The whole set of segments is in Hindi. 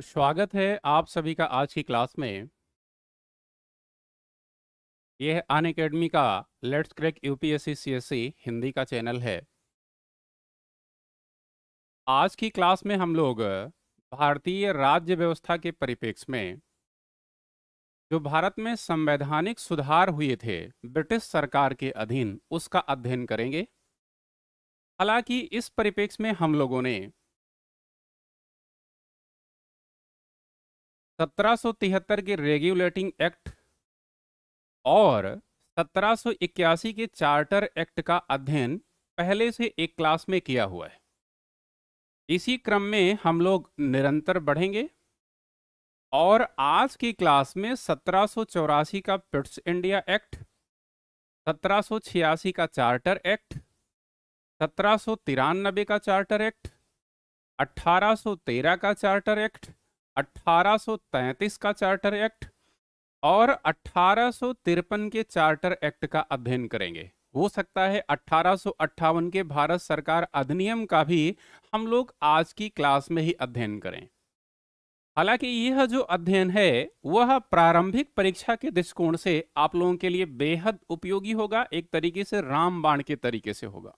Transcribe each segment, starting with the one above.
तो स्वागत है आप सभी का आज की क्लास में यह अन अकेडमी का let's crack UPSC CSC Hindi का चैनल है आज की क्लास में हम लोग भारतीय राज्य व्यवस्था के परिपेक्ष में जो भारत में संवैधानिक सुधार हुए थे ब्रिटिश सरकार के अधीन उसका अध्ययन करेंगे हालांकि इस परिपेक्ष में हम लोगों ने 1773 के रेगुलेटिंग एक्ट और 1781 के चार्टर एक्ट का अध्ययन पहले से एक क्लास में किया हुआ है इसी क्रम में हम लोग निरंतर बढ़ेंगे और आज की क्लास में सत्रह का पिट्स इंडिया एक्ट 1786 का चार्टर एक्ट सत्रह का चार्टर एक्ट 1813 का चार्टर एक्ट 1833 का चार्टर एक्ट और अट्ठारह के चार्टर एक्ट का अध्ययन करेंगे हो सकता है अट्ठारह के भारत सरकार अधिनियम का भी हम लोग आज की क्लास में ही अध्ययन करें हालांकि यह जो अध्ययन है वह प्रारंभिक परीक्षा के दृष्टिकोण से आप लोगों के लिए बेहद उपयोगी होगा एक तरीके से रामबाण के तरीके से होगा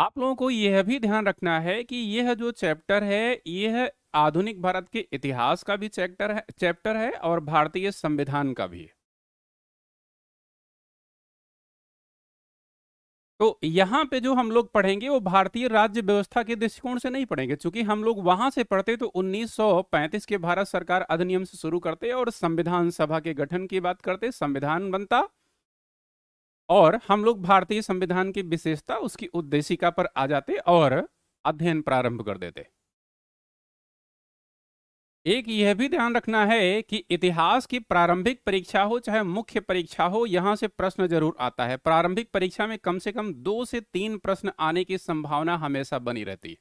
आप लोगों को यह भी ध्यान रखना है कि यह जो चैप्टर है यह आधुनिक भारत के इतिहास का भी चैप्टर है चैप्टर है और भारतीय संविधान का भी तो यहां पे जो हम लोग पढ़ेंगे वो भारतीय राज्य व्यवस्था के दृष्टिकोण से नहीं पढ़ेंगे क्योंकि हम लोग वहां से पढ़ते तो 1935 के भारत सरकार अधिनियम से शुरू करते और संविधान सभा के गठन की बात करते संविधान बनता और हम लोग भारतीय संविधान की विशेषता उसकी उद्देशिका पर आ जाते और अध्ययन प्रारंभ कर देते एक यह भी ध्यान रखना है कि इतिहास की प्रारंभिक परीक्षा हो चाहे मुख्य परीक्षा हो यहां से प्रश्न जरूर आता है प्रारंभिक परीक्षा में कम से कम दो से तीन प्रश्न आने की संभावना हमेशा बनी रहती है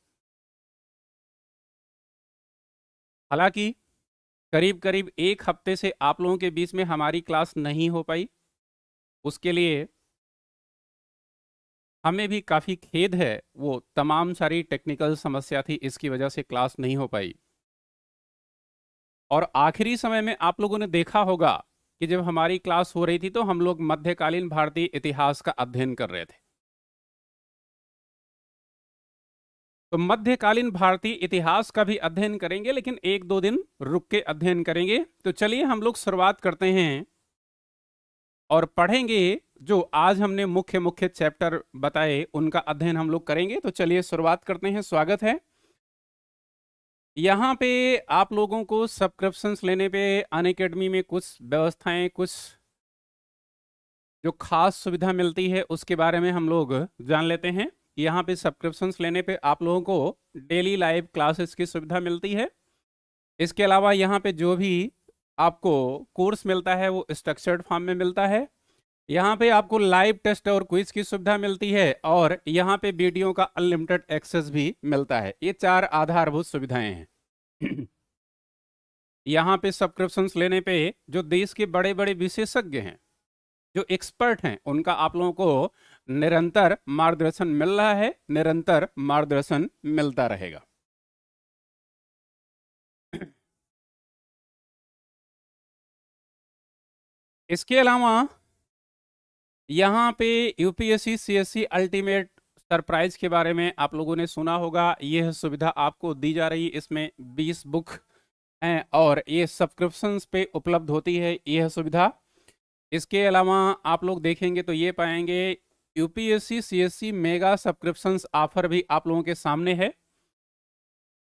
हालांकि करीब करीब एक हफ्ते से आप लोगों के बीच में हमारी क्लास नहीं हो पाई उसके लिए हमें भी काफ़ी खेद है वो तमाम सारी टेक्निकल समस्या थी इसकी वजह से क्लास नहीं हो पाई और आखिरी समय में आप लोगों ने देखा होगा कि जब हमारी क्लास हो रही थी तो हम लोग मध्यकालीन भारतीय इतिहास का अध्ययन कर रहे थे तो मध्यकालीन भारतीय इतिहास का भी अध्ययन करेंगे लेकिन एक दो दिन रुक के अध्ययन करेंगे तो चलिए हम लोग शुरुआत करते हैं और पढ़ेंगे जो आज हमने मुख्य मुख्य चैप्टर बताए उनका अध्ययन हम लोग करेंगे तो चलिए शुरुआत करते हैं स्वागत है यहाँ पे आप लोगों को सब्सक्रिप्शंस लेने पे अन अकेडमी में कुछ व्यवस्थाएं कुछ जो खास सुविधा मिलती है उसके बारे में हम लोग जान लेते हैं यहाँ पे सब्सक्रिप्शंस लेने पे आप लोगों को डेली लाइव क्लासेस की सुविधा मिलती है इसके अलावा यहाँ पे जो भी आपको कोर्स मिलता है वो स्ट्रक्चर्ड फॉर्म में मिलता है यहाँ पे आपको लाइव टेस्ट और क्विज की सुविधा मिलती है और यहाँ पे वीडियो का अनलिमिटेड एक्सेस भी मिलता है ये चार आधारभूत सुविधाएं हैं यहाँ पे सब्सक्रिप्शन लेने पे जो देश के बड़े बड़े विशेषज्ञ हैं जो एक्सपर्ट हैं उनका आप लोगों को निरंतर मार्गदर्शन मिल रहा है निरंतर मार्गदर्शन मिलता रहेगा इसके अलावा यहाँ पे यूपीएससी सी अल्टीमेट सरप्राइज के बारे में आप लोगों ने सुना होगा यह सुविधा आपको दी जा रही है इसमें 20 बुक हैं और ये सब्सक्रिप्शन पे उपलब्ध होती है यह सुविधा इसके अलावा आप लोग देखेंगे तो ये पाएंगे UPSC C mega subscription offer भी आप लोगों के सामने है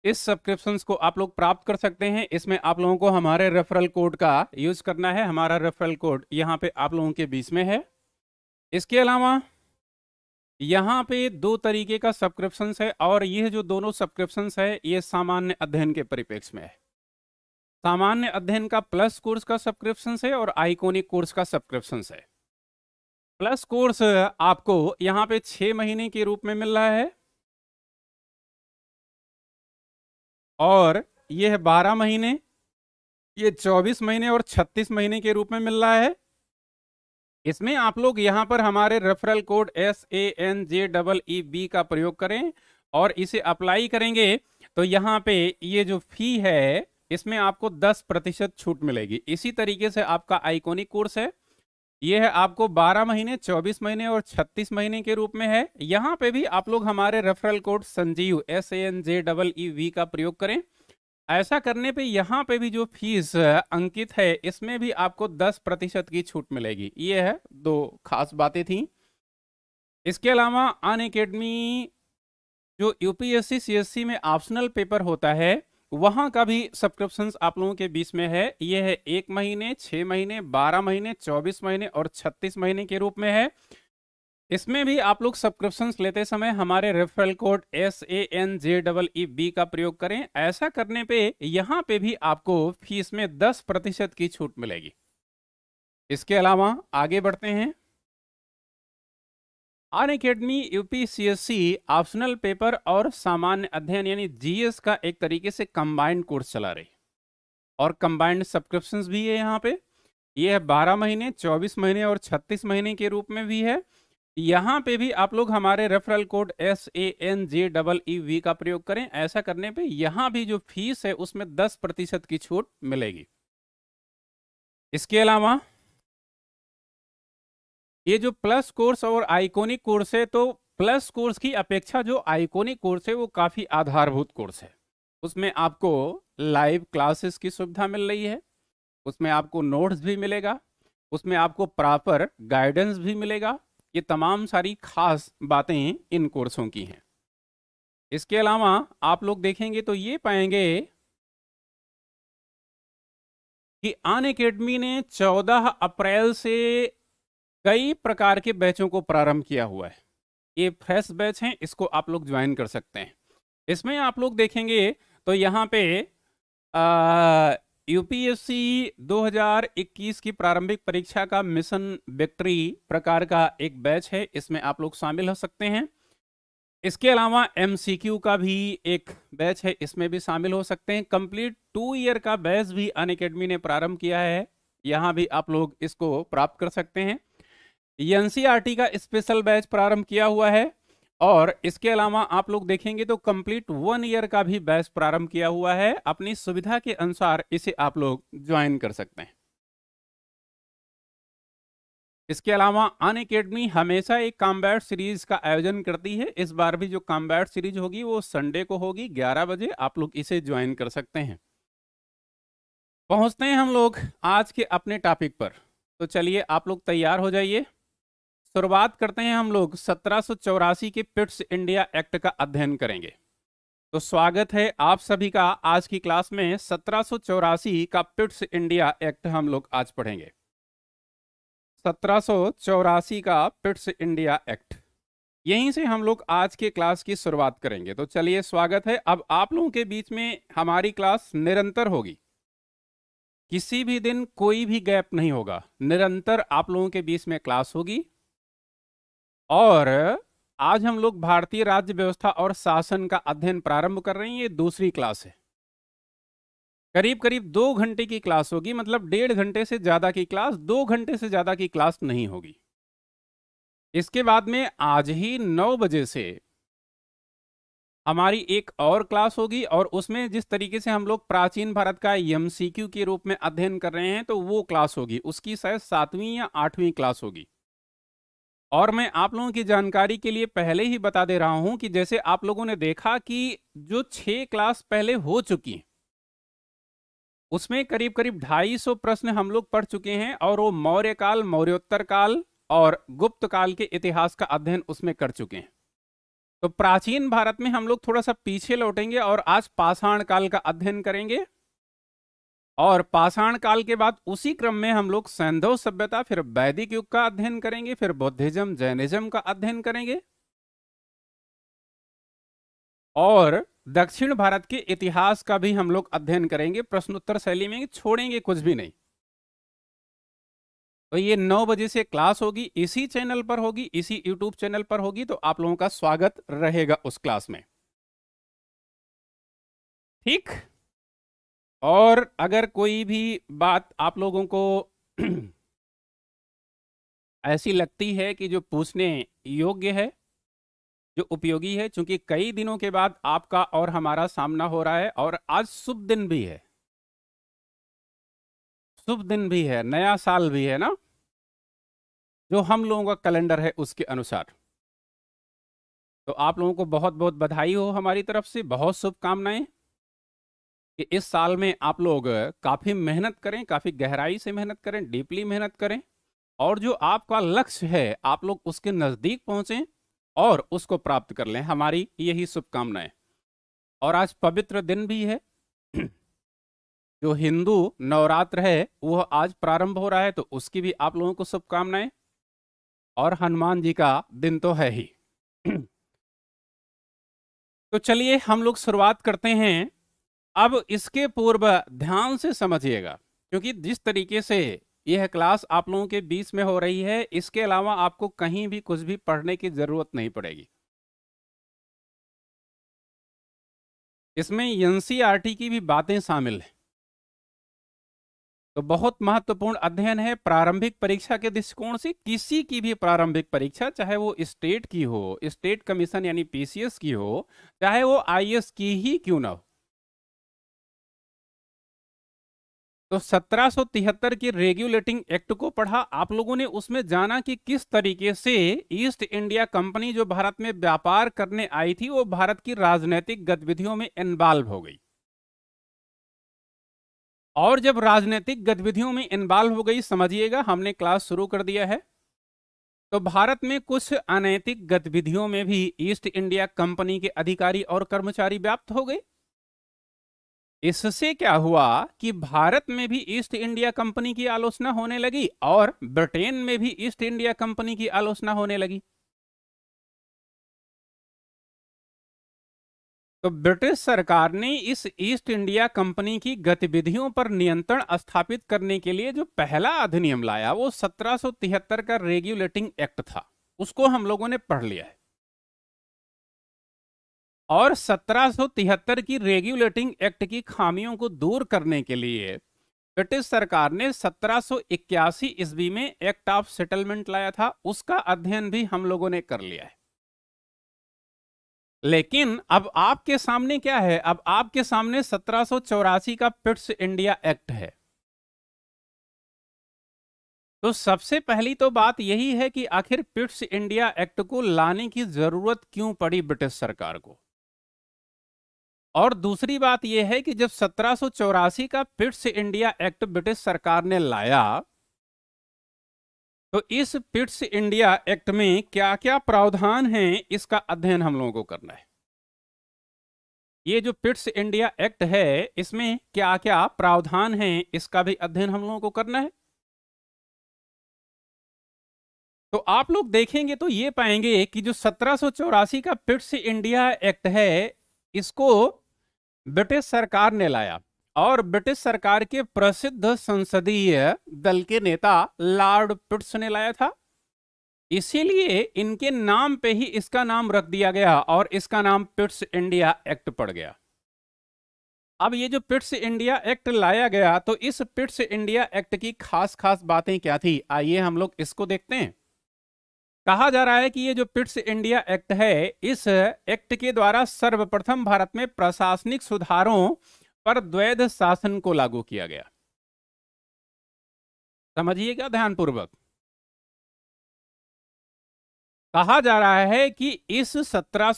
इस सब्सक्रिप्शन को आप लोग प्राप्त कर सकते हैं इसमें आप लोगों को हमारे रेफरल कोड का यूज़ करना है हमारा रेफरल कोड यहाँ पे आप लोगों के बीच में है इसके अलावा यहाँ पे दो तरीके का सब्सक्रिप्शन है और यह जो दोनों सब्सक्रिप्शन है ये सामान्य अध्ययन के परिप्रेक्ष में है सामान्य अध्ययन का प्लस कोर्स का सब्सक्रिप्शन है और आइकोनिक कोर्स का सब्सक्रिप्शन है प्लस कोर्स आपको यहाँ पे छह महीने के रूप में मिल रहा है और ये है बारह महीने ये चौबीस महीने और छत्तीस महीने के रूप में मिल रहा है इसमें आप लोग यहां पर हमारे referral code S A N J double E B का प्रयोग करें और इसे अप्लाई करेंगे तो यहां पे ये जो फी है इसमें आपको 10 प्रतिशत छूट मिलेगी इसी तरीके से आपका आइकोनिक कोर्स है ये है आपको 12 महीने 24 महीने और 36 महीने के रूप में है यहाँ पे भी आप लोग हमारे referral code Sanjeev S N J double E V का प्रयोग करें ऐसा करने पे यहाँ पे भी जो फीस अंकित है इसमें भी आपको 10 प्रतिशत की छूट मिलेगी ये है दो खास बातें थी इसके अलावा अन जो यूपीएससी सीएससी में ऑप्शनल पेपर होता है वहां का भी सब्सक्रिप्शन आप लोगों के बीच में है ये है एक महीने छह महीने बारह महीने चौबीस महीने और छत्तीस महीने के रूप में है इसमें भी आप लोग सब्सक्रिप्शन लेते समय हमारे referral code S A N J double E B का प्रयोग करें ऐसा करने पे यहाँ पे भी आपको फीस में दस प्रतिशत की छूट मिलेगी इसके अलावा आगे बढ़ते हैं Unacademy UPCSC optional paper और सामान्य अध्ययन यानी जीएस का एक तरीके से कंबाइंड कोर्स चला रही और कंबाइंड सब्सक्रिप्शन भी है यहाँ पे ये है बारह महीने चौबीस महीने और छत्तीस महीने के रूप में भी है यहाँ पे भी आप लोग हमारे referral code S A N J double E V का प्रयोग करें ऐसा करने पे यहाँ भी जो फीस है उसमें दस प्रतिशत की छूट मिलेगी इसके अलावा ये जो प्लस कोर्स और आइकोनिक कोर्स है तो प्लस कोर्स की अपेक्षा जो आइकोनिक कोर्स है वो काफ़ी आधारभूत कोर्स है उसमें आपको लाइव क्लासेस की सुविधा मिल रही है उसमें आपको नोट्स भी मिलेगा उसमें आपको प्रॉपर गाइडेंस भी मिलेगा ये तमाम सारी खास बातें इन कोर्सों की हैं इसके अलावा आप लोग देखेंगे तो ये पाएंगे कि अन अकेडमी ने 14 अप्रैल से कई प्रकार के बैचों को प्रारंभ किया हुआ है ये फ्रेश बैच हैं इसको आप लोग ज्वाइन कर सकते हैं इसमें आप लोग देखेंगे तो यहाँ पे यूपीएससी 2021 की प्रारंभिक परीक्षा का मिशन विक्ट्री प्रकार का एक बैच है इसमें आप लोग शामिल हो सकते हैं इसके अलावा एम का भी एक बैच है इसमें भी शामिल हो सकते हैं कंप्लीट टू ईयर का बैच भी अन अकेडमी ने प्रारंभ किया है यहाँ भी आप लोग इसको प्राप्त कर सकते हैं एनसीईआरटी e का स्पेशल बैच प्रारंभ किया हुआ है और इसके अलावा आप लोग देखेंगे तो कंप्लीट वन ईयर का भी बैच प्रारंभ किया हुआ है अपनी सुविधा के अनुसार इसे आप लोग ज्वाइन कर सकते हैं इसके अलावा अन अकेडमी हमेशा एक कॉम्बैट सीरीज का आयोजन करती है इस बार भी जो कॉम्बैट सीरीज होगी वो संडे को होगी 11 बजे आप लोग इसे ज्वाइन कर सकते हैं पहुंचते हैं हम लोग आज के अपने टॉपिक पर तो चलिए आप लोग तैयार हो जाइए शुरुआत करते हैं हम लोग सत्रह के पिट्स इंडिया एक्ट का अध्ययन करेंगे तो स्वागत है आप सभी का आज की क्लास में सत्रह का पिट्स इंडिया एक्ट हम लोग आज पढ़ेंगे सत्रह का पिट्स इंडिया एक्ट यहीं से हम लोग आज के क्लास की शुरुआत करेंगे तो चलिए स्वागत है अब आप लोगों के बीच में हमारी क्लास निरंतर होगी किसी भी दिन कोई भी गैप नहीं होगा निरंतर आप लोगों के बीच में क्लास होगी और आज हम लोग भारतीय राज्य व्यवस्था और शासन का अध्ययन प्रारंभ कर रहे हैं ये दूसरी क्लास है करीब करीब दो घंटे की क्लास होगी मतलब डेढ़ घंटे से ज्यादा की क्लास दो घंटे से ज्यादा की क्लास नहीं होगी इसके बाद में आज ही नौ बजे से हमारी एक और क्लास होगी और उसमें जिस तरीके से हम लोग प्राचीन भारत का एम के रूप में अध्ययन कर रहे हैं तो वो क्लास होगी उसकी शायद सातवीं या आठवीं क्लास होगी और मैं आप लोगों की जानकारी के लिए पहले ही बता दे रहा हूं कि जैसे आप लोगों ने देखा कि जो छह क्लास पहले हो चुकी हैं उसमें करीब करीब ढाई सौ प्रश्न हम लोग पढ़ चुके हैं और वो मौर्य काल मौर्योत्तर काल और गुप्त काल के इतिहास का अध्ययन उसमें कर चुके हैं तो प्राचीन भारत में हम लोग थोड़ा सा पीछे लौटेंगे और आज पाषाण काल का अध्ययन करेंगे और पाषाण काल के बाद उसी क्रम में हम लोग सैंधव सभ्यता फिर वैदिक युग का अध्ययन करेंगे फिर बौद्धिज्म जैनिज्म का अध्ययन करेंगे और दक्षिण भारत के इतिहास का भी हम लोग अध्ययन करेंगे प्रश्नोत्तर शैली में छोड़ेंगे कुछ भी नहीं तो ये नौ बजे से क्लास होगी इसी चैनल पर होगी इसी यूट्यूब चैनल पर होगी तो आप लोगों का स्वागत रहेगा उस क्लास में ठीक और अगर कोई भी बात आप लोगों को ऐसी लगती है कि जो पूछने योग्य है जो उपयोगी है क्योंकि कई दिनों के बाद आपका और हमारा सामना हो रहा है और आज शुभ दिन भी है शुभ दिन भी है नया साल भी है ना जो हम लोगों का कैलेंडर है उसके अनुसार तो आप लोगों को बहुत बहुत बधाई हो हमारी तरफ से बहुत शुभकामनाएं कि इस साल में आप लोग काफ़ी मेहनत करें काफ़ी गहराई से मेहनत करें डीपली मेहनत करें और जो आपका लक्ष्य है आप लोग उसके नज़दीक पहुँचें और उसको प्राप्त कर लें हमारी यही शुभकामनाएं और आज पवित्र दिन भी है जो हिंदू नवरात्र है वह आज प्रारंभ हो रहा है तो उसकी भी आप लोगों को शुभकामनाएं और हनुमान जी का दिन तो है ही तो चलिए हम लोग शुरुआत करते हैं अब इसके पूर्व ध्यान से समझिएगा क्योंकि जिस तरीके से यह क्लास आप लोगों के बीच में हो रही है इसके अलावा आपको कहीं भी कुछ भी पढ़ने की जरूरत नहीं पड़ेगी इसमें एनसीईआरटी की भी बातें शामिल हैं तो बहुत महत्वपूर्ण अध्ययन है प्रारंभिक परीक्षा के दृष्टिकोण से किसी की भी प्रारंभिक परीक्षा चाहे वो स्टेट की हो स्टेट कमीशन यानी पीसीएस की हो चाहे वो आईएएस की ही क्यों ना हो तो 1773 की रेगुलेटिंग एक्ट को पढ़ा आप लोगों ने उसमें जाना कि किस तरीके से ईस्ट इंडिया कंपनी जो भारत में व्यापार करने आई थी वो भारत की राजनीतिक गतिविधियों में इन्वॉल्व हो गई और जब राजनीतिक गतिविधियों में इन्वॉल्व हो गई समझिएगा हमने क्लास शुरू कर दिया है तो भारत में कुछ अनैतिक गतिविधियों में भी ईस्ट इंडिया कंपनी के अधिकारी और कर्मचारी व्याप्त हो गए इससे क्या हुआ कि भारत में भी ईस्ट इंडिया कंपनी की आलोचना होने लगी और ब्रिटेन में भी ईस्ट इंडिया कंपनी की आलोचना होने लगी तो ब्रिटिश सरकार ने इस ईस्ट इंडिया कंपनी की गतिविधियों पर नियंत्रण स्थापित करने के लिए जो पहला अधिनियम लाया वो 1773 का रेगुलेटिंग एक्ट था उसको हम लोगों ने पढ़ लिया है और सत्रह की रेगुलेटिंग एक्ट की खामियों को दूर करने के लिए ब्रिटिश सरकार ने 1781 ईस्वी में एक्ट ऑफ सेटलमेंट लाया था उसका अध्ययन भी हम लोगों ने कर लिया है लेकिन अब आपके सामने क्या है अब आपके सामने सत्रह का पिट्स इंडिया एक्ट है तो सबसे पहली तो बात यही है कि आखिर पिट्स इंडिया एक्ट को लाने की जरूरत क्यों पड़ी ब्रिटिश सरकार को और दूसरी बात यह है कि जब सत्रह का पिट्स इंडिया एक्ट ब्रिटिश सरकार ने लाया तो इस पिट्स इंडिया एक्ट में क्या क्या प्रावधान हैं इसका अध्ययन हम लोगों को करना है ये जो पिट्स इंडिया एक्ट है इसमें क्या क्या प्रावधान हैं इसका भी अध्ययन हम लोगों को करना है तो आप लोग देखेंगे तो ये पाएंगे कि जो सत्रह का पिट्स इंडिया एक्ट है इसको ब्रिटिश सरकार ने लाया और ब्रिटिश सरकार के प्रसिद्ध संसदीय दल के नेता लॉर्ड पिट्स ने लाया था इसीलिए इनके नाम पे ही इसका नाम रख दिया गया और इसका नाम पिट्स इंडिया एक्ट पड़ गया अब ये जो पिट्स इंडिया एक्ट लाया गया तो इस पिट्स इंडिया एक्ट की खास खास बातें क्या थी आइए हम लोग इसको देखते हैं कहा जा रहा है कि ये जो पिट्स इंडिया एक्ट है इस एक्ट के द्वारा सर्वप्रथम भारत में प्रशासनिक सुधारों पर द्वैध शासन को लागू किया गया समझिएगा ध्यानपूर्वक कहा जा रहा है कि इस सत्रह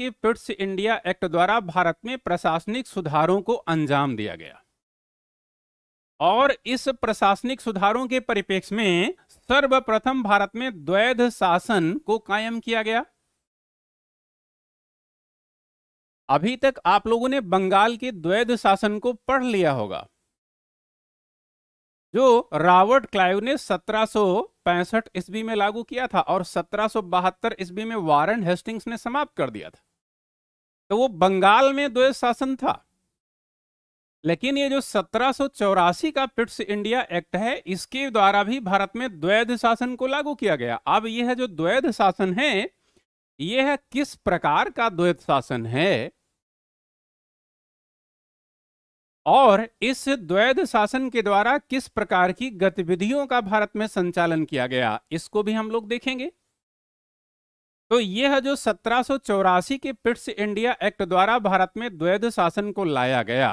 के पिट्स इंडिया एक्ट द्वारा भारत में प्रशासनिक सुधारों को अंजाम दिया गया और इस प्रशासनिक सुधारों के परिपेक्ष में सर्वप्रथम भारत में द्वैध शासन को कायम किया गया अभी तक आप लोगों ने बंगाल के द्वैध शासन को पढ़ लिया होगा जो रॉबर्ट क्लाइव ने 1765 ईस्वी में लागू किया था और 1772 ईस्वी में वारन हेस्टिंग्स ने समाप्त कर दिया था तो वो बंगाल में द्वैध शासन था लेकिन ये जो सत्रह का पिट्स इंडिया एक्ट है इसके द्वारा भी भारत में द्वैध शासन को लागू किया गया अब यह है जो द्वैध शासन है यह है किस प्रकार का द्वैध शासन है और इस द्वैध शासन के द्वारा किस प्रकार की गतिविधियों का भारत में संचालन किया गया इसको भी हम लोग देखेंगे तो यह जो सत्रह के पिट्स इंडिया एक्ट द्वारा भारत में द्वैध शासन को लाया गया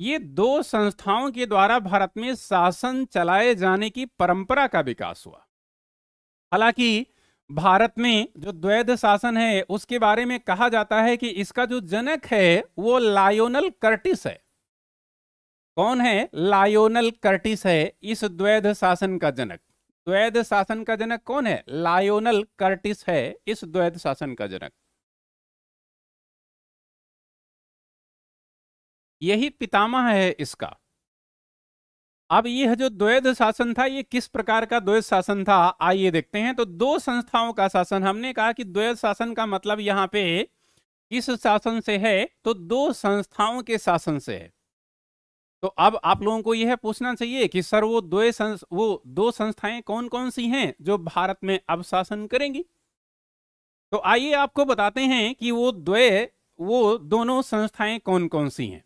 ये दो संस्थाओं के द्वारा भारत में शासन चलाए जाने की परंपरा का विकास हुआ हालांकि भारत में जो द्वैध शासन है उसके बारे में कहा जाता है कि इसका जो जनक है वो लायोनल कर्टिस है कौन है लायोनल कर्टिस है इस द्वैध शासन का जनक द्वैध शासन का जनक कौन है लायोनल कर्टिस है इस द्वैध शासन का जनक यही पितामह है इसका अब यह जो द्वैध शासन था यह किस प्रकार का द्वैध शासन था आइए देखते हैं तो दो संस्थाओं का शासन हमने कहा कि द्वैध शासन का मतलब यहाँ पे किस शासन से है तो दो संस्थाओं के शासन से है तो अब आप लोगों को यह पूछना चाहिए कि सर वो दो संस, वो दो संस्थाएं कौन कौन सी हैं जो भारत में अब शासन करेंगी तो आइए आपको बताते हैं कि वो द्वय वो दोनों संस्थाएं कौन कौन सी हैं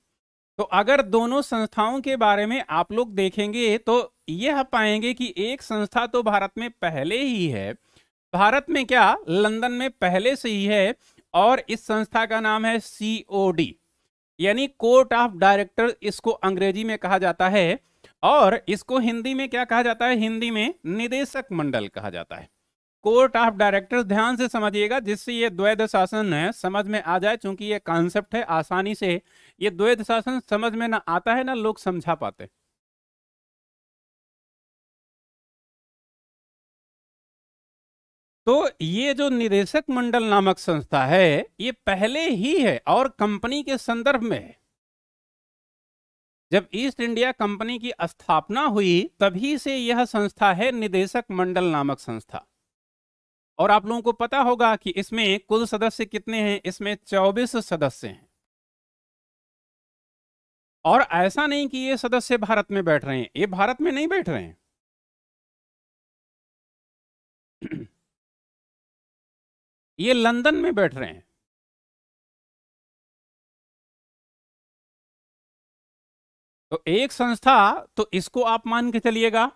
तो अगर दोनों संस्थाओं के बारे में आप लोग देखेंगे तो यह पाएंगे कि एक संस्था तो भारत में पहले ही है भारत में क्या लंदन में पहले से ही है और इस संस्था का नाम है सीओडी यानी कोर्ट ऑफ डायरेक्टर इसको अंग्रेजी में कहा जाता है और इसको हिंदी में क्या कहा जाता है हिंदी में निदेशक मंडल कहा जाता है कोर्ट ऑफ डायरेक्टर्स ध्यान से समझिएगा जिससे ये द्वैध शासन समझ में आ जाए चूंकि ये कॉन्सेप्ट है आसानी से ये द्वैध शासन समझ में ना आता है ना लोग समझा पाते तो ये जो निदेशक मंडल नामक संस्था है ये पहले ही है और कंपनी के संदर्भ में है जब ईस्ट इंडिया कंपनी की स्थापना हुई तभी से यह संस्था है निदेशक मंडल नामक संस्था और आप लोगों को पता होगा कि इसमें कुल सदस्य कितने हैं इसमें 24 सदस्य हैं और ऐसा नहीं कि ये सदस्य भारत में बैठ रहे हैं ये भारत में नहीं बैठ रहे हैं ये लंदन में बैठ रहे हैं तो एक संस्था तो इसको आप मान के चलिएगा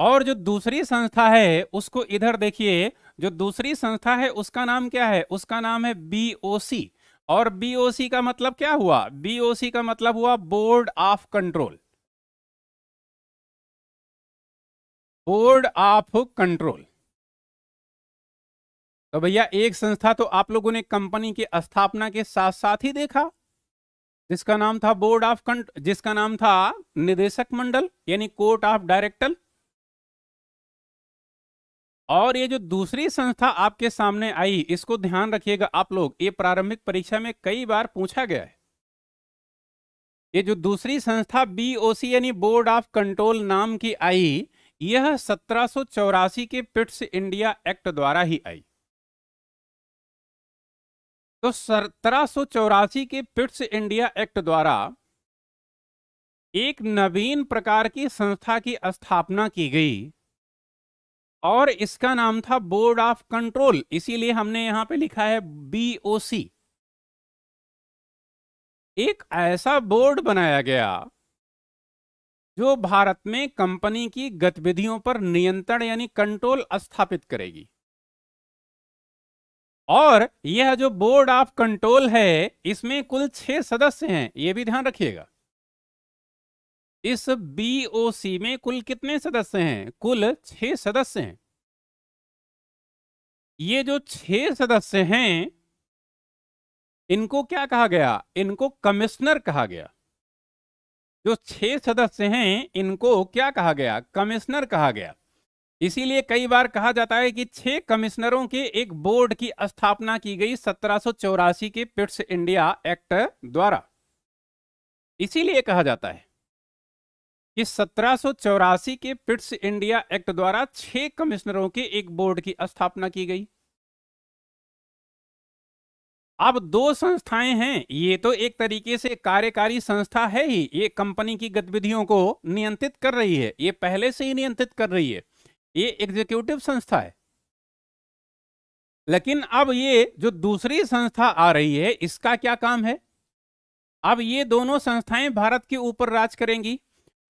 और जो दूसरी संस्था है उसको इधर देखिए जो दूसरी संस्था है उसका नाम क्या है उसका नाम है बीओसी और बीओसी का मतलब क्या हुआ बीओसी का मतलब हुआ board of control board of control तो भैया एक संस्था तो आप लोगों ने कंपनी की स्थापना के साथ साथ ही देखा जिसका नाम था बोर्ड ऑफ कंट जिसका नाम था निदेशक मंडल यानी कोर्ट ऑफ डायरेक्टर और ये जो दूसरी संस्था आपके सामने आई इसको ध्यान रखिएगा आप लोग ये प्रारंभिक परीक्षा में कई बार पूछा गया है ये जो दूसरी संस्था बीओसी यानी बोर्ड ऑफ कंट्रोल नाम की आई यह सत्रह के पिट्स इंडिया एक्ट द्वारा ही आई तो सत्रह के पिट्स इंडिया एक्ट द्वारा एक नवीन प्रकार की संस्था की स्थापना की गई और इसका नाम था बोर्ड ऑफ कंट्रोल इसीलिए हमने यहां पे लिखा है बीओसी एक ऐसा बोर्ड बनाया गया जो भारत में कंपनी की गतिविधियों पर नियंत्रण यानी कंट्रोल स्थापित करेगी और यह जो बोर्ड ऑफ कंट्रोल है इसमें कुल छह सदस्य हैं यह भी ध्यान रखिएगा इस बीओसी में कुल कितने सदस्य हैं कुल छह सदस्य हैं ये जो छह सदस्य हैं इनको क्या कहा गया इनको कमिश्नर कहा गया जो छह सदस्य हैं इनको क्या कहा गया कमिश्नर कहा गया इसीलिए कई बार कहा जाता है कि छह कमिश्नरों के एक बोर्ड की स्थापना की गई सत्रह के पिट्स इंडिया एक्ट द्वारा इसीलिए कहा जाता है कि सत्रह के पिट्स इंडिया एक्ट द्वारा छह कमिश्नरों के एक बोर्ड की स्थापना की गई अब दो संस्थाएं हैं ये तो एक तरीके से कार्यकारी संस्था है ही ये कंपनी की गतिविधियों को नियंत्रित कर रही है ये पहले से ही नियंत्रित कर रही है ये एग्जीक्यूटिव संस्था है लेकिन अब ये जो दूसरी संस्था आ रही है इसका क्या काम है अब ये दोनों संस्थाएं भारत के ऊपर राज करेंगी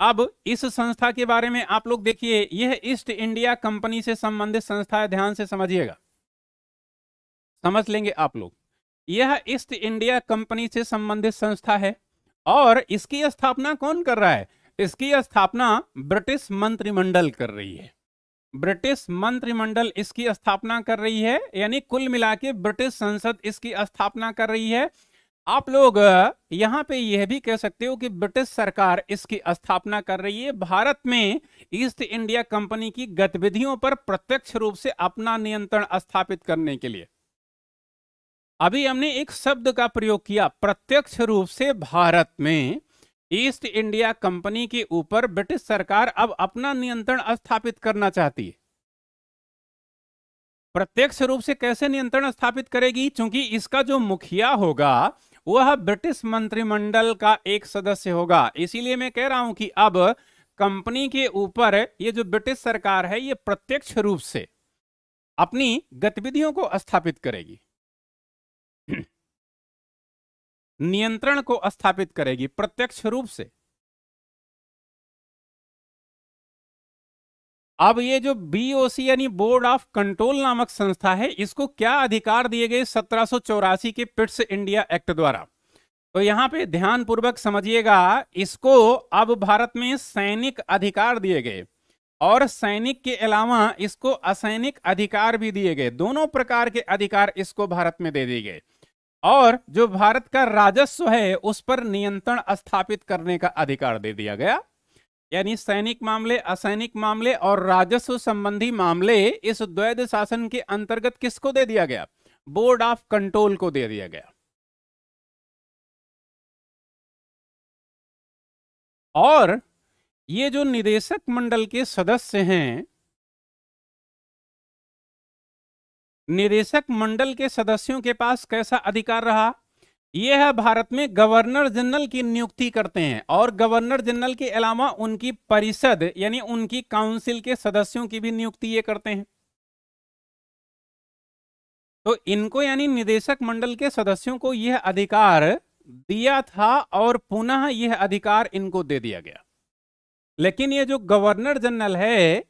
अब इस संस्था के बारे में आप लोग देखिए यह ईस्ट इंडिया कंपनी से संबंधित संस्था है ध्यान से समझिएगा समझ लेंगे आप लोग यह ईस्ट इंडिया कंपनी से संबंधित संस्था है और इसकी स्थापना कौन कर रहा है इसकी स्थापना ब्रिटिश मंत्रिमंडल कर रही है ब्रिटिश मंत्रिमंडल इसकी स्थापना कर रही है यानी कुल मिला के ब्रिटिश संसद इसकी स्थापना कर रही है आप लोग यहाँ पे यह भी कह सकते हो कि ब्रिटिश सरकार इसकी स्थापना कर रही है भारत में ईस्ट इंडिया कंपनी की गतिविधियों पर प्रत्यक्ष रूप से अपना नियंत्रण स्थापित करने के लिए अभी हमने एक शब्द का प्रयोग किया प्रत्यक्ष रूप से भारत में ईस्ट इंडिया कंपनी के ऊपर ब्रिटिश सरकार अब अपना नियंत्रण स्थापित करना चाहती है प्रत्यक्ष रूप से कैसे नियंत्रण स्थापित करेगी क्योंकि इसका जो मुखिया होगा वह ब्रिटिश मंत्रिमंडल का एक सदस्य होगा इसीलिए मैं कह रहा हूं कि अब कंपनी के ऊपर ये जो ब्रिटिश सरकार है ये प्रत्यक्ष रूप से अपनी गतिविधियों को स्थापित करेगी नियंत्रण को स्थापित करेगी प्रत्यक्ष रूप से अब ये जो बीओसी यानी बोर्ड ऑफ कंट्रोल नामक संस्था है इसको क्या अधिकार दिए गए सत्रह के पिट्स इंडिया एक्ट द्वारा तो यहाँ पे ध्यान पूर्वक समझिएगा इसको अब भारत में सैनिक अधिकार दिए गए और सैनिक के अलावा इसको असैनिक अधिकार भी दिए गए दोनों प्रकार के अधिकार इसको भारत में दे दिए गए और जो भारत का राजस्व है उस पर नियंत्रण स्थापित करने का अधिकार दे दिया गया यानी सैनिक मामले असैनिक मामले और राजस्व संबंधी मामले इस द्वैध शासन के अंतर्गत किसको दे दिया गया बोर्ड ऑफ कंट्रोल को दे दिया गया और ये जो निदेशक मंडल के सदस्य हैं निदेशक मंडल के सदस्यों के पास कैसा अधिकार रहा ये है भारत में गवर्नर जनरल की नियुक्ति करते हैं और गवर्नर जनरल के अलावा उनकी परिषद यानी उनकी काउंसिल के सदस्यों की भी नियुक्ति ये करते हैं तो इनको यानी निदेशक मंडल के सदस्यों को यह अधिकार दिया था और पुनः यह अधिकार इनको दे दिया गया लेकिन यह जो गवर्नर जनरल है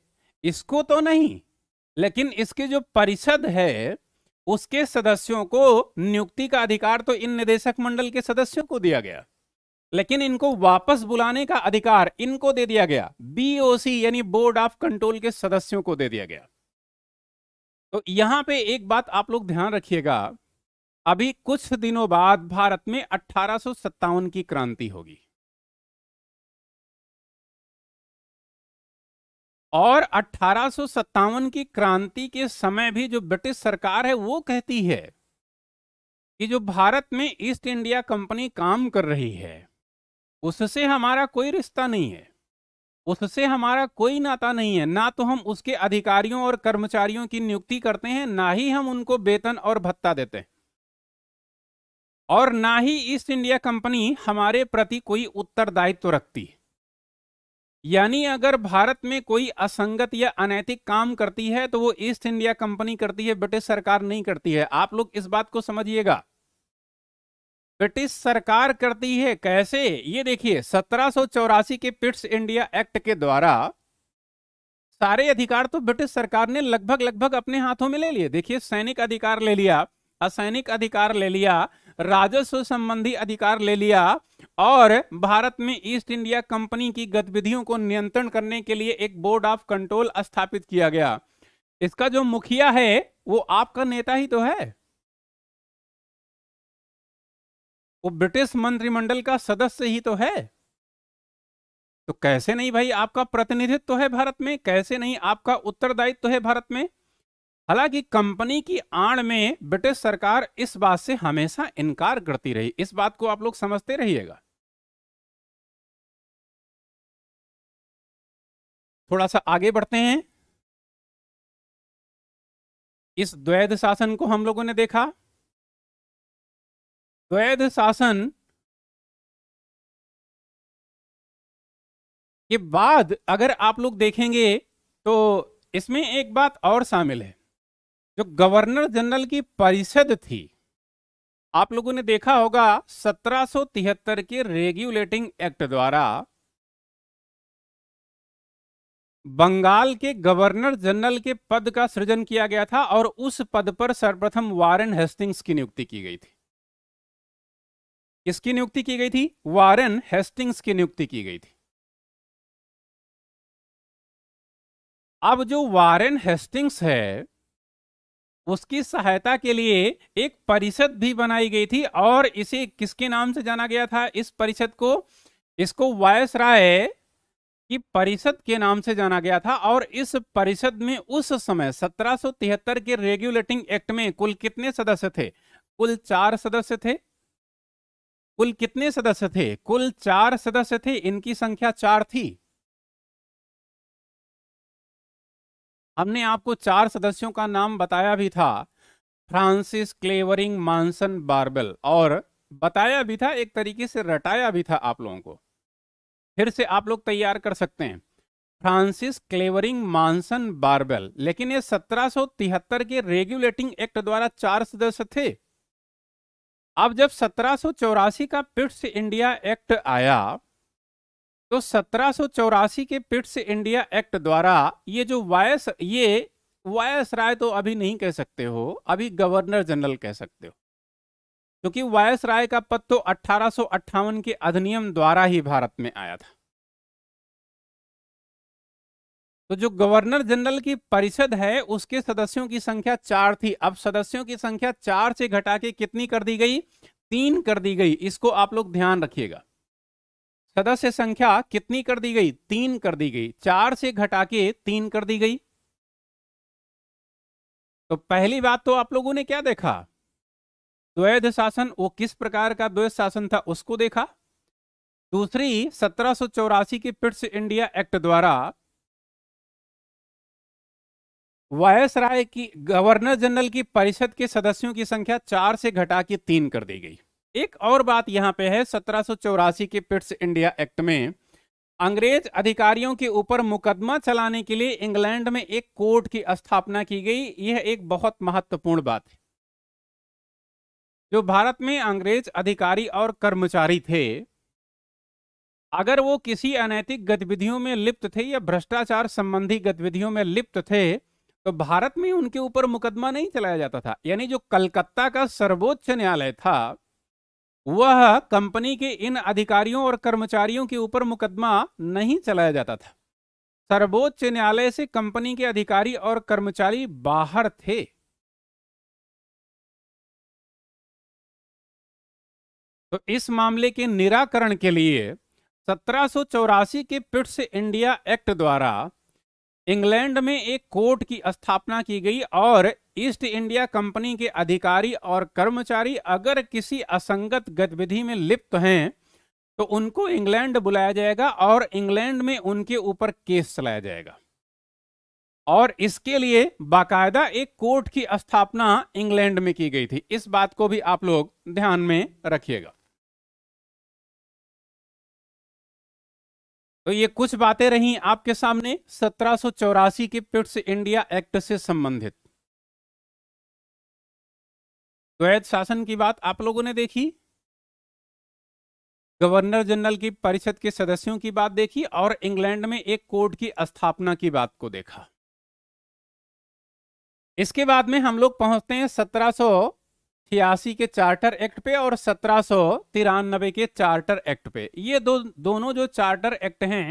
इसको तो नहीं लेकिन इसके जो परिषद है उसके सदस्यों को नियुक्ति का अधिकार तो इन निदेशक मंडल के सदस्यों को दिया गया लेकिन इनको वापस बुलाने का अधिकार इनको दे दिया गया बीओसी यानी बोर्ड ऑफ कंट्रोल के सदस्यों को दे दिया गया तो यहां पे एक बात आप लोग ध्यान रखिएगा अभी कुछ दिनों बाद भारत में अठारह की क्रांति होगी और अठारह की क्रांति के समय भी जो ब्रिटिश सरकार है वो कहती है कि जो भारत में ईस्ट इंडिया कंपनी काम कर रही है उससे हमारा कोई रिश्ता नहीं है उससे हमारा कोई नाता नहीं है ना तो हम उसके अधिकारियों और कर्मचारियों की नियुक्ति करते हैं ना ही हम उनको वेतन और भत्ता देते हैं और ना ही ईस्ट इंडिया कंपनी हमारे प्रति कोई उत्तरदायित्व तो रखती है यानी अगर भारत में कोई असंगत या अनैतिक काम करती है तो वो ईस्ट इंडिया कंपनी करती है ब्रिटिश सरकार नहीं करती है आप लोग इस बात को समझिएगा ब्रिटिश सरकार करती है कैसे ये देखिए सत्रह के पिट्स इंडिया एक्ट के द्वारा सारे अधिकार तो ब्रिटिश सरकार ने लगभग लगभग अपने हाथों में ले लिए देखिए सैनिक अधिकार ले लिया असैनिक अधिकार ले लिया राजस्व संबंधी अधिकार ले लिया और भारत में ईस्ट इंडिया कंपनी की गतिविधियों को नियंत्रण करने के लिए एक बोर्ड ऑफ कंट्रोल स्थापित किया गया इसका जो मुखिया है वो आपका नेता ही तो है वो ब्रिटिश मंत्रिमंडल का सदस्य ही तो है तो कैसे नहीं भाई आपका प्रतिनिधित्व तो है भारत में कैसे नहीं आपका उत्तरदायित्व तो है भारत में हालांकि कंपनी की आड़ में ब्रिटिश सरकार इस बात से हमेशा इनकार करती रही इस बात को आप लोग समझते रहिएगा थोड़ा सा आगे बढ़ते हैं इस द्वैध शासन को हम लोगों ने देखा द्वैध शासन के बाद अगर आप लोग देखेंगे तो इसमें एक बात और शामिल है जो गवर्नर जनरल की परिषद थी आप लोगों ने देखा होगा 1773 के रेगुलेटिंग एक्ट द्वारा बंगाल के गवर्नर जनरल के पद का सृजन किया गया था और उस पद पर सर्वप्रथम वारेन हेस्टिंग्स की नियुक्ति की गई थी किसकी नियुक्ति की गई थी वारन हेस्टिंग्स की नियुक्ति की गई थी अब जो वारेन हेस्टिंग्स है उसकी सहायता के लिए एक परिषद भी बनाई गई थी और इसे किसके नाम से जाना गया था इस परिषद को इसको वायस राय की परिषद के नाम से जाना गया था और इस परिषद में उस समय 1773 के रेगुलेटिंग एक्ट में कुल कितने सदस्य थे कुल चार सदस्य थे कुल कितने सदस्य थे कुल चार सदस्य थे इनकी संख्या चार थी हमने आपको चार सदस्यों का नाम बताया भी था फ्रांसिस क्लेवरिंग मानसन बार्बल और बताया भी था एक तरीके से रटाया भी था आप लोगों को फिर से आप लोग तैयार कर सकते हैं फ्रांसिस क्लेवरिंग मानसन बार्बल लेकिन ये 1773 के रेगुलेटिंग एक्ट द्वारा चार सदस्य थे अब जब सत्रह का पिट्स इंडिया एक्ट आया तो सत्रह के पिट्स इंडिया एक्ट द्वारा ये जो वायस ये वायस राय तो अभी नहीं कह सकते हो अभी गवर्नर जनरल कह सकते हो क्योंकि वायस राय का पद तो अठारह के अधिनियम द्वारा ही भारत में आया था तो जो गवर्नर जनरल की परिषद है उसके सदस्यों की संख्या चार थी अब सदस्यों की संख्या चार से घटा के कितनी कर दी गई तीन कर दी गई इसको आप लोग ध्यान रखिएगा सदस्य संख्या कितनी कर दी गई तीन कर दी गई चार से घटा के तीन कर दी गई तो पहली बात तो आप लोगों ने क्या देखा द्वैध शासन वो किस प्रकार का द्वैध शासन था उसको देखा दूसरी सत्रह के पिट्स इंडिया एक्ट द्वारा वायस राय की गवर्नर जनरल की परिषद के सदस्यों की संख्या चार से घटा के तीन कर दी गई एक और बात यहाँ पे है सत्रह के पिट्स इंडिया एक्ट में अंग्रेज अधिकारियों के ऊपर मुकदमा चलाने के लिए इंग्लैंड में एक कोर्ट की स्थापना की गई यह एक बहुत महत्वपूर्ण बात है जो भारत में अंग्रेज अधिकारी और कर्मचारी थे अगर वो किसी अनैतिक गतिविधियों में लिप्त थे या भ्रष्टाचार संबंधी गतिविधियों में लिप्त थे तो भारत में उनके ऊपर मुकदमा नहीं चलाया जाता था यानी जो कलकत्ता का सर्वोच्च न्यायालय था वह कंपनी के इन अधिकारियों और कर्मचारियों के ऊपर मुकदमा नहीं चलाया जाता था सर्वोच्च न्यायालय से कंपनी के अधिकारी और कर्मचारी बाहर थे तो इस मामले के निराकरण के लिए सत्रह के पिट्स इंडिया एक्ट द्वारा इंग्लैंड में एक कोर्ट की स्थापना की गई और ईस्ट इंडिया कंपनी के अधिकारी और कर्मचारी अगर किसी असंगत गतिविधि में लिप्त हैं तो उनको इंग्लैंड बुलाया जाएगा और इंग्लैंड में उनके ऊपर केस चलाया जाएगा और इसके लिए बाकायदा एक कोर्ट की स्थापना इंग्लैंड में की गई थी इस बात को भी आप लोग ध्यान में रखिएगा तो ये कुछ बातें रही आपके सामने सत्रह के पिट्स इंडिया एक्ट से संबंधित द्वैत शासन की बात आप लोगों ने देखी गवर्नर जनरल की परिषद के सदस्यों की बात देखी और इंग्लैंड में एक कोर्ट की स्थापना की बात को देखा इसके बाद में हम लोग पहुंचते हैं सत्रह छियासी के चार्टर एक्ट पे और सत्रह के चार्टर एक्ट पे ये दो दोनों जो चार्टर एक्ट हैं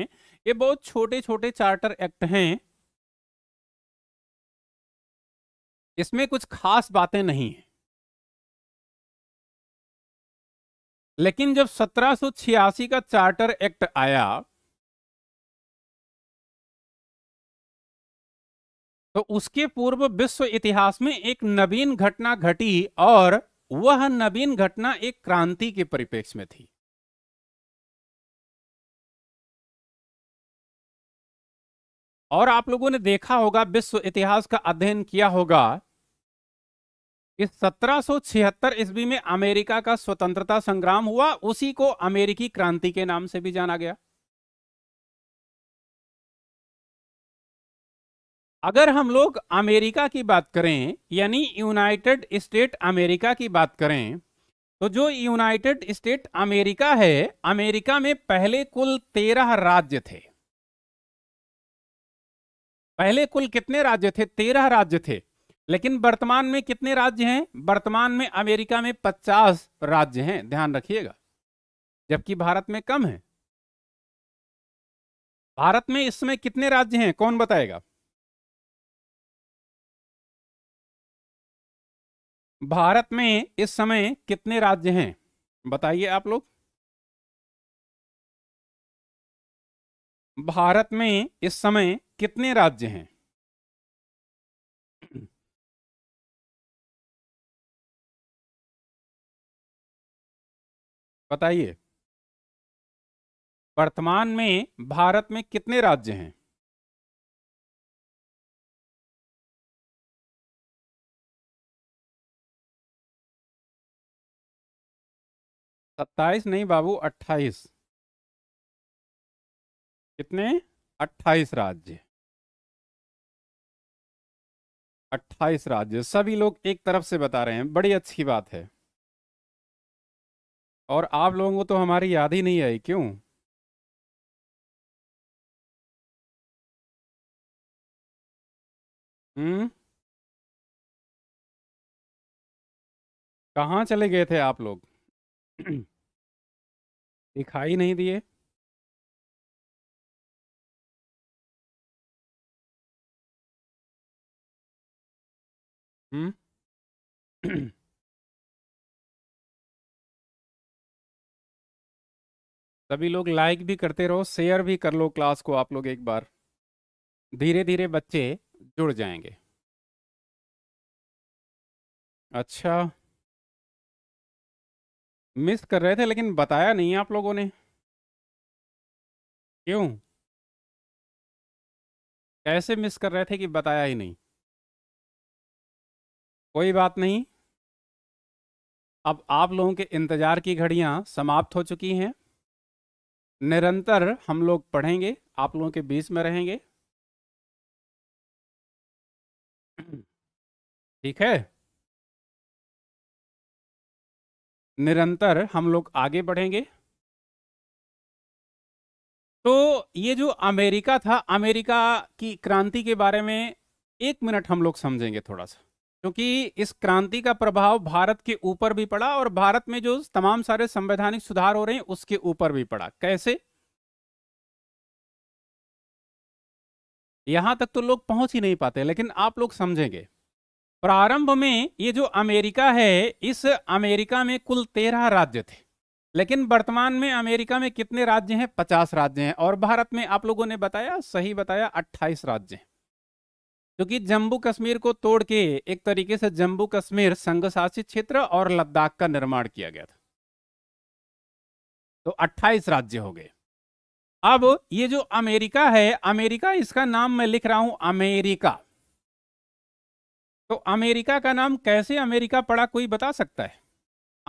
ये बहुत छोटे छोटे चार्टर एक्ट हैं इसमें कुछ खास बातें नहीं है लेकिन जब सत्रह का चार्टर एक्ट आया तो उसके पूर्व विश्व इतिहास में एक नवीन घटना घटी और वह नवीन घटना एक क्रांति के परिपेक्ष में थी और आप लोगों ने देखा होगा विश्व इतिहास का अध्ययन किया होगा कि 1776 ईस्वी में अमेरिका का स्वतंत्रता संग्राम हुआ उसी को अमेरिकी क्रांति के नाम से भी जाना गया अगर हम लोग अमेरिका की बात करें यानी यूनाइटेड स्टेट अमेरिका की बात करें तो जो यूनाइटेड स्टेट अमेरिका है अमेरिका में पहले कुल तेरह राज्य थे पहले कुल कितने राज्य थे तेरह राज्य थे लेकिन वर्तमान में कितने राज्य हैं वर्तमान में अमेरिका में पचास राज्य हैं ध्यान रखिएगा जबकि भारत में कम है भारत में इसमें कितने राज्य हैं कौन बताएगा भारत में इस समय कितने राज्य हैं बताइए आप लोग भारत में इस समय कितने राज्य हैं बताइए वर्तमान में भारत में कितने राज्य हैं सत्ताईस नहीं बाबू अट्ठाईस कितने अट्ठाईस राज्य अट्ठाईस राज्य सभी लोग एक तरफ से बता रहे हैं बड़ी अच्छी बात है और आप लोगों को तो हमारी याद ही नहीं आई क्यों हम्म कहाँ चले गए थे आप लोग दिखाई नहीं दिए हम्म सभी लोग लाइक भी करते रहो शेयर भी कर लो क्लास को आप लोग एक बार धीरे धीरे बच्चे जुड़ जाएंगे अच्छा मिस कर रहे थे लेकिन बताया नहीं आप लोगों ने क्यों कैसे मिस कर रहे थे कि बताया ही नहीं कोई बात नहीं अब आप लोगों के इंतज़ार की घड़ियां समाप्त हो चुकी हैं निरंतर हम लोग पढ़ेंगे आप लोगों के बीच में रहेंगे ठीक है निरंतर हम लोग आगे बढ़ेंगे तो ये जो अमेरिका था अमेरिका की क्रांति के बारे में एक मिनट हम लोग समझेंगे थोड़ा सा क्योंकि इस क्रांति का प्रभाव भारत के ऊपर भी पड़ा और भारत में जो तमाम सारे संवैधानिक सुधार हो रहे हैं उसके ऊपर भी पड़ा कैसे यहां तक तो लोग पहुंच ही नहीं पाते लेकिन आप लोग समझेंगे प्रारंभ में ये जो अमेरिका है इस अमेरिका में कुल तेरह राज्य थे लेकिन वर्तमान में अमेरिका में कितने राज्य हैं पचास राज्य हैं और भारत में आप लोगों ने बताया सही बताया अट्ठाईस राज्य हैं क्योंकि जम्मू कश्मीर को तोड़ के एक तरीके से जम्मू कश्मीर संघ शासित क्षेत्र और लद्दाख का निर्माण किया गया था तो 28 राज्य हो गए अब ये जो अमेरिका है अमेरिका इसका नाम मैं लिख रहा हूं अमेरिका तो अमेरिका का नाम कैसे अमेरिका पड़ा कोई बता सकता है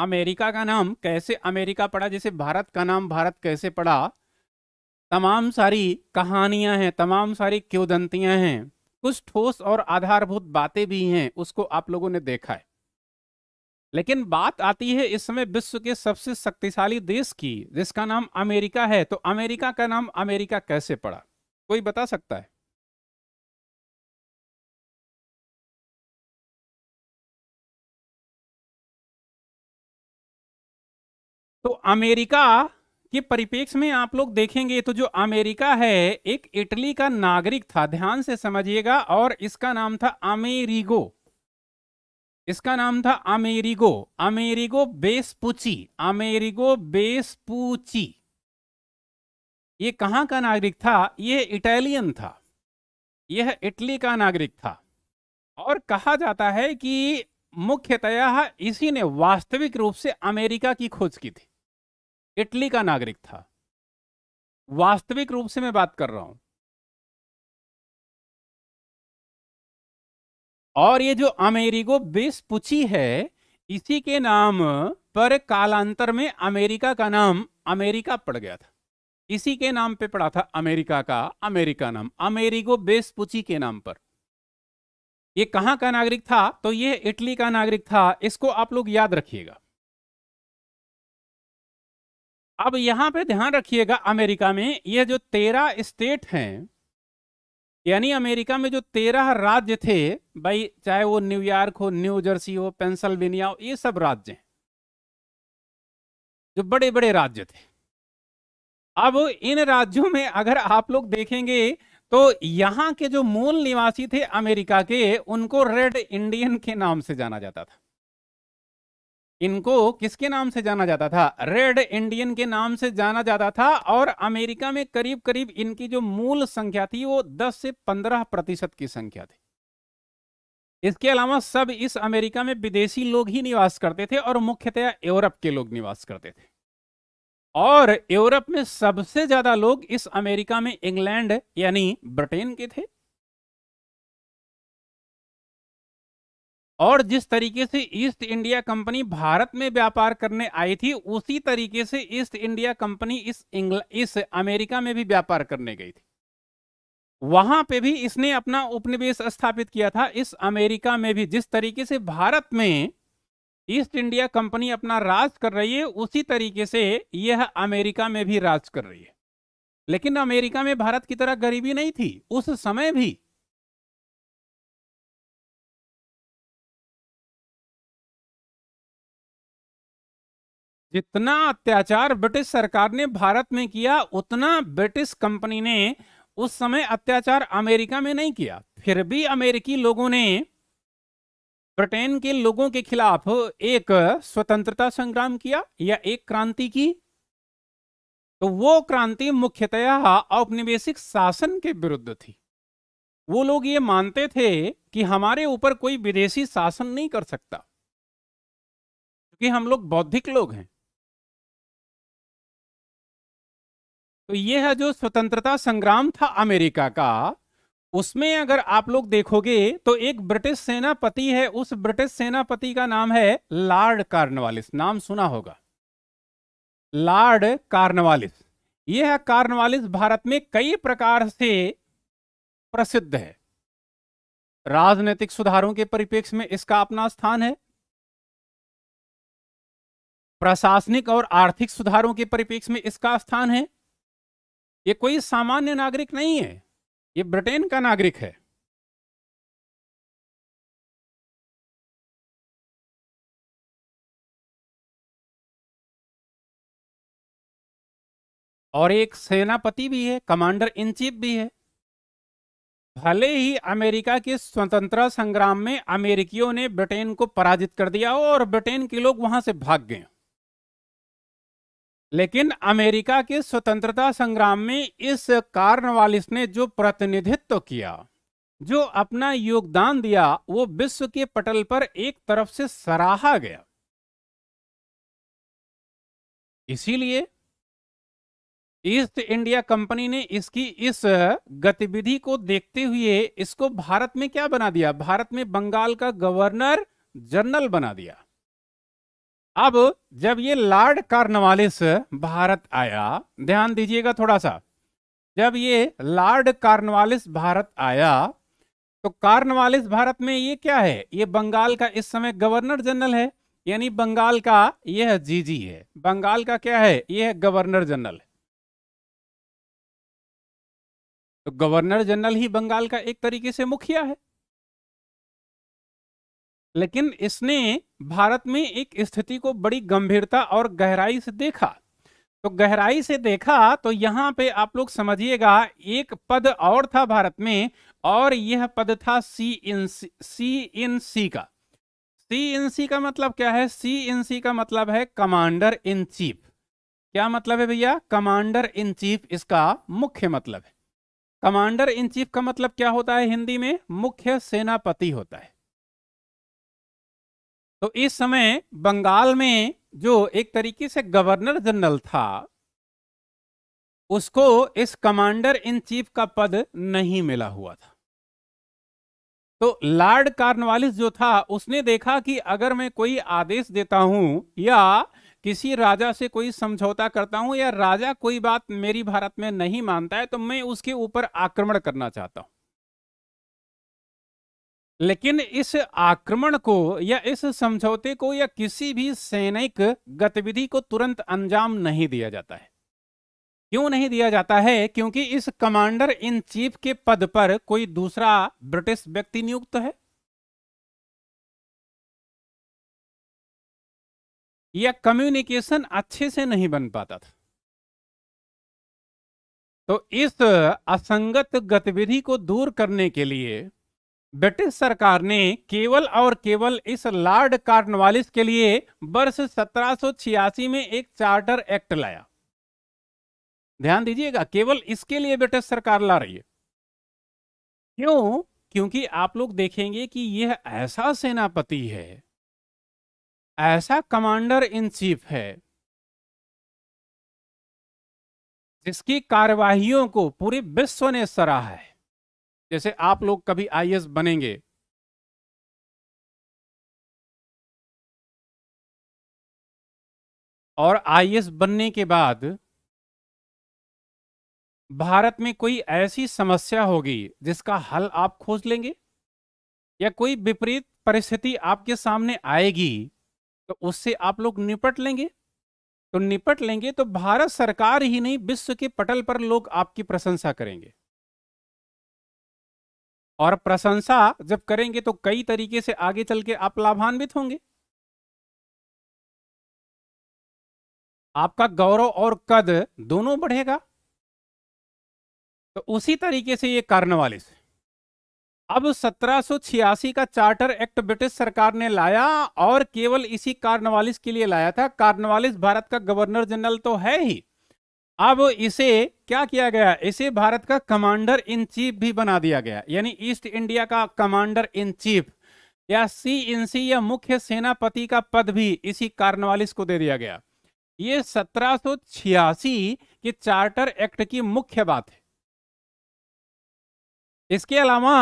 अमेरिका का नाम कैसे अमेरिका पड़ा जैसे भारत का नाम भारत कैसे पड़ा तमाम सारी कहानियां हैं तमाम सारी क्योदंतियां हैं कुछ ठोस और आधारभूत बातें भी हैं उसको आप लोगों ने देखा है लेकिन बात आती है इस समय विश्व के सबसे शक्तिशाली देश की जिसका नाम अमेरिका है तो अमेरिका का नाम अमेरिका कैसे पड़ा कोई बता सकता है तो अमेरिका के परिपेक्ष में आप लोग देखेंगे तो जो अमेरिका है एक इटली का नागरिक था ध्यान से समझिएगा और इसका नाम था अमेरिगो इसका नाम था Amerigo Amerigo Vespucci Amerigo Vespucci ये कहां का नागरिक था ये इटालियन था यह इटली का नागरिक था और कहा जाता है कि मुख्यतया इसी ने वास्तविक रूप से अमेरिका की खोज की थी इटली का नागरिक था वास्तविक रूप से मैं बात कर रहा हूं और ये जो अमेरिको बेस्पुची है इसी के नाम पर कालांतर में अमेरिका का नाम अमेरिका पड़ गया था इसी के नाम पे पड़ा था अमेरिका का अमेरिका नाम अमेरिको बेस्पुची के नाम पर ये कहां का नागरिक था तो ये इटली का नागरिक था इसको आप लोग याद रखिएगा अब यहां पे ध्यान रखिएगा अमेरिका में ये जो तेरह स्टेट हैं यानी अमेरिका में जो तेरह राज्य थे भाई चाहे वो न्यूयॉर्क हो न्यू जर्सी हो पेंसिल्वेनिया हो ये सब राज्य हैं जो बड़े बड़े राज्य थे अब इन राज्यों में अगर आप लोग देखेंगे तो यहाँ के जो मूल निवासी थे अमेरिका के उनको रेड इंडियन के नाम से जाना जाता था इनको किसके नाम से जाना जाता था रेड इंडियन के नाम से जाना जाता था और अमेरिका में करीब करीब इनकी जो मूल संख्या थी वो 10 से 15 प्रतिशत की संख्या थी इसके अलावा सब इस अमेरिका में विदेशी लोग ही निवास करते थे और मुख्यतया यूरोप के लोग निवास करते थे और यूरोप में सबसे ज्यादा लोग इस अमेरिका में इंग्लैंड यानी ब्रिटेन के थे और जिस तरीके से ईस्ट इंडिया कंपनी भारत में व्यापार करने आई थी उसी तरीके से ईस्ट इंडिया कंपनी इस इस अमेरिका में भी व्यापार करने गई थी वहां पे भी इसने अपना उपनिवेश स्थापित किया था इस अमेरिका में भी जिस तरीके से भारत में ईस्ट इंडिया कंपनी अपना राज कर रही है उसी तरीके से यह अमेरिका में भी राज कर रही है लेकिन अमेरिका में भारत की तरह गरीबी नहीं थी उस समय भी जितना अत्याचार ब्रिटिश सरकार ने भारत में किया उतना ब्रिटिश कंपनी ने उस समय अत्याचार अमेरिका में नहीं किया फिर भी अमेरिकी लोगों ने ब्रिटेन के लोगों के खिलाफ एक स्वतंत्रता संग्राम किया या एक क्रांति की तो वो क्रांति मुख्यतया औपनिवेशिक शासन के विरुद्ध थी वो लोग ये मानते थे कि हमारे ऊपर कोई विदेशी शासन नहीं कर सकता क्योंकि हम लोग बौद्धिक लोग हैं तो यह जो स्वतंत्रता संग्राम था अमेरिका का उसमें अगर आप लोग देखोगे तो एक ब्रिटिश सेनापति है उस ब्रिटिश सेनापति का नाम है लॉर्ड कार्नवालिस नाम सुना होगा लॉर्ड कार्नवालिस यह है कार्नवालिस भारत में कई प्रकार से प्रसिद्ध है राजनीतिक सुधारों के परिप्रेक्ष्य में इसका अपना स्थान है प्रशासनिक और आर्थिक सुधारों के परिप्रेक्ष्य में इसका स्थान है ये कोई सामान्य नागरिक नहीं है ये ब्रिटेन का नागरिक है और एक सेनापति भी है कमांडर इन चीफ भी है भले ही अमेरिका के स्वतंत्रता संग्राम में अमेरिकियों ने ब्रिटेन को पराजित कर दिया और ब्रिटेन के लोग वहां से भाग गए लेकिन अमेरिका के स्वतंत्रता संग्राम में इस कार्नवालिस ने जो प्रतिनिधित्व किया जो अपना योगदान दिया वो विश्व के पटल पर एक तरफ से सराहा गया इसीलिए ईस्ट इंडिया कंपनी ने इसकी इस गतिविधि को देखते हुए इसको भारत में क्या बना दिया भारत में बंगाल का गवर्नर जनरल बना दिया अब जब ये लॉर्ड कार्नवालिस भारत आया ध्यान दीजिएगा थोड़ा सा जब ये लॉर्ड कार्नवालिस भारत आया तो कार्नवालिस भारत में ये क्या है ये बंगाल का इस समय गवर्नर जनरल है यानी बंगाल का यह जीजी है बंगाल का क्या है यह गवर्नर जनरल है तो गवर्नर जनरल ही बंगाल का एक तरीके से मुखिया है लेकिन इसने भारत में एक स्थिति को बड़ी गंभीरता और गहराई से देखा तो गहराई से देखा तो यहाँ पे आप लोग समझिएगा एक पद और था भारत में और यह पद था सी इन सी इन सी का सी इन सी का मतलब क्या है सी इन सी का मतलब है कमांडर इन चीफ क्या मतलब है भैया कमांडर इन चीफ इसका मुख्य मतलब है कमांडर इन चीफ का मतलब क्या होता है हिंदी में मुख्य सेनापति होता है तो इस समय बंगाल में जो एक तरीके से गवर्नर जनरल था उसको इस कमांडर इन चीफ का पद नहीं मिला हुआ था तो लॉर्ड कार्नवालिस जो था उसने देखा कि अगर मैं कोई आदेश देता हूं या किसी राजा से कोई समझौता करता हूं या राजा कोई बात मेरी भारत में नहीं मानता है तो मैं उसके ऊपर आक्रमण करना चाहता हूं लेकिन इस आक्रमण को या इस समझौते को या किसी भी सैनिक गतिविधि को तुरंत अंजाम नहीं दिया जाता है क्यों नहीं दिया जाता है क्योंकि इस कमांडर इन चीफ के पद पर कोई दूसरा ब्रिटिश व्यक्ति नियुक्त है या कम्युनिकेशन अच्छे से नहीं बन पाता था तो इस असंगत गतिविधि को दूर करने के लिए ब्रिटिश सरकार ने केवल और केवल इस लॉर्ड कार्नवालिस के लिए वर्ष सत्रह में एक चार्टर एक्ट लाया ध्यान दीजिएगा केवल इसके लिए ब्रिटिश सरकार ला रही है क्यों क्योंकि आप लोग देखेंगे कि यह ऐसा सेनापति है ऐसा कमांडर इन चीफ है जिसकी कार्यवाहियों को पूरे विश्व ने सराहा है जैसे आप लोग कभी आई बनेंगे और आई बनने के बाद भारत में कोई ऐसी समस्या होगी जिसका हल आप खोज लेंगे या कोई विपरीत परिस्थिति आपके सामने आएगी तो उससे आप लोग निपट लेंगे तो निपट लेंगे तो भारत सरकार ही नहीं विश्व के पटल पर लोग आपकी प्रशंसा करेंगे और प्रशंसा जब करेंगे तो कई तरीके से आगे चल के आप लाभान्वित होंगे आपका गौरव और कद दोनों बढ़ेगा तो उसी तरीके से ये कार्नवालिस अब सत्रह का चार्टर एक्ट ब्रिटिश सरकार ने लाया और केवल इसी कार्नवालिस के लिए लाया था कार्नवालिस भारत का गवर्नर जनरल तो है ही अब इसे क्या किया गया इसे भारत का कमांडर इन चीफ भी बना दिया गया यानी ईस्ट इंडिया का कमांडर इन चीफ या सी इन सी या मुख्य सेनापति का पद भी इसी कार्नवालिस को दे दिया गया ये सत्रह के चार्टर एक्ट की मुख्य बात है इसके अलावा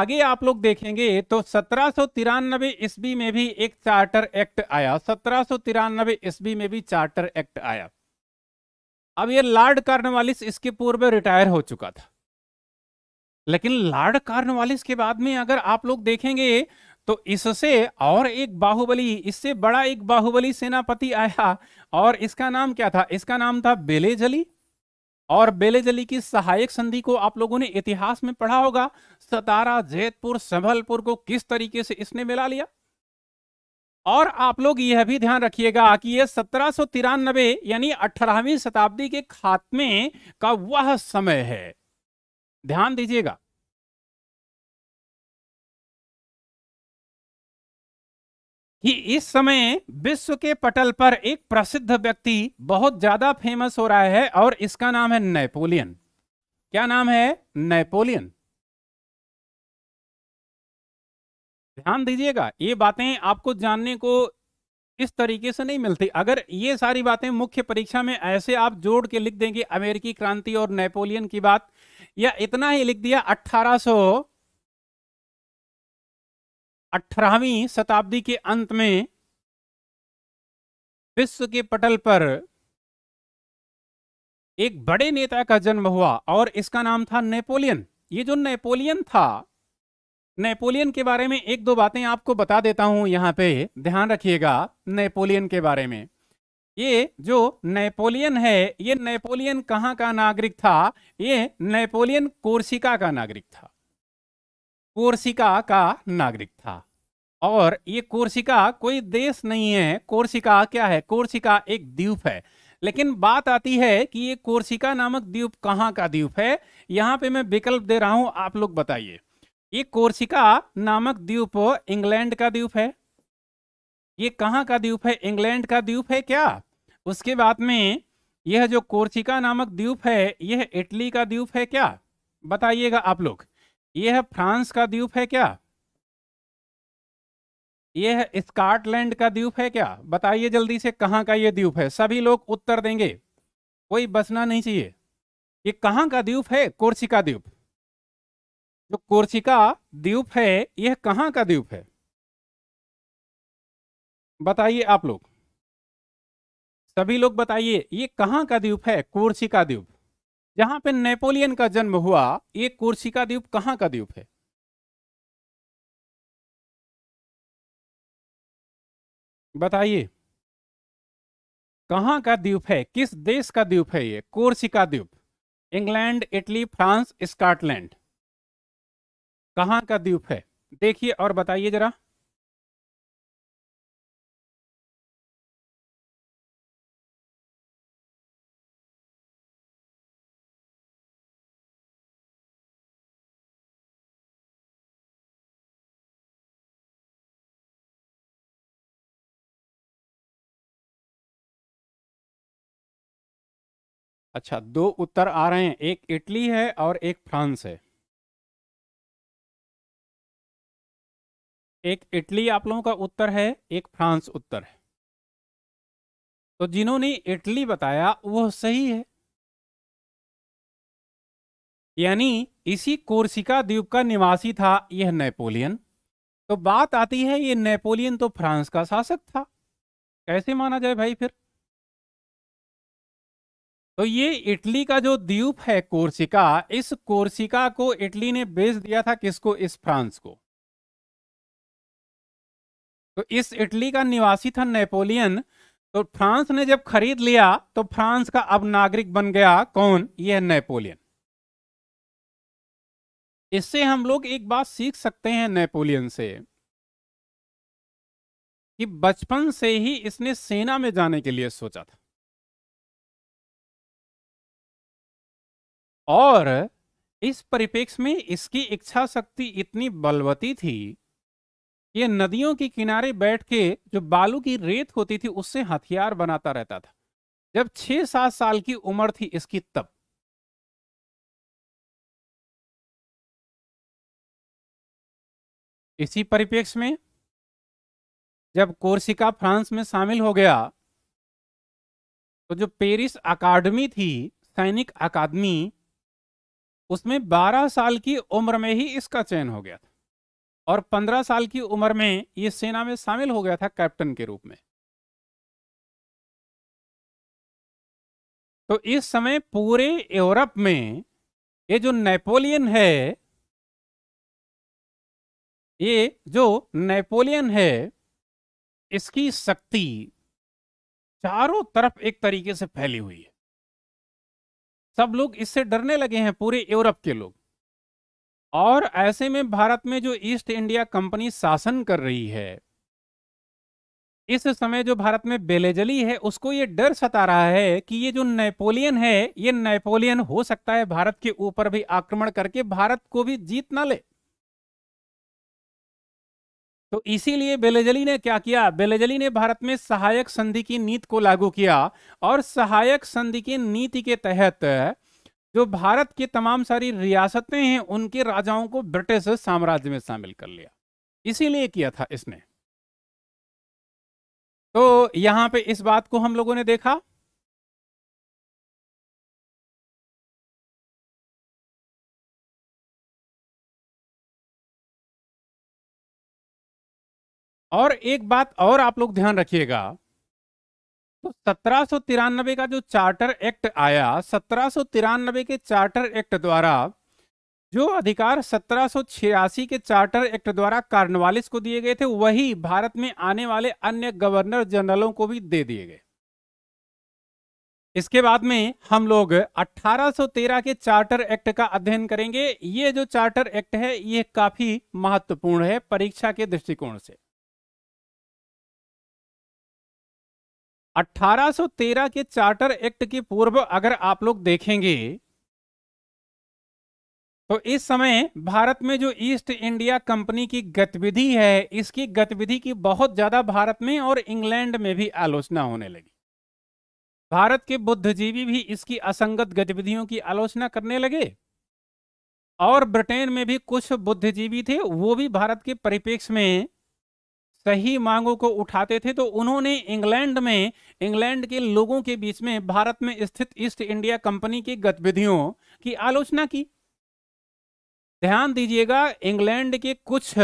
आगे आप लोग देखेंगे तो सत्रह सो तिरानबे ईस्वी में भी एक चार्टर एक्ट आया सत्रह सो तिरानबे ईस्वी में भी चार्टर एक्ट आया अब ये लॉर्ड कार्नवालिस इसके पूर्व रिटायर हो चुका था लेकिन लॉर्ड कार्नवालिस के बाद में अगर आप लोग देखेंगे तो इससे और एक बाहुबली इससे बड़ा एक बाहुबली सेनापति आया और इसका नाम क्या था इसका नाम था बेलेजली और बेलेजली की सहायक संधि को आप लोगों ने इतिहास में पढ़ा होगा सतारा जैतपुर संभलपुर को किस तरीके से इसने मिला लिया और आप लोग यह भी ध्यान रखिएगा कि यह सत्रह यानी अठारहवीं शताब्दी के खात्मे का वह समय है ध्यान दीजिएगा कि इस समय विश्व के पटल पर एक प्रसिद्ध व्यक्ति बहुत ज्यादा फेमस हो रहा है और इसका नाम है नेपोलियन क्या नाम है नेपोलियन ध्यान दीजिएगा ये बातें आपको जानने को इस तरीके से नहीं मिलती अगर ये सारी बातें मुख्य परीक्षा में ऐसे आप जोड़ के लिख देंगे अमेरिकी क्रांति और नेपोलियन की बात या इतना ही लिख दिया 1800 अठारहवीं शताब्दी के अंत में विश्व के पटल पर एक बड़े नेता का जन्म हुआ और इसका नाम था नेपोलियन ये जो नेपोलियन था नेपोलियन के बारे में एक दो बातें आपको बता देता हूं यहाँ पे ध्यान रखिएगा नेपोलियन के बारे में ये जो नेपोलियन है ये नेपोलियन कहाँ का नागरिक था ये नेपोलियन कोर्सिका का नागरिक था कोर्सिका का नागरिक था और ये कोर्सिका कोई देश नहीं है कोर्सिका क्या है कोर्सिका एक द्वीप है लेकिन बात आती है कि ये कोर्सिका नामक द्वीप कहाँ का द्वीप है यहाँ पे मैं विकल्प दे रहा हूं आप लोग बताइए ये कोर्सिका नामक द्वीप इंग्लैंड का द्वीप है ये कहाँ का द्वीप है इंग्लैंड का द्वीप है क्या उसके बाद में यह जो कोर्सिका नामक द्वीप है यह इटली का द्वीप है क्या बताइएगा आप लोग यह फ्रांस का द्वीप है क्या यह स्कॉटलैंड का द्वीप है क्या बताइए जल्दी से कहाँ का यह द्वीप है सभी लोग उत्तर देंगे कोई बसना नहीं चाहिए ये कहाँ का द्वीप है कोर्सिका द्वीप जो तो कोर्सिका द्वीप है यह कहां का द्वीप है बताइए आप लोग सभी लोग बताइए ये कहां का द्वीप है कोर्सिका द्वीप जहां पे नेपोलियन का जन्म हुआ ये कोर्सिका द्वीप कहां का द्वीप है बताइए कहां का द्वीप है किस देश का द्वीप है ये कोर्सिका द्वीप इंग्लैंड इटली फ्रांस स्कॉटलैंड कहाँ का द्वीप है देखिए और बताइए जरा अच्छा दो उत्तर आ रहे हैं एक इटली है और एक फ्रांस है एक इटली आप लोगों का उत्तर है एक फ्रांस उत्तर है तो जिन्होंने इटली बताया वो सही है यानी इसी कोर्सिका द्वीप का निवासी था यह नेपोलियन तो बात आती है ये नेपोलियन तो फ्रांस का शासक था कैसे माना जाए भाई फिर तो ये इटली का जो द्वीप है कोर्सिका इस कोर्सिका को इटली ने बेच दिया था किसको इस फ्रांस को तो इस इटली का निवासी था नेपोलियन तो फ्रांस ने जब खरीद लिया तो फ्रांस का अब नागरिक बन गया कौन यह नेपोलियन इससे हम लोग एक बात सीख सकते हैं नेपोलियन से कि बचपन से ही इसने सेना में जाने के लिए सोचा था और इस परिपेक्ष में इसकी इच्छा शक्ति इतनी बलवती थी ये नदियों के किनारे बैठ के जो बालू की रेत होती थी उससे हथियार बनाता रहता था जब छह सात साल की उम्र थी इसकी तब इसी परिप्रेक्ष्य में जब कोर्सिका फ्रांस में शामिल हो गया तो जो पेरिस अकादमी थी सैनिक अकादमी उसमें 12 साल की उम्र में ही इसका चयन हो गया था और 15 साल की उम्र में ये सेना में शामिल हो गया था कैप्टन के रूप में तो इस समय पूरे यूरोप में ये जो नेपोलियन है ये जो नेपोलियन है इसकी शक्ति चारों तरफ एक तरीके से फैली हुई है सब लोग इससे डरने लगे हैं पूरे यूरोप के लोग और ऐसे में भारत में जो ईस्ट इंडिया कंपनी शासन कर रही है इस समय जो भारत में बेलेजली है उसको ये डर सता रहा है कि ये जो नेपोलियन है ये नेपोलियन हो सकता है भारत के ऊपर भी आक्रमण करके भारत को भी जीत ना ले तो इसीलिए बेलेजली ने क्या किया बेलेजली ने भारत में सहायक संधि की नीति को लागू किया और सहायक संधि की नीति के तहत जो भारत की तमाम सारी रियासतें हैं उनके राजाओं को ब्रिटिश साम्राज्य में शामिल कर लिया इसीलिए किया था इसने तो यहां पे इस बात को हम लोगों ने देखा और एक बात और आप लोग ध्यान रखिएगा तो सत्रह का जो चार्टर एक्ट आया सत्रह के चार्टर एक्ट द्वारा जो अधिकार सत्रह के चार्टर एक्ट द्वारा कार्नवालिस को दिए गए थे वही भारत में आने वाले अन्य गवर्नर जनरलों को भी दे दिए गए इसके बाद में हम लोग 1813 के चार्टर एक्ट का अध्ययन करेंगे ये जो चार्टर एक्ट है ये काफी महत्वपूर्ण है परीक्षा के दृष्टिकोण से 1813 के चार्टर एक्ट के पूर्व अगर आप लोग देखेंगे तो इस समय भारत में जो ईस्ट इंडिया कंपनी की गतिविधि है इसकी गतिविधि की बहुत ज्यादा भारत में और इंग्लैंड में भी आलोचना होने लगी भारत के बुद्धिजीवी भी इसकी असंगत गतिविधियों की आलोचना करने लगे और ब्रिटेन में भी कुछ बुद्धिजीवी थे वो भी भारत के परिपेक्ष में सही मांगों को उठाते थे तो उन्होंने इंग्लैंड में इंग्लैंड के लोगों के बीच में भारत में स्थित ईस्ट इंडिया कंपनी की गतिविधियों की आलोचना की ध्यान दीजिएगा इंग्लैंड के कुछ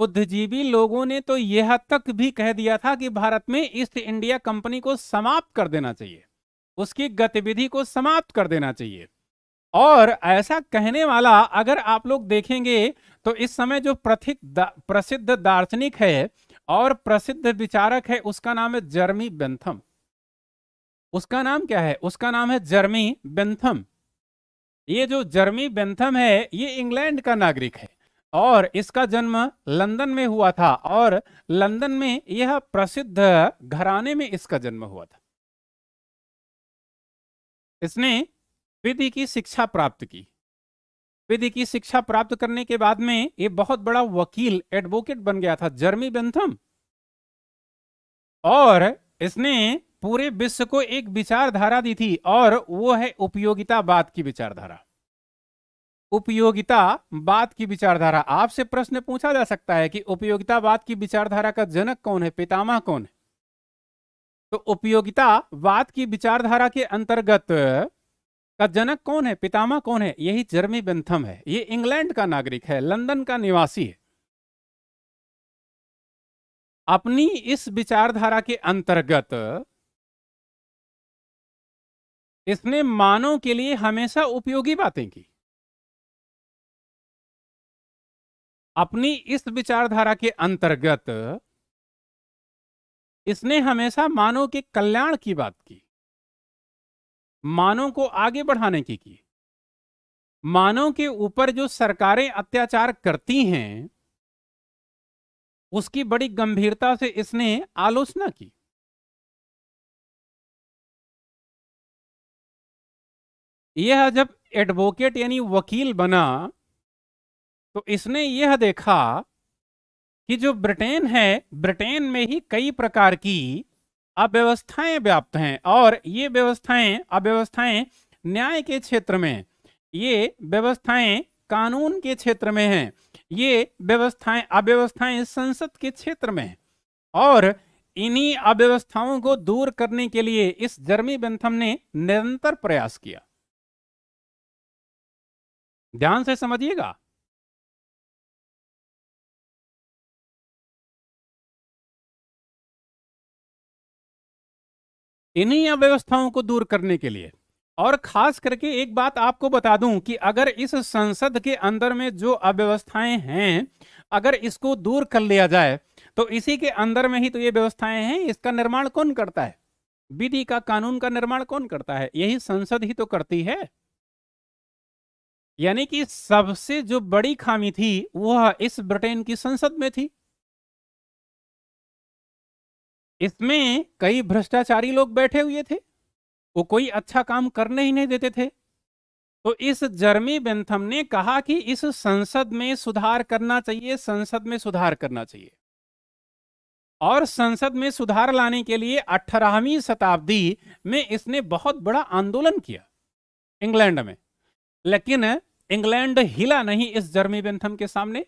बुद्धिजीवी लोगों ने तो यह तक भी कह दिया था कि भारत में ईस्ट इंडिया कंपनी को समाप्त कर देना चाहिए उसकी गतिविधि को समाप्त कर देना चाहिए और ऐसा कहने वाला अगर आप लोग देखेंगे तो इस समय जो प्रथिक दा, प्रसिद्ध दार्शनिक है और प्रसिद्ध विचारक है उसका नाम है जर्मी बेंथम उसका नाम क्या है उसका नाम है जर्मी बेंथम ये जो जर्मी बेंथम है ये इंग्लैंड का नागरिक है और इसका जन्म लंदन में हुआ था और लंदन में यह प्रसिद्ध घराने में इसका जन्म हुआ था इसने विधि की शिक्षा प्राप्त की वेद की शिक्षा प्राप्त करने के बाद में ये बहुत बड़ा वकील एडवोकेट बन गया था जर्मी बेंथम और इसने पूरे विश्व को एक विचारधारा दी थी और वो है उपयोगितावाद की विचारधारा बात की विचारधारा आपसे प्रश्न पूछा जा सकता है कि उपयोगितावाद की विचारधारा का जनक कौन है पितामह कौन है तो उपयोगितावाद की विचारधारा के अंतर्गत का जनक कौन है पितामा कौन है यही जर्मी बेंथम है ये इंग्लैंड का नागरिक है लंदन का निवासी है अपनी इस विचारधारा के अंतर्गत इसने मानव के लिए हमेशा उपयोगी बातें की अपनी इस विचारधारा के अंतर्गत इसने हमेशा मानव के कल्याण की बात की मानव को आगे बढ़ाने की की मानव के ऊपर जो सरकारें अत्याचार करती हैं उसकी बड़ी गंभीरता से इसने आलोचना की यह जब एडवोकेट यानी वकील बना तो इसने यह देखा कि जो ब्रिटेन है ब्रिटेन में ही कई प्रकार की अव्यवस्थाएं व्याप्त हैं और ये व्यवस्थाएं अव्यवस्थाएं न्याय के क्षेत्र में ये व्यवस्थाएं कानून के क्षेत्र में हैं ये व्यवस्थाएं अव्यवस्थाएं संसद के क्षेत्र में और इन्हीं अव्यवस्थाओं को दूर करने के लिए इस जर्मी बेंथम ने निरंतर प्रयास किया ध्यान से समझिएगा इन्हीं अव्यवस्थाओं को दूर करने के लिए और खास करके एक बात आपको बता दूं कि अगर इस संसद के अंदर में जो अव्यवस्थाएं हैं अगर इसको दूर कर लिया जाए तो इसी के अंदर में ही तो ये व्यवस्थाएं हैं इसका निर्माण कौन करता है विधि का कानून का निर्माण कौन करता है यही संसद ही तो करती है यानी कि सबसे जो बड़ी खामी थी वह इस ब्रिटेन की संसद में थी इसमें कई भ्रष्टाचारी लोग बैठे हुए थे वो कोई अच्छा काम करने ही नहीं देते थे तो इस जर्मी बेंथम ने कहा कि इस संसद में सुधार करना चाहिए संसद में सुधार करना चाहिए और संसद में सुधार लाने के लिए 18वीं शताब्दी में इसने बहुत बड़ा आंदोलन किया इंग्लैंड में लेकिन इंग्लैंड हिला नहीं इस जर्मी बेंथम के सामने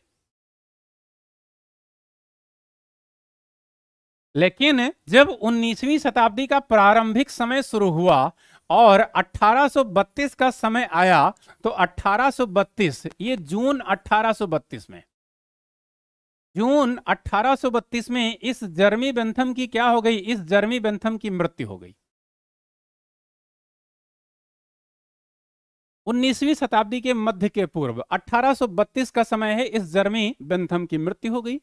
लेकिन जब 19वीं शताब्दी का प्रारंभिक समय शुरू हुआ और 1832 का समय आया तो 1832 ये जून 1832 में जून 1832 में इस जर्मी बेंथम की क्या हो गई इस जर्मी बेंथम की मृत्यु हो गई 19वीं शताब्दी के मध्य के पूर्व 1832 का समय है इस जर्मी बेंथम की मृत्यु हो गई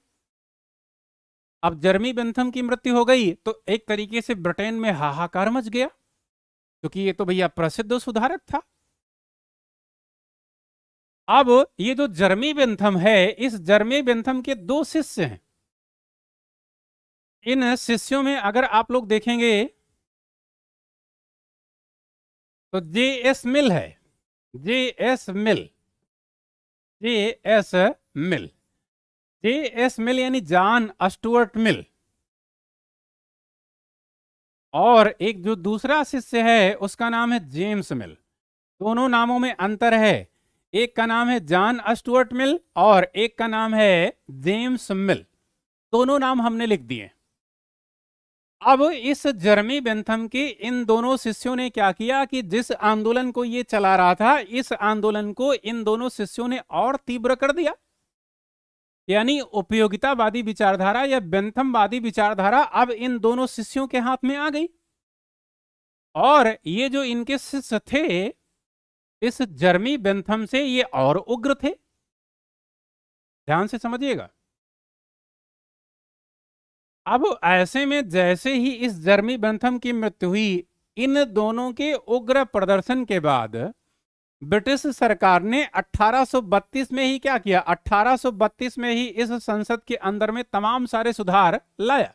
अब जर्मी बेंथम की मृत्यु हो गई तो एक तरीके से ब्रिटेन में हाहाकार मच गया क्योंकि ये तो भैया प्रसिद्ध सुधारक था अब ये जो जर्मी बेंथम है इस जर्मी बेंथम के दो शिष्य हैं इन शिष्यों में अगर आप लोग देखेंगे तो जे एस मिल है J S Mill J S Mill J S Mill यानी जान अस्टुअर्ट मिल और एक जो दूसरा शिष्य है उसका नाम है जेम्स मिल दोनों नामों में अंतर है एक का नाम है जॉन अस्टुअर्ट मिल और एक का नाम है जेम्स मिल दोनों नाम हमने लिख दिए अब इस जर्मी बेंथम के इन दोनों शिष्यों ने क्या किया कि जिस आंदोलन को ये चला रहा था इस आंदोलन को इन दोनों शिष्यों ने और तीव्र कर दिया यानी उपयोगितावादी विचारधारा या बेंथमवादी विचारधारा अब इन दोनों शिष्यों के हाथ में आ गई और ये जो इनके शिष्य थे इस जर्मी बेंथम से ये और उग्र थे ध्यान से समझिएगा अब ऐसे में जैसे ही इस जर्मी बेंथम की मृत्यु हुई इन दोनों के उग्र प्रदर्शन के बाद ब्रिटिश सरकार ने 1832 में ही क्या किया 1832 में ही इस संसद के अंदर में तमाम सारे सुधार लाया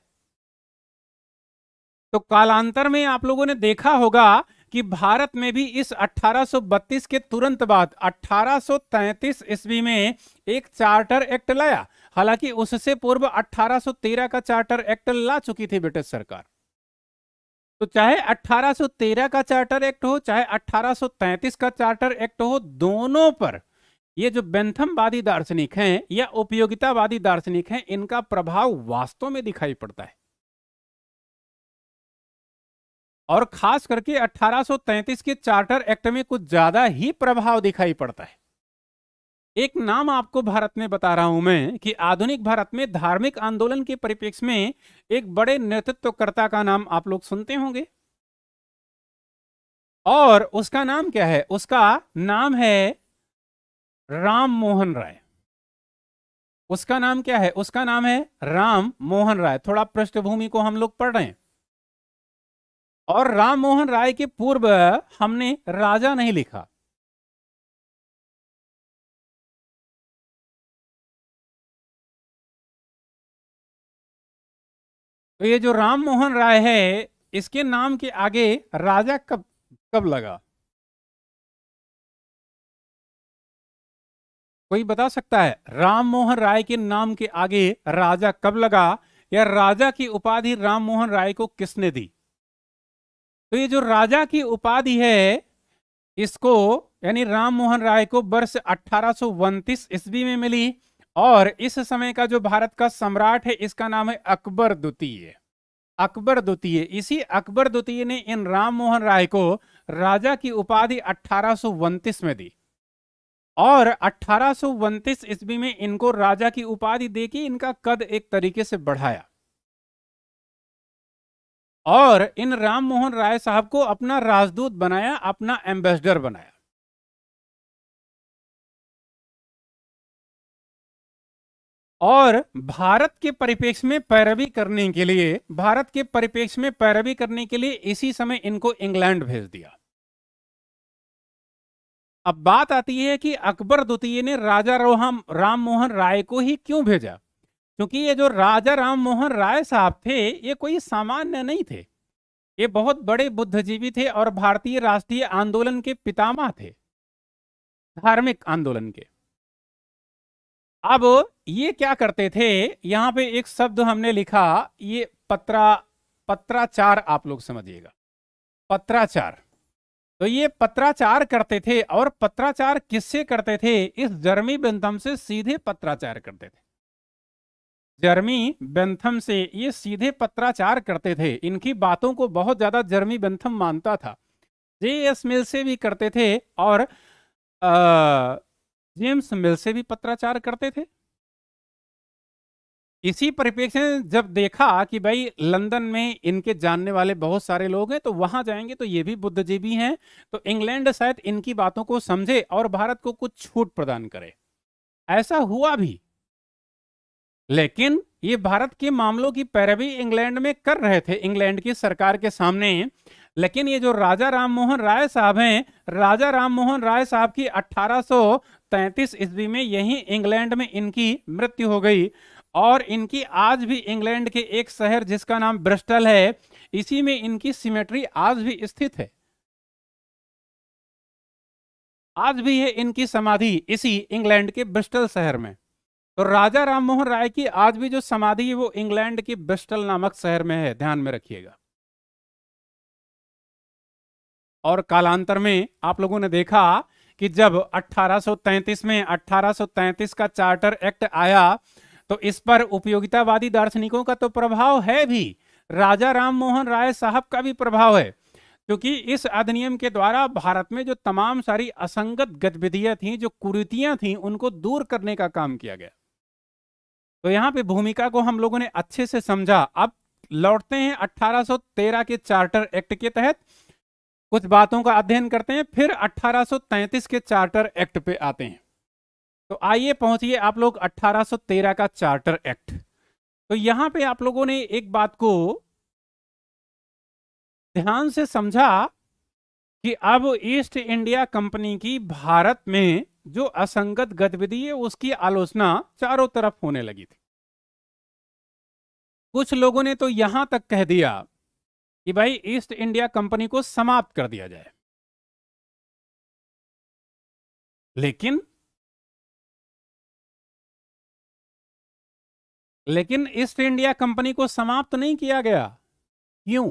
तो कालांतर में आप लोगों ने देखा होगा कि भारत में भी इस 1832 के तुरंत बाद 1833 ईस्वी में एक चार्टर एक्ट लाया हालांकि उससे पूर्व 1813 का चार्टर एक्ट ला चुकी थी ब्रिटिश सरकार तो चाहे 1813 का चार्टर एक्ट हो चाहे 1833 का चार्टर एक्ट हो दोनों पर ये जो बेंथमवादी दार्शनिक हैं या उपयोगितावादी दार्शनिक हैं इनका प्रभाव वास्तव में दिखाई पड़ता है और खास करके 1833 के चार्टर एक्ट में कुछ ज्यादा ही प्रभाव दिखाई पड़ता है एक नाम आपको भारत में बता रहा हूं मैं कि आधुनिक भारत में धार्मिक आंदोलन के परिप्रेक्ष्य में एक बड़े नेतृत्वकर्ता का नाम आप लोग सुनते होंगे और उसका नाम क्या है उसका नाम है राम मोहन राय उसका नाम क्या है उसका नाम है राम मोहन राय थोड़ा पृष्ठभूमि को हम लोग पढ़ रहे हैं और राम मोहन राय के पूर्व हमने राजा नहीं लिखा तो ये जो राम मोहन राय है इसके नाम के आगे राजा कब कब लगा कोई बता सकता है राम मोहन राय के नाम के आगे राजा कब लगा या राजा की उपाधि राम मोहन राय को किसने दी तो ये जो राजा की उपाधि है इसको यानी राम मोहन राय को वर्ष अठारह सो ईस्वी में मिली और इस समय का जो भारत का सम्राट है इसका नाम है अकबर द्वितीय अकबर द्वितीय इसी अकबर द्वितीय ने इन राम मोहन राय को राजा की उपाधि अठारह में दी और अठारह ईस्वी में इनको राजा की उपाधि देके इनका कद एक तरीके से बढ़ाया और इन राम मोहन राय साहब को अपना राजदूत बनाया अपना एम्बेसडर बनाया और भारत के परिपेक्ष में पैरवी करने के लिए भारत के परिपेक्ष में पैरवी करने के लिए इसी समय इनको इंग्लैंड भेज दिया अब बात आती है कि अकबर द्वितीय ने राजा रोहम राम मोहन राय को ही क्यों भेजा क्योंकि ये जो राजा राम मोहन राय साहब थे ये कोई सामान्य नहीं थे ये बहुत बड़े बुद्धिजीवी थे और भारतीय राष्ट्रीय आंदोलन के पितामा थे धार्मिक आंदोलन के अब ये क्या करते थे यहाँ पे एक शब्द हमने लिखा ये पत्रा पत्राचार आप लोग समझिएगा पत्राचार तो ये पत्राचार करते थे और पत्राचार किससे करते थे इस जर्मी बेंथम से सीधे पत्राचार करते थे जर्मी बेंथम से ये सीधे पत्राचार करते थे इनकी बातों को बहुत ज्यादा जर्मी बेंथम मानता था जे एस मिल से भी करते थे और जेम्स मिल से भी पत्राचार करते थे इसी परिप्रेक्ष्य में जब देखा कि भाई लंदन में इनके जानने वाले बहुत सारे लोग हैं तो वहां जाएंगे तो ये भी भी हैं तो इंग्लैंड शायद इनकी बातों को समझे और भारत को कुछ छूट प्रदान करे ऐसा हुआ भी लेकिन ये भारत के मामलों की पैरवी इंग्लैंड में कर रहे थे इंग्लैंड की सरकार के सामने लेकिन ये जो राजा राम मोहन राय साहब हैं राजा राम मोहन राय साहब की 1833 ईस्वी में यही इंग्लैंड में इनकी मृत्यु हो गई और इनकी आज भी इंग्लैंड के एक शहर जिसका नाम ब्रिस्टल है इसी में इनकी सिमेट्री आज भी स्थित है आज भी है इनकी समाधि इसी इंग्लैंड के ब्रिस्टल शहर में तो राजा राममोहन राय की आज भी जो समाधि है वो इंग्लैंड के ब्रिस्टल नामक शहर में है ध्यान में रखिएगा और कालांतर में आप लोगों ने देखा कि जब 1833 में 1833 का चार्टर एक्ट आया तो इस पर उपयोगितावादी दार्शनिकों का तो प्रभाव है भी राजा राम मोहन राय साहब का भी प्रभाव है क्योंकि इस अधिनियम के द्वारा भारत में जो तमाम सारी असंगत गतिविधियां थी जो कुरीतियां थी उनको दूर करने का काम किया गया तो यहाँ पे भूमिका को हम लोगों ने अच्छे से समझा अब लौटते हैं 1813 के चार्टर एक्ट के तहत कुछ बातों का अध्ययन करते हैं फिर 1833 के चार्टर एक्ट पे आते हैं तो आइए पहुंचिए आप लोग 1813 का चार्टर एक्ट तो यहां पे आप लोगों ने एक बात को ध्यान से समझा कि अब ईस्ट इंडिया कंपनी की भारत में जो असंगत गतिविधि है उसकी आलोचना चारों तरफ होने लगी थी कुछ लोगों ने तो यहां तक कह दिया कि भाई ईस्ट इंडिया कंपनी को समाप्त कर दिया जाए लेकिन लेकिन ईस्ट इंडिया कंपनी को समाप्त नहीं किया गया क्यों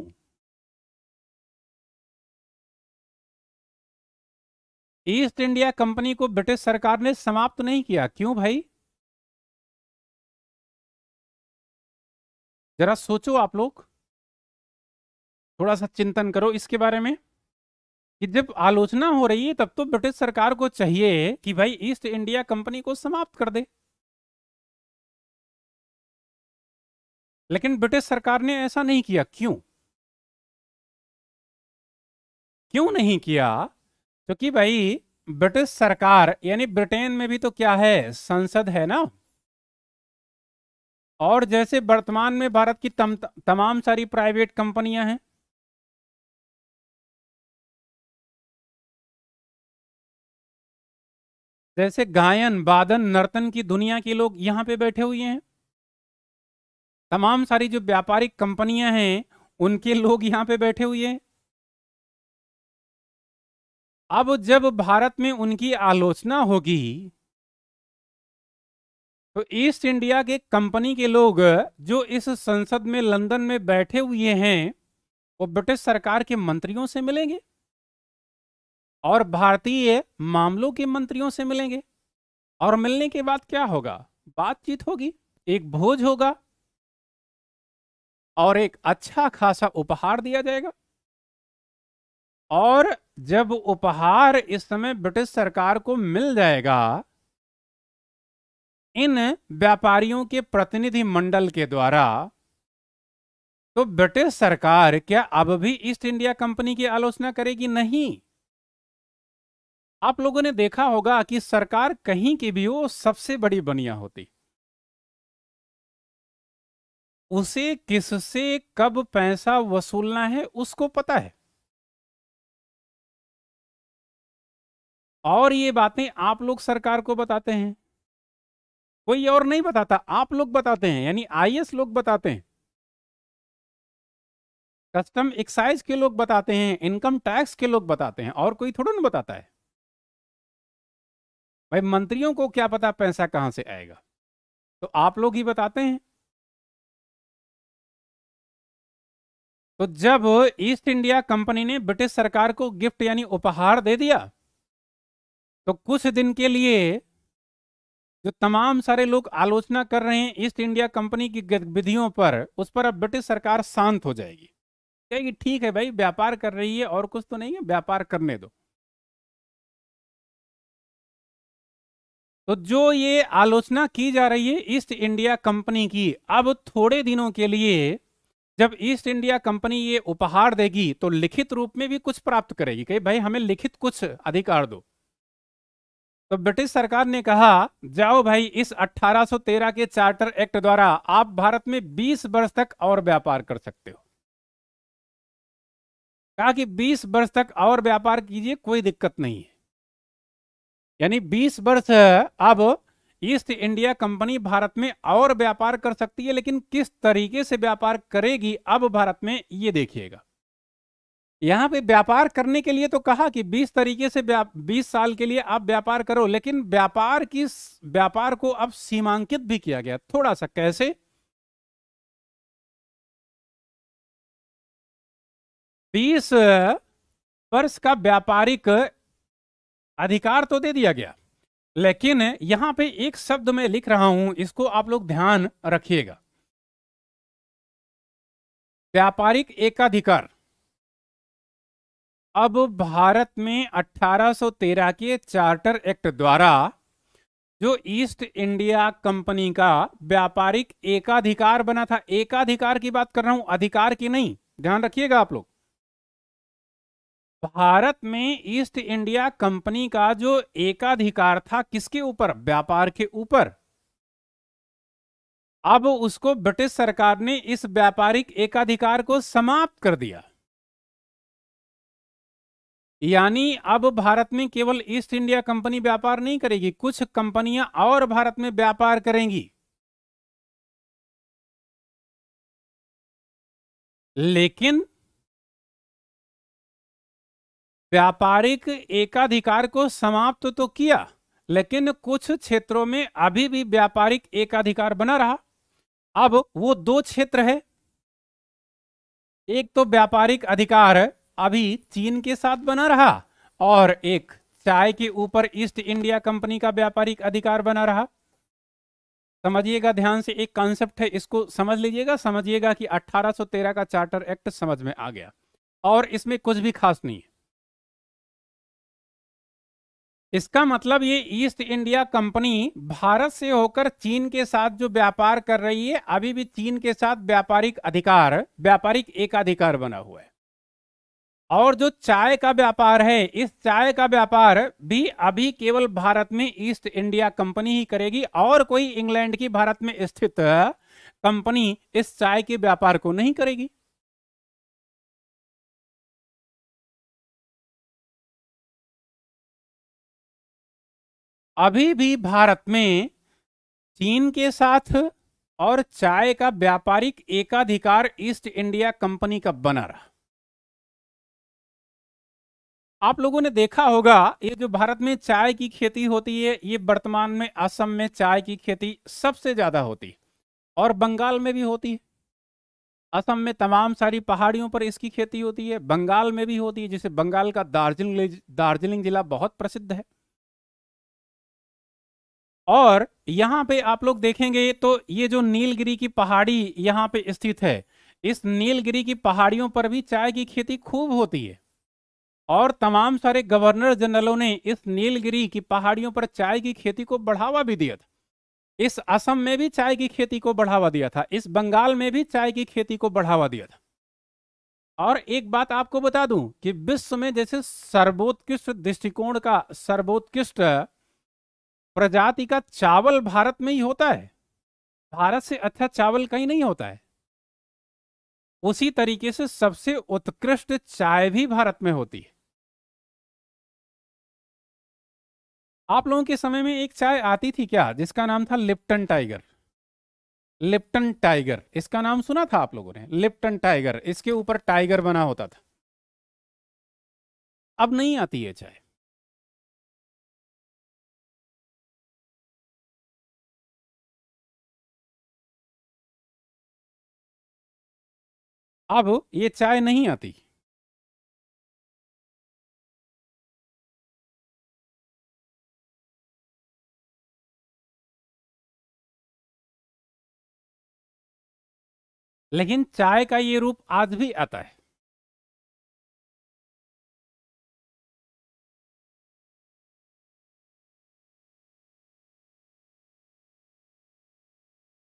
ईस्ट इंडिया कंपनी को ब्रिटिश सरकार ने समाप्त नहीं किया क्यों भाई जरा सोचो आप लोग थोड़ा सा चिंतन करो इसके बारे में कि जब आलोचना हो रही है तब तो ब्रिटिश सरकार को चाहिए कि भाई ईस्ट इंडिया कंपनी को समाप्त कर दे लेकिन ब्रिटिश सरकार ने ऐसा नहीं किया क्यों क्यों नहीं किया क्योंकि तो भाई ब्रिटिश सरकार यानी ब्रिटेन में भी तो क्या है संसद है ना और जैसे वर्तमान में भारत की तम, तमाम सारी प्राइवेट कंपनियां हैं जैसे गायन वादन नर्तन की दुनिया के लोग यहां पे बैठे हुए हैं तमाम सारी जो व्यापारिक कंपनियां हैं उनके लोग यहां पे बैठे हुए हैं अब जब भारत में उनकी आलोचना होगी तो ईस्ट इंडिया के कंपनी के लोग जो इस संसद में लंदन में बैठे हुए हैं वो ब्रिटिश सरकार के मंत्रियों से मिलेंगे और भारतीय मामलों के मंत्रियों से मिलेंगे और मिलने के बाद क्या होगा बातचीत होगी एक भोज होगा और एक अच्छा खासा उपहार दिया जाएगा और जब उपहार इस समय ब्रिटिश सरकार को मिल जाएगा इन व्यापारियों के प्रतिनिधि मंडल के द्वारा तो ब्रिटिश सरकार क्या अब भी ईस्ट इंडिया कंपनी की आलोचना करेगी नहीं आप लोगों ने देखा होगा कि सरकार कहीं की भी हो सबसे बड़ी बनिया होती उसे किससे कब पैसा वसूलना है उसको पता है और ये बातें आप लोग सरकार को बताते हैं कोई और नहीं बताता आप लोग बताते हैं यानी आई लोग बताते हैं कस्टम एक्साइज के लोग बताते हैं इनकम टैक्स के लोग बताते हैं और कोई थोड़ा ना बताता है भाई मंत्रियों को क्या पता पैसा कहां से आएगा तो आप लोग ही बताते हैं तो जब ईस्ट इंडिया कंपनी ने ब्रिटिश सरकार को गिफ्ट यानी उपहार दे दिया तो कुछ दिन के लिए जो तमाम सारे लोग आलोचना कर रहे हैं ईस्ट इंडिया कंपनी की गतिविधियों पर उस पर अब ब्रिटिश सरकार शांत हो जाएगी कहेगी ठीक है भाई व्यापार कर रही है और कुछ तो नहीं है व्यापार करने दो तो जो ये आलोचना की जा रही है ईस्ट इंडिया कंपनी की अब थोड़े दिनों के लिए जब ईस्ट इंडिया कंपनी ये उपहार देगी तो लिखित रूप में भी कुछ प्राप्त करेगी कही भाई हमें लिखित कुछ अधिकार दो तो ब्रिटिश सरकार ने कहा जाओ भाई इस 1813 के चार्टर एक्ट द्वारा आप भारत में 20 वर्ष तक और व्यापार कर सकते हो कहा कि 20 वर्ष तक और व्यापार कीजिए कोई दिक्कत नहीं है यानी 20 वर्ष अब ईस्ट इंडिया कंपनी भारत में और व्यापार कर सकती है लेकिन किस तरीके से व्यापार करेगी अब भारत में ये देखिएगा यहां पे व्यापार करने के लिए तो कहा कि 20 तरीके से 20 साल के लिए आप व्यापार करो लेकिन व्यापार की व्यापार को अब सीमांकित भी किया गया थोड़ा सा कैसे बीस वर्ष का व्यापारिक अधिकार तो दे दिया गया लेकिन यहां पे एक शब्द में लिख रहा हूं इसको आप लोग ध्यान रखिएगा व्यापारिक एकाधिकार अब भारत में 1813 के चार्टर एक्ट द्वारा जो ईस्ट इंडिया कंपनी का व्यापारिक एकाधिकार बना था एकाधिकार की बात कर रहा हूं अधिकार की नहीं ध्यान रखिएगा आप लोग भारत में ईस्ट इंडिया कंपनी का जो एकाधिकार था किसके ऊपर व्यापार के ऊपर अब उसको ब्रिटिश सरकार ने इस व्यापारिक एकाधिकार को समाप्त कर दिया यानी अब भारत में केवल ईस्ट इंडिया कंपनी व्यापार नहीं करेगी कुछ कंपनियां और भारत में व्यापार करेंगी लेकिन व्यापारिक एकाधिकार को समाप्त तो किया लेकिन कुछ क्षेत्रों में अभी भी व्यापारिक एकाधिकार बना रहा अब वो दो क्षेत्र है एक तो व्यापारिक अधिकार अभी चीन के साथ बना रहा और एक चाय के ऊपर ईस्ट इंडिया कंपनी का व्यापारिक अधिकार बना रहा समझिएगा ध्यान से एक कॉन्सेप्ट है इसको समझ लीजिएगा समझिएगा कि 1813 का चार्टर एक्ट समझ में आ गया और इसमें कुछ भी खास नहीं है इसका मतलब ये ईस्ट इंडिया कंपनी भारत से होकर चीन के साथ जो व्यापार कर रही है अभी भी चीन के साथ व्यापारिक अधिकार व्यापारिक एकाधिकार बना हुआ है और जो चाय का व्यापार है इस चाय का व्यापार भी अभी केवल भारत में ईस्ट इंडिया कंपनी ही करेगी और कोई इंग्लैंड की भारत में स्थित कंपनी इस चाय के व्यापार को नहीं करेगी अभी भी भारत में चीन के साथ और चाय का व्यापारिक एकाधिकार ईस्ट इंडिया कंपनी का बना रहा आप लोगों ने देखा होगा ये जो भारत में चाय की खेती होती है ये वर्तमान में असम में चाय की खेती सबसे ज्यादा होती है और बंगाल में भी होती है असम में तमाम सारी पहाड़ियों पर इसकी खेती होती है बंगाल में भी होती है जिसे बंगाल का दार्जिलिंग दार्जिलिंग जिला बहुत प्रसिद्ध है और यहाँ पे आप लोग देखेंगे तो ये जो नीलगिरी की पहाड़ी यहाँ पे स्थित है इस नीलगिरी की पहाड़ियों पर भी चाय की खेती खूब होती है और तमाम सारे गवर्नर जनरलों ने इस नीलगिरी की पहाड़ियों पर चाय की खेती को बढ़ावा भी दिया था इस असम में भी चाय की खेती को बढ़ावा दिया था इस बंगाल में भी चाय की खेती को बढ़ावा दिया था और एक बात आपको बता दूं कि विश्व में जैसे सर्वोत्कृष्ट दृष्टिकोण का सर्वोत्कृष्ट प्रजाति का चावल भारत में ही होता है भारत से अच्छा चावल कहीं नहीं होता है उसी तरीके से सबसे उत्कृष्ट चाय भी भारत में होती है आप लोगों के समय में एक चाय आती थी क्या जिसका नाम था लिप्टन टाइगर लिप्टन टाइगर इसका नाम सुना था आप लोगों ने लिप्टन टाइगर इसके ऊपर टाइगर बना होता था अब नहीं आती है चाय अब ये चाय नहीं आती लेकिन चाय का ये रूप आज भी आता है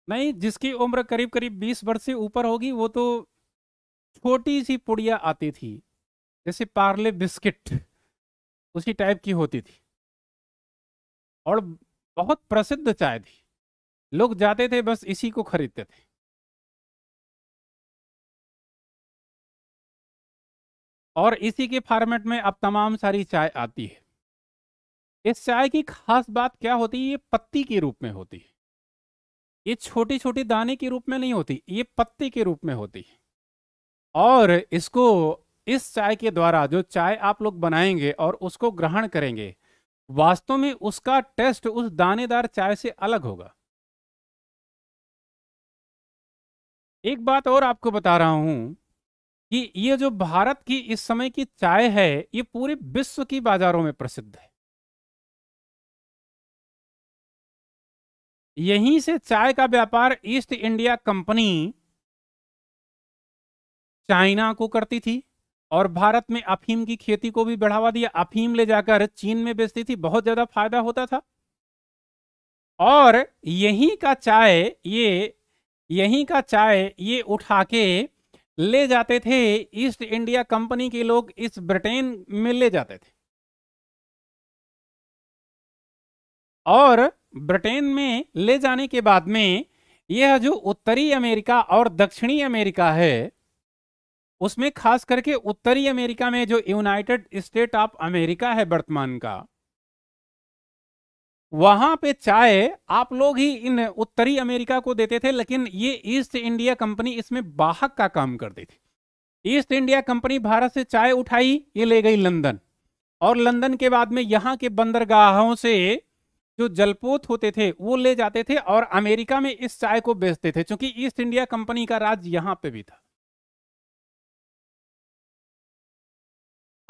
नहीं जिसकी उम्र करीब करीब बीस वर्ष से ऊपर होगी वो तो छोटी सी पुड़िया आती थी जैसे पार्ले बिस्किट उसी टाइप की होती थी और बहुत प्रसिद्ध चाय थी लोग जाते थे बस इसी को खरीदते थे और इसी के फॉर्मेट में अब तमाम सारी चाय आती है इस चाय की खास बात क्या होती है ये पत्ती के रूप में होती है ये छोटी छोटी दाने के रूप में नहीं होती ये पत्ती के रूप में होती है और इसको इस चाय के द्वारा जो चाय आप लोग बनाएंगे और उसको ग्रहण करेंगे वास्तव में उसका टेस्ट उस दानेदार चाय से अलग होगा एक बात और आपको बता रहा हूं कि ये जो भारत की इस समय की चाय है ये पूरे विश्व की बाजारों में प्रसिद्ध है यहीं से चाय का व्यापार ईस्ट इंडिया कंपनी चाइना को करती थी और भारत में अफीम की खेती को भी बढ़ावा दिया अफीम ले जाकर चीन में बेचती थी बहुत ज्यादा फायदा होता था और यहीं का चाय ये यहीं का चाय ये उठा के ले जाते थे ईस्ट इंडिया कंपनी के लोग इस ब्रिटेन में ले जाते थे और ब्रिटेन में ले जाने के बाद में यह जो उत्तरी अमेरिका और दक्षिणी अमेरिका है उसमें खास करके उत्तरी अमेरिका में जो यूनाइटेड स्टेट ऑफ अमेरिका है वर्तमान का वहां पे चाय आप लोग ही इन उत्तरी अमेरिका को देते थे लेकिन ये ईस्ट इंडिया कंपनी इसमें बाहक का काम करती थी ईस्ट इंडिया कंपनी भारत से चाय उठाई ये ले गई लंदन और लंदन के बाद में यहाँ के बंदरगाहों से जो जलपोत होते थे वो ले जाते थे और अमेरिका में इस चाय को बेचते थे क्योंकि ईस्ट इंडिया कंपनी का राज यहाँ पे भी था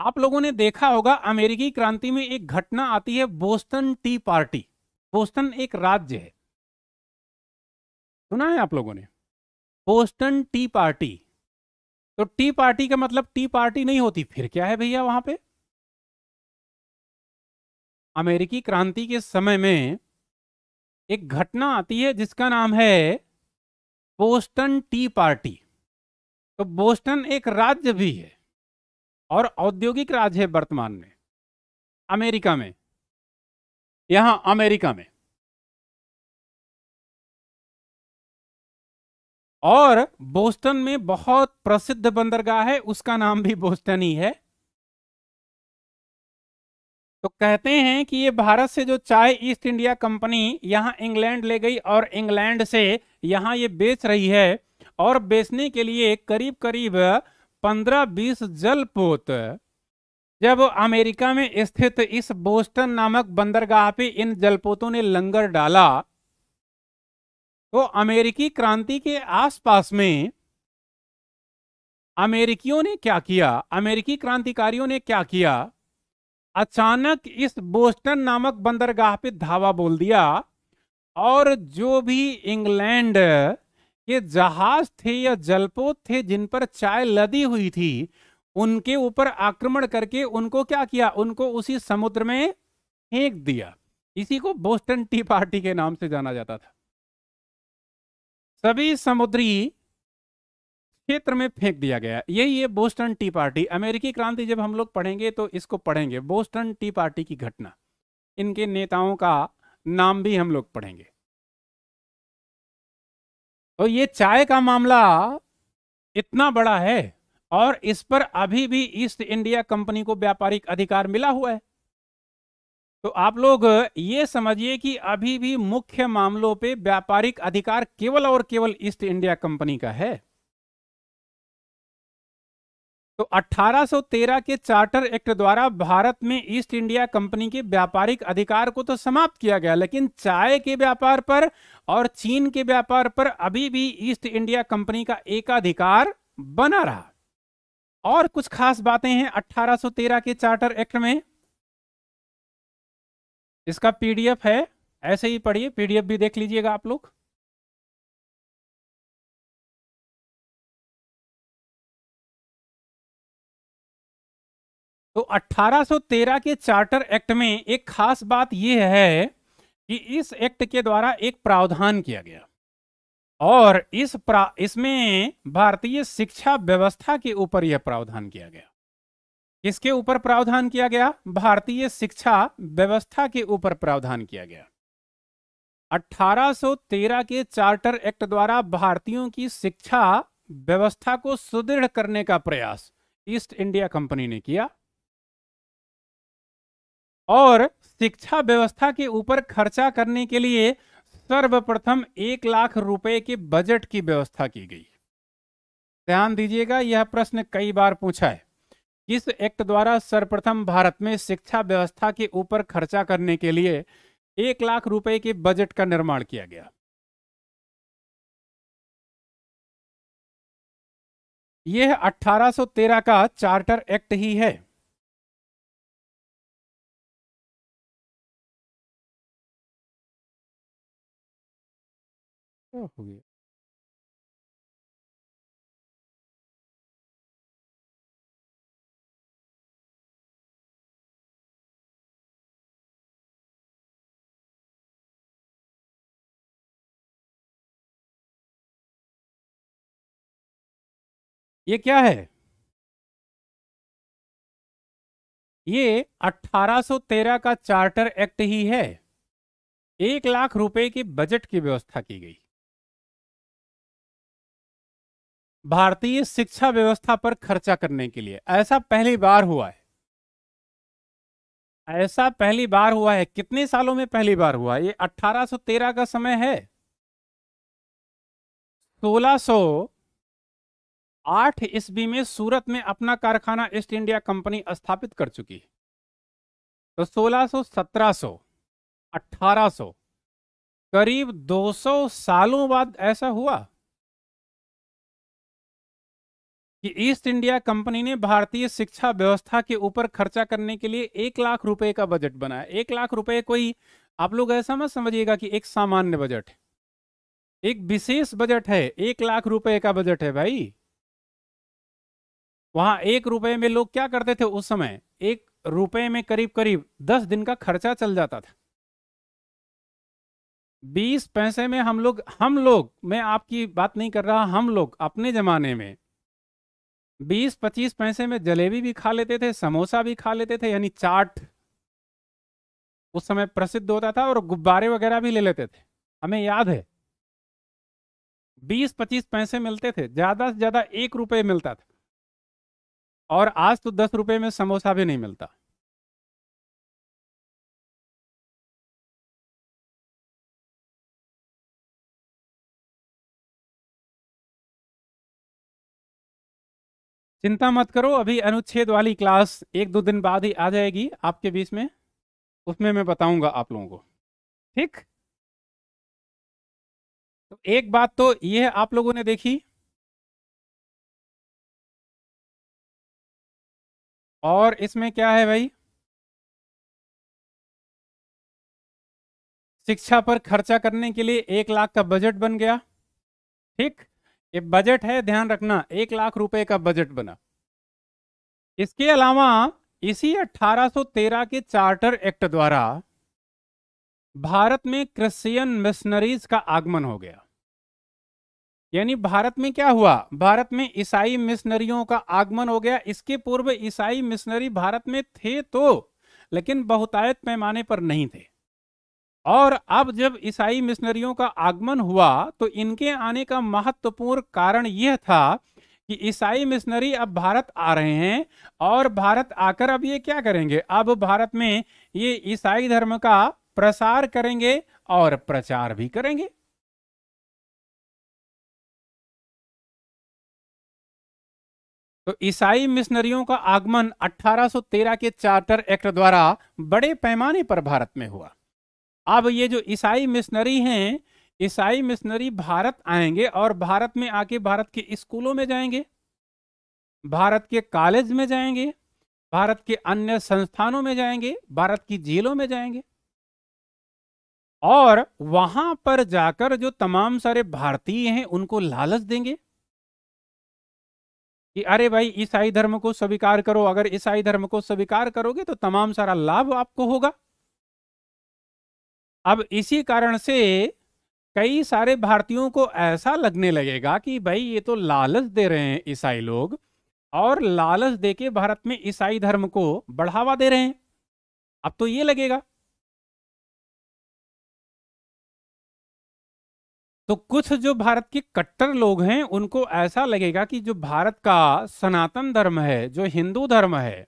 आप लोगों ने देखा होगा अमेरिकी क्रांति में एक घटना आती है बोस्टन टी पार्टी बोस्टन एक राज्य है सुना है आप लोगों ने बोस्टन टी पार्टी तो टी पार्टी का मतलब टी पार्टी नहीं होती फिर क्या है भैया वहां पे अमेरिकी क्रांति के समय में एक घटना आती है जिसका नाम है बोस्टन टी पार्टी तो बोस्टन एक राज्य भी है और औद्योगिक राज्य है वर्तमान में अमेरिका में यहां अमेरिका में और बोस्टन में बहुत प्रसिद्ध बंदरगाह है उसका नाम भी बोस्टन ही है तो कहते हैं कि ये भारत से जो चाय ईस्ट इंडिया कंपनी यहां इंग्लैंड ले गई और इंग्लैंड से यहां ये बेच रही है और बेचने के लिए करीब करीब पंद्रह बीस जलपोत जब अमेरिका में स्थित इस बोस्टन नामक बंदरगाह पे इन जलपोतों ने लंगर डाला तो अमेरिकी क्रांति के आसपास में अमेरिकियों ने क्या किया अमेरिकी क्रांतिकारियों ने क्या किया अचानक इस बोस्टन नामक बंदरगाह पे धावा बोल दिया और जो भी इंग्लैंड ये जहाज थे या जलपोत थे जिन पर चाय लदी हुई थी उनके ऊपर आक्रमण करके उनको क्या किया उनको उसी समुद्र में फेंक दिया इसी को बोस्टन टी पार्टी के नाम से जाना जाता था सभी समुद्री क्षेत्र में फेंक दिया गया यही है बोस्टन टी पार्टी अमेरिकी क्रांति जब हम लोग पढ़ेंगे तो इसको पढ़ेंगे बोस्टन टी पार्टी की घटना इनके नेताओं का नाम भी हम लोग पढ़ेंगे तो ये चाय का मामला इतना बड़ा है और इस पर अभी भी ईस्ट इंडिया कंपनी को व्यापारिक अधिकार मिला हुआ है तो आप लोग ये समझिए कि अभी भी मुख्य मामलों पे व्यापारिक अधिकार केवल और केवल ईस्ट इंडिया कंपनी का है तो 1813 के चार्टर एक्ट द्वारा भारत में ईस्ट इंडिया कंपनी के व्यापारिक अधिकार को तो समाप्त किया गया लेकिन चाय के व्यापार पर और चीन के व्यापार पर अभी भी ईस्ट इंडिया कंपनी का एकाधिकार बना रहा और कुछ खास बातें हैं 1813 के चार्टर एक्ट में इसका पीडीएफ है ऐसे ही पढ़िए पीडीएफ भी देख लीजिएगा आप लोग तो 1813 के चार्टर एक्ट में एक खास बात यह है कि इस एक्ट के द्वारा एक प्रावधान किया गया और इस इसमें भारतीय शिक्षा व्यवस्था के ऊपर यह प्रावधान किया गया किसके ऊपर प्रावधान किया गया भारतीय शिक्षा व्यवस्था के ऊपर प्रावधान किया गया 1813 के चार्टर एक्ट द्वारा भारतीयों की शिक्षा व्यवस्था को सुदृढ़ करने का प्रयास ईस्ट इंडिया कंपनी ने किया और शिक्षा व्यवस्था के ऊपर खर्चा करने के लिए सर्वप्रथम एक लाख रुपए के बजट की व्यवस्था की गई ध्यान दीजिएगा यह प्रश्न कई बार पूछा है किस एक्ट द्वारा सर्वप्रथम भारत में शिक्षा व्यवस्था के ऊपर खर्चा करने के लिए एक लाख रुपए के बजट का निर्माण किया गया यह 1813 का चार्टर एक्ट ही है क्या हाँ, हो गया ये क्या है ये 1813 का चार्टर एक्ट ही है एक लाख रुपए की बजट की व्यवस्था की गई भारतीय शिक्षा व्यवस्था पर खर्चा करने के लिए ऐसा पहली बार हुआ है ऐसा पहली बार हुआ है कितने सालों में पहली बार हुआ ये 1813 का समय है 1608 ईस्वी में सूरत में अपना कारखाना ईस्ट इंडिया कंपनी स्थापित कर चुकी है तो 1600 1700 1800 करीब 200 सालों बाद ऐसा हुआ कि ईस्ट इंडिया कंपनी ने भारतीय शिक्षा व्यवस्था के ऊपर खर्चा करने के लिए एक लाख रुपए का बजट बनाया एक लाख रुपए कोई आप लोग ऐसा मत समझिएगा कि एक सामान्य बजट एक विशेष बजट है एक लाख रुपए का बजट है भाई वहां एक रुपए में लोग क्या करते थे उस समय एक रुपए में करीब करीब दस दिन का खर्चा चल जाता था बीस पैसे में हम लोग हम लोग मैं आपकी बात नहीं कर रहा हम लोग अपने जमाने में बीस पच्चीस पैसे में जलेबी भी खा लेते थे समोसा भी खा लेते थे यानी चाट उस समय प्रसिद्ध होता था और गुब्बारे वगैरह भी ले लेते थे हमें याद है बीस पच्चीस पैसे मिलते थे ज्यादा से ज्यादा एक रुपये मिलता था और आज तो दस रुपये में समोसा भी नहीं मिलता चिंता मत करो अभी अनुच्छेद वाली क्लास एक दो दिन बाद ही आ जाएगी आपके बीच में उसमें मैं बताऊंगा आप लोगों को ठीक तो एक बात तो ये आप लोगों ने देखी और इसमें क्या है भाई शिक्षा पर खर्चा करने के लिए एक लाख का बजट बन गया ठीक ये बजट है ध्यान रखना एक लाख रुपए का बजट बना इसके अलावा इसी 1813 के चार्टर एक्ट द्वारा भारत में क्रिश्चियन मिशनरीज का आगमन हो गया यानी भारत में क्या हुआ भारत में ईसाई मिशनरियों का आगमन हो गया इसके पूर्व ईसाई मिशनरी भारत में थे तो लेकिन बहुतायत पैमाने पर नहीं थे और अब जब ईसाई मिशनरियों का आगमन हुआ तो इनके आने का महत्वपूर्ण कारण यह था कि ईसाई मिशनरी अब भारत आ रहे हैं और भारत आकर अब ये क्या करेंगे अब भारत में ये ईसाई धर्म का प्रसार करेंगे और प्रचार भी करेंगे तो ईसाई मिशनरियों का आगमन 1813 के चार्टर एक्ट द्वारा बड़े पैमाने पर भारत में हुआ अब ये जो ईसाई मिशनरी हैं ईसाई मिशनरी भारत आएंगे और भारत में आके भारत के स्कूलों में जाएंगे भारत के कॉलेज में जाएंगे भारत के अन्य संस्थानों में जाएंगे भारत की जेलों में जाएंगे और वहां पर जाकर जो तमाम सारे भारतीय हैं उनको लालच देंगे कि अरे भाई ईसाई धर्म को स्वीकार करो अगर ईसाई धर्म को स्वीकार करोगे तो तमाम सारा लाभ आपको होगा अब इसी कारण से कई सारे भारतीयों को ऐसा लगने लगेगा कि भाई ये तो लालच दे रहे हैं ईसाई लोग और लालच दे के भारत में ईसाई धर्म को बढ़ावा दे रहे हैं अब तो ये लगेगा तो कुछ जो भारत के कट्टर लोग हैं उनको ऐसा लगेगा कि जो भारत का सनातन धर्म है जो हिंदू धर्म है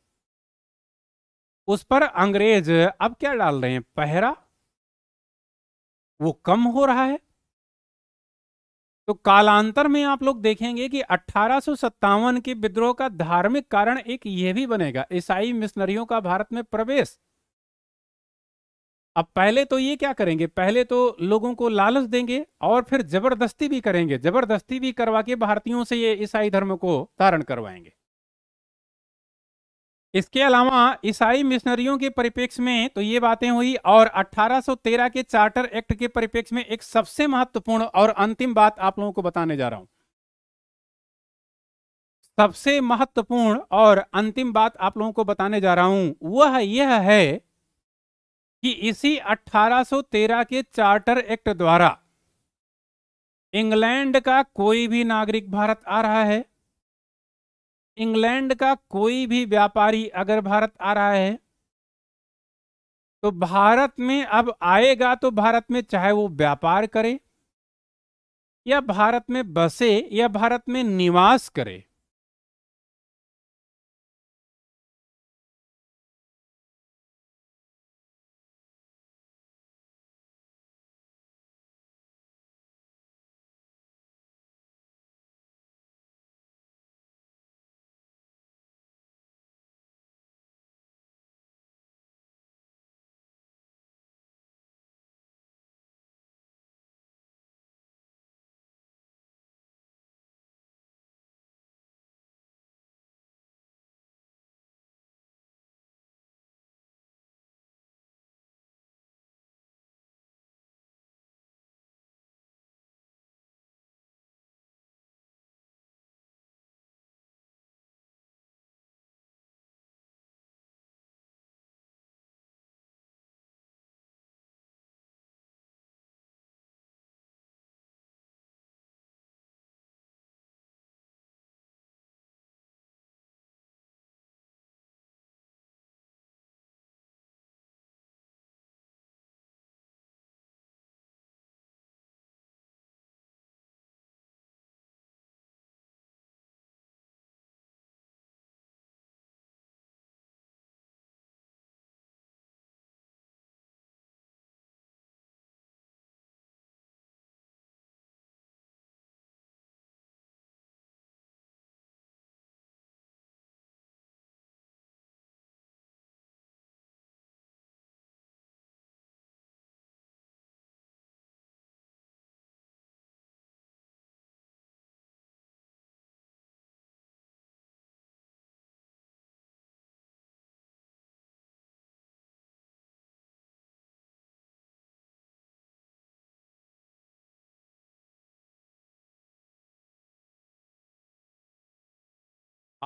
उस पर अंग्रेज अब क्या डाल रहे हैं पहरा वो कम हो रहा है तो कालांतर में आप लोग देखेंगे कि अठारह के विद्रोह का धार्मिक कारण एक यह भी बनेगा ईसाई मिशनरियों का भारत में प्रवेश अब पहले तो ये क्या करेंगे पहले तो लोगों को लालच देंगे और फिर जबरदस्ती भी करेंगे जबरदस्ती भी करवा के भारतीयों से ये ईसाई धर्म को धारण करवाएंगे इसके अलावा ईसाई मिशनरियों के परिपेक्ष में तो ये बातें हुई और 1813 के चार्टर एक्ट के परिपेक्ष में एक सबसे महत्वपूर्ण और अंतिम बात आप लोगों को बताने जा रहा हूं सबसे महत्वपूर्ण और अंतिम बात आप लोगों को बताने जा रहा हूं वह यह है कि इसी 1813 के चार्टर एक्ट द्वारा इंग्लैंड का कोई भी नागरिक भारत आ रहा है इंग्लैंड का कोई भी व्यापारी अगर भारत आ रहा है तो भारत में अब आएगा तो भारत में चाहे वो व्यापार करे या भारत में बसे या भारत में निवास करे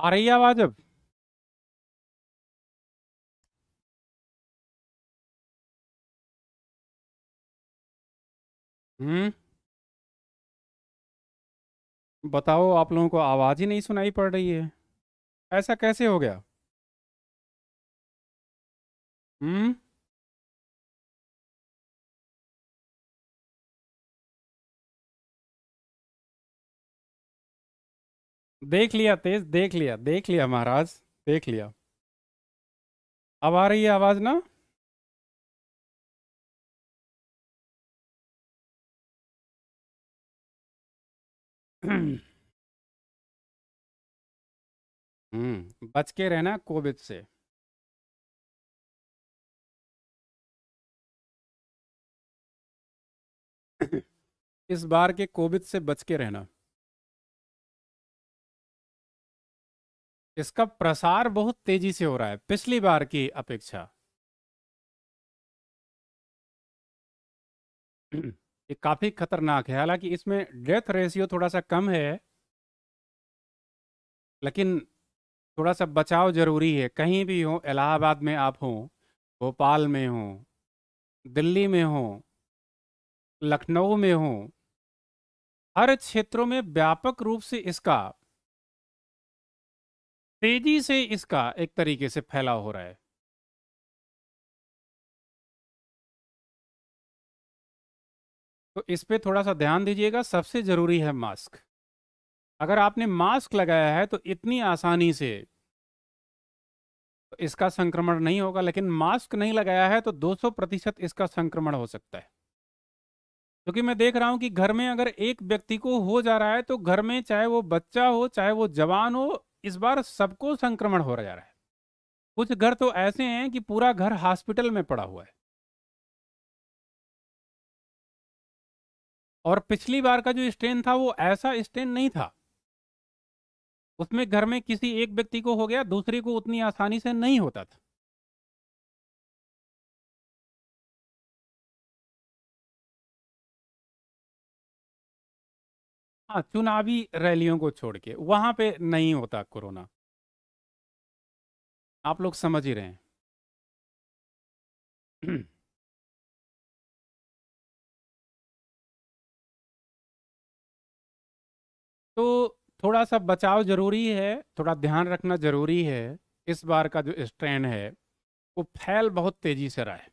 आ रही है आवाज अब हम्म बताओ आप लोगों को आवाज ही नहीं सुनाई पड़ रही है ऐसा कैसे हो गया हम्म देख लिया तेज देख लिया देख लिया महाराज देख लिया अब आ रही है आवाज ना हम्म बच के रहना कोविड से इस बार के कोविड से बच के रहना इसका प्रसार बहुत तेजी से हो रहा है पिछली बार की अपेक्षा ये काफी खतरनाक है हालांकि इसमें डेथ रेशियो थोड़ा सा कम है लेकिन थोड़ा सा बचाव जरूरी है कहीं भी हो इलाहाबाद में आप हो भोपाल में हो दिल्ली में हो लखनऊ में हो हर क्षेत्रों में व्यापक रूप से इसका तेजी से इसका एक तरीके से फैलाव हो रहा है तो इस पे थोड़ा सा ध्यान दीजिएगा सबसे ज़रूरी है मास्क अगर आपने मास्क लगाया है तो इतनी आसानी से इसका संक्रमण नहीं होगा लेकिन मास्क नहीं लगाया है तो 200 प्रतिशत इसका संक्रमण हो सकता है क्योंकि तो मैं देख रहा हूं कि घर में अगर एक व्यक्ति को हो जा रहा है तो घर में चाहे वो बच्चा हो चाहे वो जवान हो इस बार सबको संक्रमण हो जा रहा है कुछ घर तो ऐसे हैं कि पूरा घर हॉस्पिटल में पड़ा हुआ है और पिछली बार का जो स्ट्रेन था वो ऐसा स्ट्रेन नहीं था उसमें घर में किसी एक व्यक्ति को हो गया दूसरे को उतनी आसानी से नहीं होता था हाँ चुनावी रैलियों को छोड़ के वहां पे नहीं होता कोरोना आप लोग समझ ही रहे हैं तो थोड़ा सा बचाव जरूरी है थोड़ा ध्यान रखना जरूरी है इस बार का जो स्ट्रेन है वो फैल बहुत तेजी से रहा है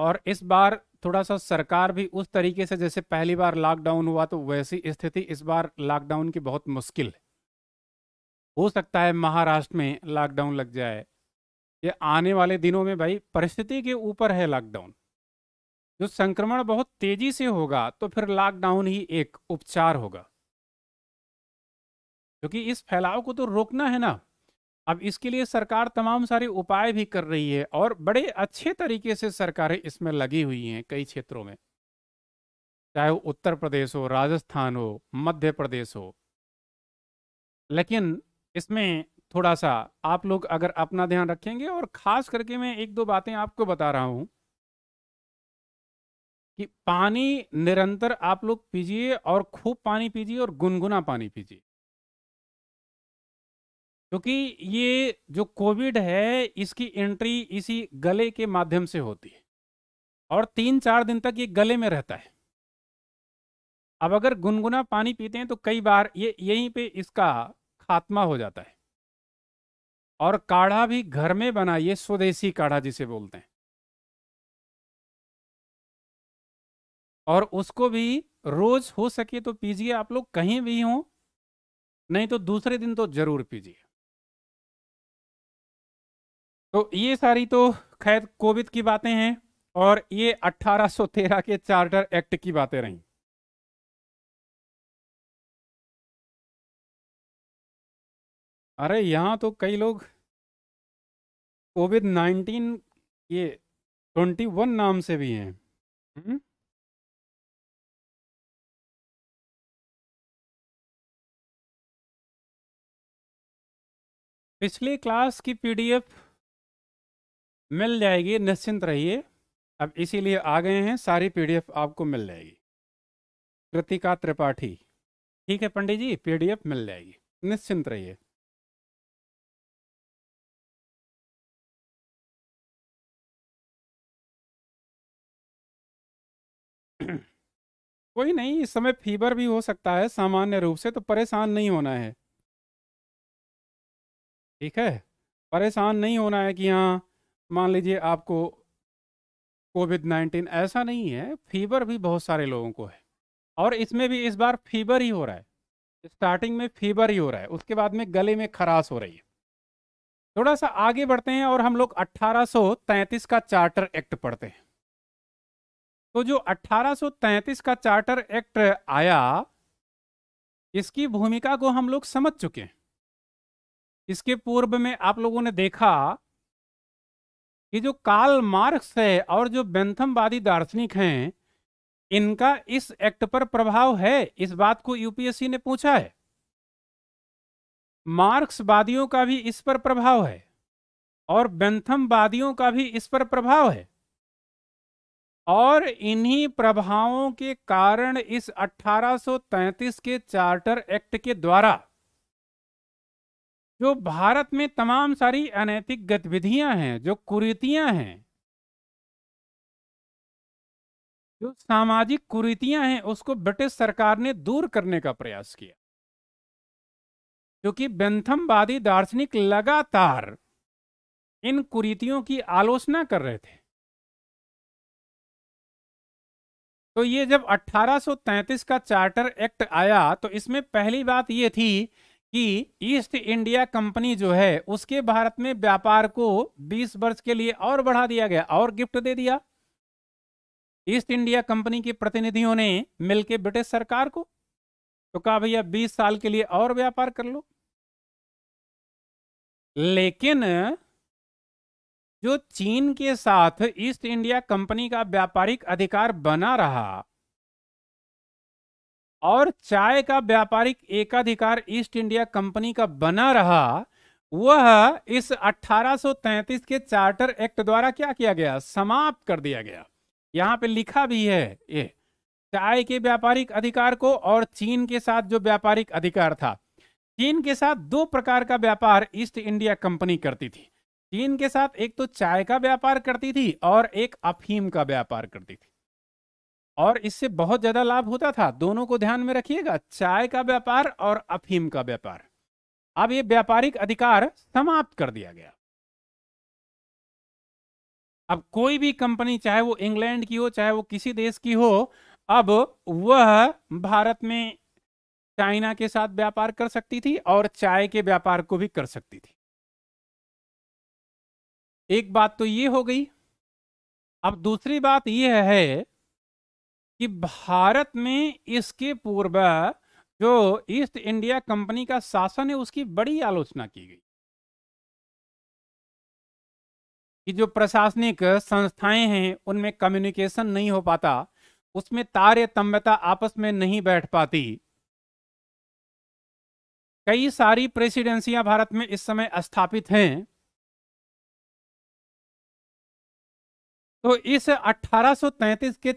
और इस बार थोड़ा सा सरकार भी उस तरीके से जैसे पहली बार लॉकडाउन हुआ तो वैसी स्थिति इस बार लॉकडाउन की बहुत मुश्किल है हो सकता है महाराष्ट्र में लॉकडाउन लग जाए ये आने वाले दिनों में भाई परिस्थिति के ऊपर है लॉकडाउन जो संक्रमण बहुत तेजी से होगा तो फिर लॉकडाउन ही एक उपचार होगा क्योंकि इस फैलाव को तो रोकना है ना अब इसके लिए सरकार तमाम सारे उपाय भी कर रही है और बड़े अच्छे तरीके से सरकारें इसमें लगी हुई हैं कई क्षेत्रों में चाहे वो उत्तर प्रदेश हो राजस्थान हो मध्य प्रदेश हो लेकिन इसमें थोड़ा सा आप लोग अगर अपना ध्यान रखेंगे और खास करके मैं एक दो बातें आपको बता रहा हूं कि पानी निरंतर आप लोग पीजिए और खूब पानी पीजिए और गुनगुना पानी पीजिए क्योंकि ये जो कोविड है इसकी एंट्री इसी गले के माध्यम से होती है और तीन चार दिन तक ये गले में रहता है अब अगर गुनगुना पानी पीते हैं तो कई बार ये यहीं पे इसका खात्मा हो जाता है और काढ़ा भी घर में बनाइए स्वदेशी काढ़ा जिसे बोलते हैं और उसको भी रोज हो सके तो पीजिए आप लोग कहीं भी हो नहीं तो दूसरे दिन तो जरूर पीजिए तो ये सारी तो खैर कोविद की बातें हैं और ये 1813 के चार्टर एक्ट की बातें रहीं अरे यहाँ तो कई लोग कोविड 19 ये ट्वेंटी वन नाम से भी हैं हम्म। पिछली क्लास की पीडीएफ मिल जाएगी निश्चिंत रहिए अब इसीलिए आ गए हैं सारी पीडीएफ आपको मिल जाएगी कृतिका त्रिपाठी ठीक है पंडित जी पीडीएफ मिल जाएगी निश्चिंत रहिए कोई नहीं इस समय फीवर भी हो सकता है सामान्य रूप से तो परेशान नहीं होना है ठीक है परेशान नहीं होना है कि हाँ मान लीजिए आपको कोविड नाइन्टीन ऐसा नहीं है फीवर भी बहुत सारे लोगों को है और इसमें भी इस बार फीवर ही हो रहा है स्टार्टिंग में फीवर ही हो रहा है उसके बाद में गले में खराश हो रही है थोड़ा सा आगे बढ़ते हैं और हम लोग 1833 का चार्टर एक्ट पढ़ते हैं तो जो 1833 का चार्टर एक्ट आया इसकी भूमिका को हम लोग समझ चुके हैं इसके पूर्व में आप लोगों ने देखा कि जो काल मार्क्स है और जो बेंथमवादी दार्शनिक हैं इनका इस एक्ट पर प्रभाव है इस बात को यूपीएससी ने पूछा है मार्क्सवादियों का भी इस पर प्रभाव है और बेंथमवादियों का भी इस पर प्रभाव है और इन्हीं प्रभावों के कारण इस 1833 के चार्टर एक्ट के द्वारा जो भारत में तमाम सारी अनैतिक गतिविधियां हैं जो कुरीतियां हैं जो सामाजिक कुरीतियां हैं उसको ब्रिटिश सरकार ने दूर करने का प्रयास किया क्योंकि बेंथमवादी दार्शनिक लगातार इन कुरीतियों की आलोचना कर रहे थे तो ये जब 1833 का चार्टर एक्ट आया तो इसमें पहली बात ये थी कि ईस्ट इंडिया कंपनी जो है उसके भारत में व्यापार को 20 वर्ष के लिए और बढ़ा दिया गया और गिफ्ट दे दिया ईस्ट इंडिया कंपनी के प्रतिनिधियों ने मिलकर ब्रिटिश सरकार को तो कहा भैया 20 साल के लिए और व्यापार कर लो लेकिन जो चीन के साथ ईस्ट इंडिया कंपनी का व्यापारिक अधिकार बना रहा और चाय का व्यापारिक एकाधिकार ईस्ट इंडिया कंपनी का बना रहा वह इस 1833 के चार्टर एक्ट द्वारा क्या किया गया समाप्त कर दिया गया यहाँ पे लिखा भी है ये चाय के व्यापारिक अधिकार को और चीन के साथ जो व्यापारिक अधिकार था चीन के साथ दो प्रकार का व्यापार ईस्ट इंडिया कंपनी करती थी चीन के साथ एक तो चाय का व्यापार करती थी और एक अफीम का व्यापार करती थी और इससे बहुत ज्यादा लाभ होता था दोनों को ध्यान में रखिएगा चाय का व्यापार और अफीम का व्यापार अब ये व्यापारिक अधिकार समाप्त कर दिया गया अब कोई भी कंपनी चाहे वो इंग्लैंड की हो चाहे वो किसी देश की हो अब वह भारत में चाइना के साथ व्यापार कर सकती थी और चाय के व्यापार को भी कर सकती थी एक बात तो ये हो गई अब दूसरी बात यह है कि भारत में इसके पूर्व जो ईस्ट इंडिया कंपनी का शासन है उसकी बड़ी आलोचना की गई कि जो प्रशासनिक संस्थाएं हैं उनमें कम्युनिकेशन नहीं हो पाता उसमें तम्यता आपस में नहीं बैठ पाती कई सारी प्रेसिडेंसियां भारत में इस समय स्थापित हैं तो इस 1833 के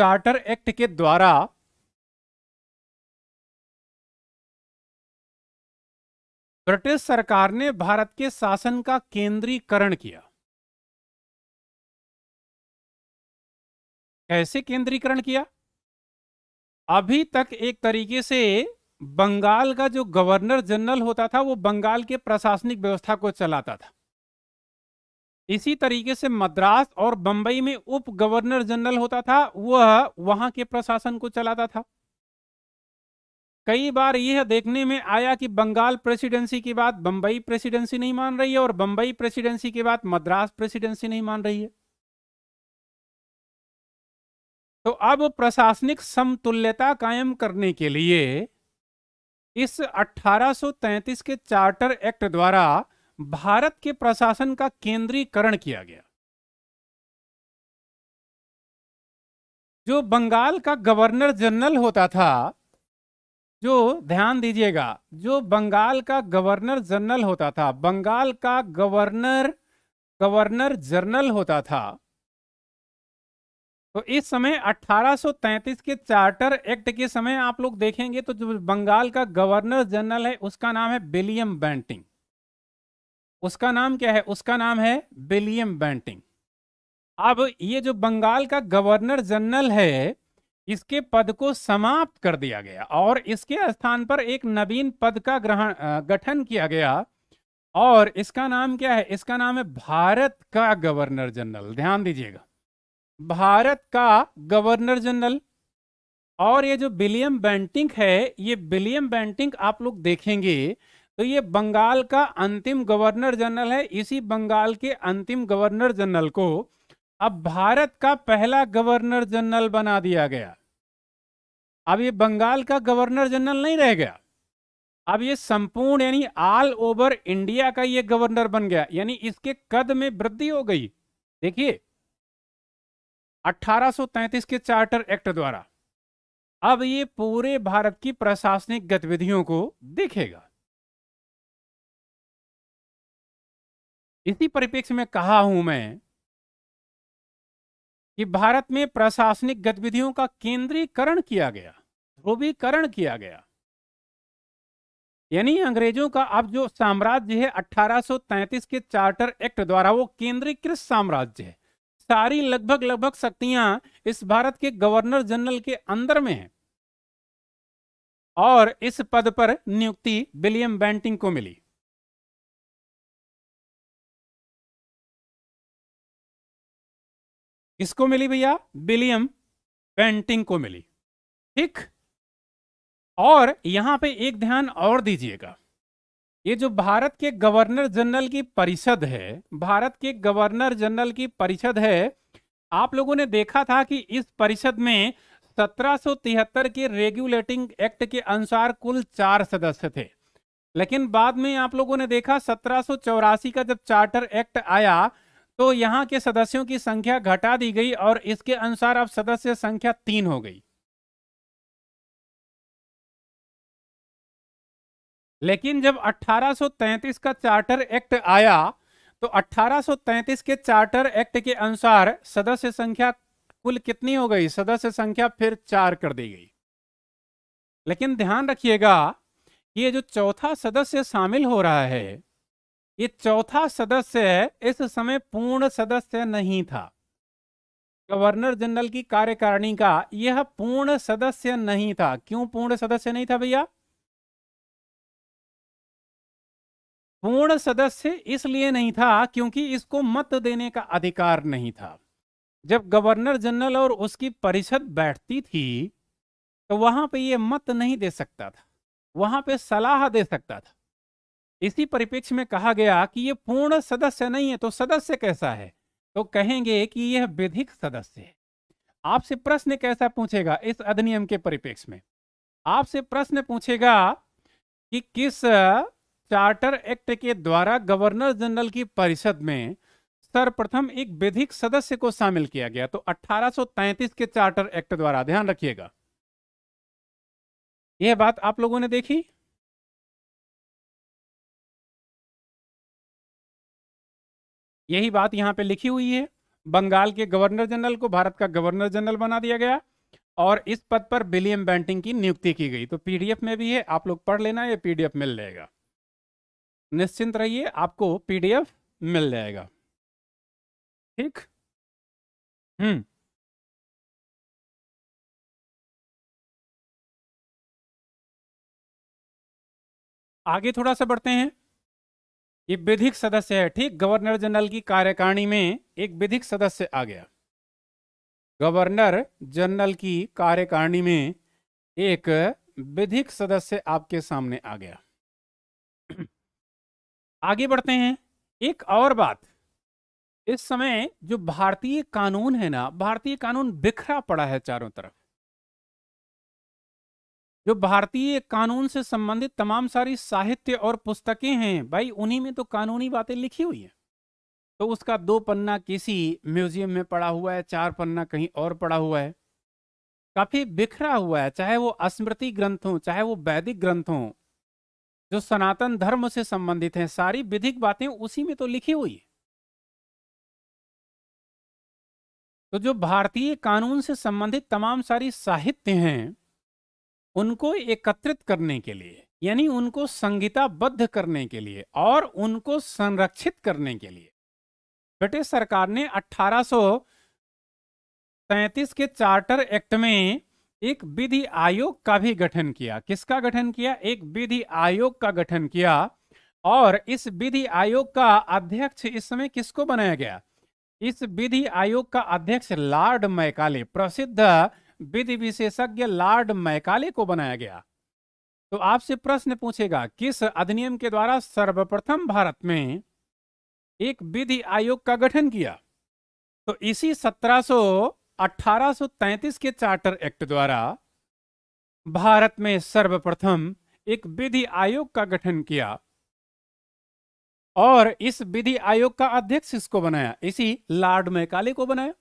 चार्टर एक्ट के द्वारा ब्रिटिश सरकार ने भारत के शासन का केंद्रीकरण किया कैसे केंद्रीकरण किया अभी तक एक तरीके से बंगाल का जो गवर्नर जनरल होता था वो बंगाल के प्रशासनिक व्यवस्था को चलाता था इसी तरीके से मद्रास और बंबई में उप गवर्नर जनरल होता था वह वहां के प्रशासन को चलाता था कई बार यह देखने में आया कि बंगाल प्रेसिडेंसी की बात बंबई प्रेसिडेंसी नहीं मान रही है और बंबई प्रेसिडेंसी की बात मद्रास प्रेसिडेंसी नहीं मान रही है तो अब प्रशासनिक समतुल्यता कायम करने के लिए इस 1833 के चार्टर एक्ट द्वारा भारत के प्रशासन का केंद्रीकरण किया गया जो बंगाल का गवर्नर जनरल होता था जो ध्यान दीजिएगा जो बंगाल का गवर्नर जनरल होता था बंगाल का गवर्नर गवर्नर जनरल होता था तो इस समय 1833 के चार्टर एक्ट के समय आप लोग देखेंगे तो जो बंगाल का गवर्नर जनरल है उसका नाम है विलियम बैंटिंग उसका नाम क्या है उसका नाम है विलियम बैंटिंग अब ये जो बंगाल का गवर्नर जनरल है इसके पद को समाप्त कर दिया गया और इसके स्थान पर एक नवीन पद का ग्रहण गठन किया गया और इसका नाम क्या है इसका नाम है भारत का गवर्नर जनरल ध्यान दीजिएगा भारत का गवर्नर जनरल और ये जो विलियम बैंटिंग है ये विलियम बैंटिंग आप लोग देखेंगे तो ये बंगाल का अंतिम गवर्नर जनरल है इसी बंगाल के अंतिम गवर्नर जनरल को अब भारत का पहला गवर्नर जनरल बना दिया गया अब ये बंगाल का गवर्नर जनरल नहीं रह गया अब ये संपूर्ण यानी ऑल ओवर इंडिया का ये गवर्नर बन गया यानी इसके कद में वृद्धि हो गई देखिए 1833 के चार्टर एक्ट द्वारा अब ये पूरे भारत की प्रशासनिक गतिविधियों को देखेगा इसी परिप्रेक्ष्य में कहा हूं मैं कि भारत में प्रशासनिक गतिविधियों का केंद्रीकरण किया गया ध्रुवीकरण किया गया यानी अंग्रेजों का अब जो साम्राज्य है 1833 के चार्टर एक्ट द्वारा वो केंद्रीकृत साम्राज्य है सारी लगभग लगभग शक्तियां इस भारत के गवर्नर जनरल के अंदर में है और इस पद पर नियुक्ति विलियम बैंटिंग को मिली किसको मिली भैया विलियम पेंटिंग को मिली ठीक और यहां पे एक ध्यान और दीजिएगा ये जो भारत के गवर्नर जनरल की परिषद है भारत के गवर्नर जनरल की परिषद है आप लोगों ने देखा था कि इस परिषद में 1773 के रेगुलेटिंग एक्ट के अनुसार कुल चार सदस्य थे लेकिन बाद में आप लोगों ने देखा सत्रह का जब चार्टर एक्ट आया तो यहाँ के सदस्यों की संख्या घटा दी गई और इसके अनुसार अब सदस्य संख्या तीन हो गई लेकिन जब 1833 का चार्टर एक्ट आया तो 1833 के चार्टर एक्ट के अनुसार सदस्य संख्या कुल कितनी हो गई सदस्य संख्या फिर चार कर दी गई लेकिन ध्यान रखिएगा ये जो चौथा सदस्य शामिल हो रहा है ये चौथा सदस्य है इस समय पूर्ण सदस्य नहीं था गवर्नर जनरल की कार्यकारिणी का यह पूर्ण सदस्य नहीं था क्यों पूर्ण सदस्य नहीं था भैया पूर्ण सदस्य इसलिए नहीं था क्योंकि इसको मत देने का अधिकार नहीं था जब गवर्नर जनरल और उसकी परिषद बैठती थी तो वहां पे ये मत नहीं दे सकता था वहां पे सलाह दे सकता था इसी परिप्रेक्ष्य में कहा गया कि ये पूर्ण सदस्य नहीं है तो सदस्य कैसा है तो कहेंगे कि यह विधिक सदस्य है आपसे प्रश्न कैसा पूछेगा इस अधिनियम के परिपेक्ष में आपसे प्रश्न पूछेगा कि किस चार्टर एक्ट के द्वारा गवर्नर जनरल की परिषद में सर्वप्रथम एक विधिक सदस्य को शामिल किया गया तो 1833 के चार्टर एक्ट द्वारा ध्यान रखिएगा यह बात आप लोगों ने देखी यही बात यहाँ पे लिखी हुई है बंगाल के गवर्नर जनरल को भारत का गवर्नर जनरल बना दिया गया और इस पद पर विलियम बैंटिंग की नियुक्ति की गई तो पीडीएफ में भी है आप लोग पढ़ लेना ये पीडीएफ मिल जाएगा निश्चिंत रहिए आपको पीडीएफ मिल जाएगा ठीक हम्म आगे थोड़ा सा बढ़ते हैं ये विधिक सदस्य है ठीक गवर्नर जनरल की कार्यकारिणी में एक विधिक सदस्य आ गया गवर्नर जनरल की कार्यकारिणी में एक विधिक सदस्य आपके सामने आ गया आगे बढ़ते हैं एक और बात इस समय जो भारतीय कानून है ना भारतीय कानून बिखरा पड़ा है चारों तरफ जो भारतीय कानून से संबंधित तमाम सारी साहित्य और पुस्तकें हैं भाई उन्हीं में तो कानूनी बातें लिखी हुई हैं तो उसका दो पन्ना किसी म्यूजियम में पड़ा हुआ है चार पन्ना कहीं और पड़ा हुआ है काफी बिखरा हुआ है चाहे वो स्मृति ग्रंथ हो चाहे वो वैदिक ग्रंथ जो सनातन धर्म से संबंधित हैं सारी विधिक बातें उसी में तो लिखी हुई है तो जो भारतीय कानून से संबंधित तमाम सारी साहित्य हैं उनको एकत्रित करने के लिए यानी उनको संहिताबद्ध करने के लिए और उनको संरक्षित करने के लिए ब्रिटिश सरकार ने 1837 के चार्टर एक्ट में एक विधि आयोग का भी गठन किया किसका गठन किया एक विधि आयोग का गठन किया और इस विधि आयोग का अध्यक्ष इस समय किसको बनाया गया इस विधि आयोग का अध्यक्ष लॉर्ड मैकाले प्रसिद्ध विधि विशेषज्ञ लॉर्ड मैकाले को बनाया गया तो आपसे प्रश्न पूछेगा किस अधिनियम के द्वारा सर्वप्रथम भारत में एक विधि आयोग का गठन किया तो इसी 1700 1833 के चार्टर एक्ट द्वारा भारत में सर्वप्रथम एक विधि आयोग का गठन किया और इस विधि आयोग का अध्यक्ष इसको बनाया इसी लॉर्ड मैकाले को बनाया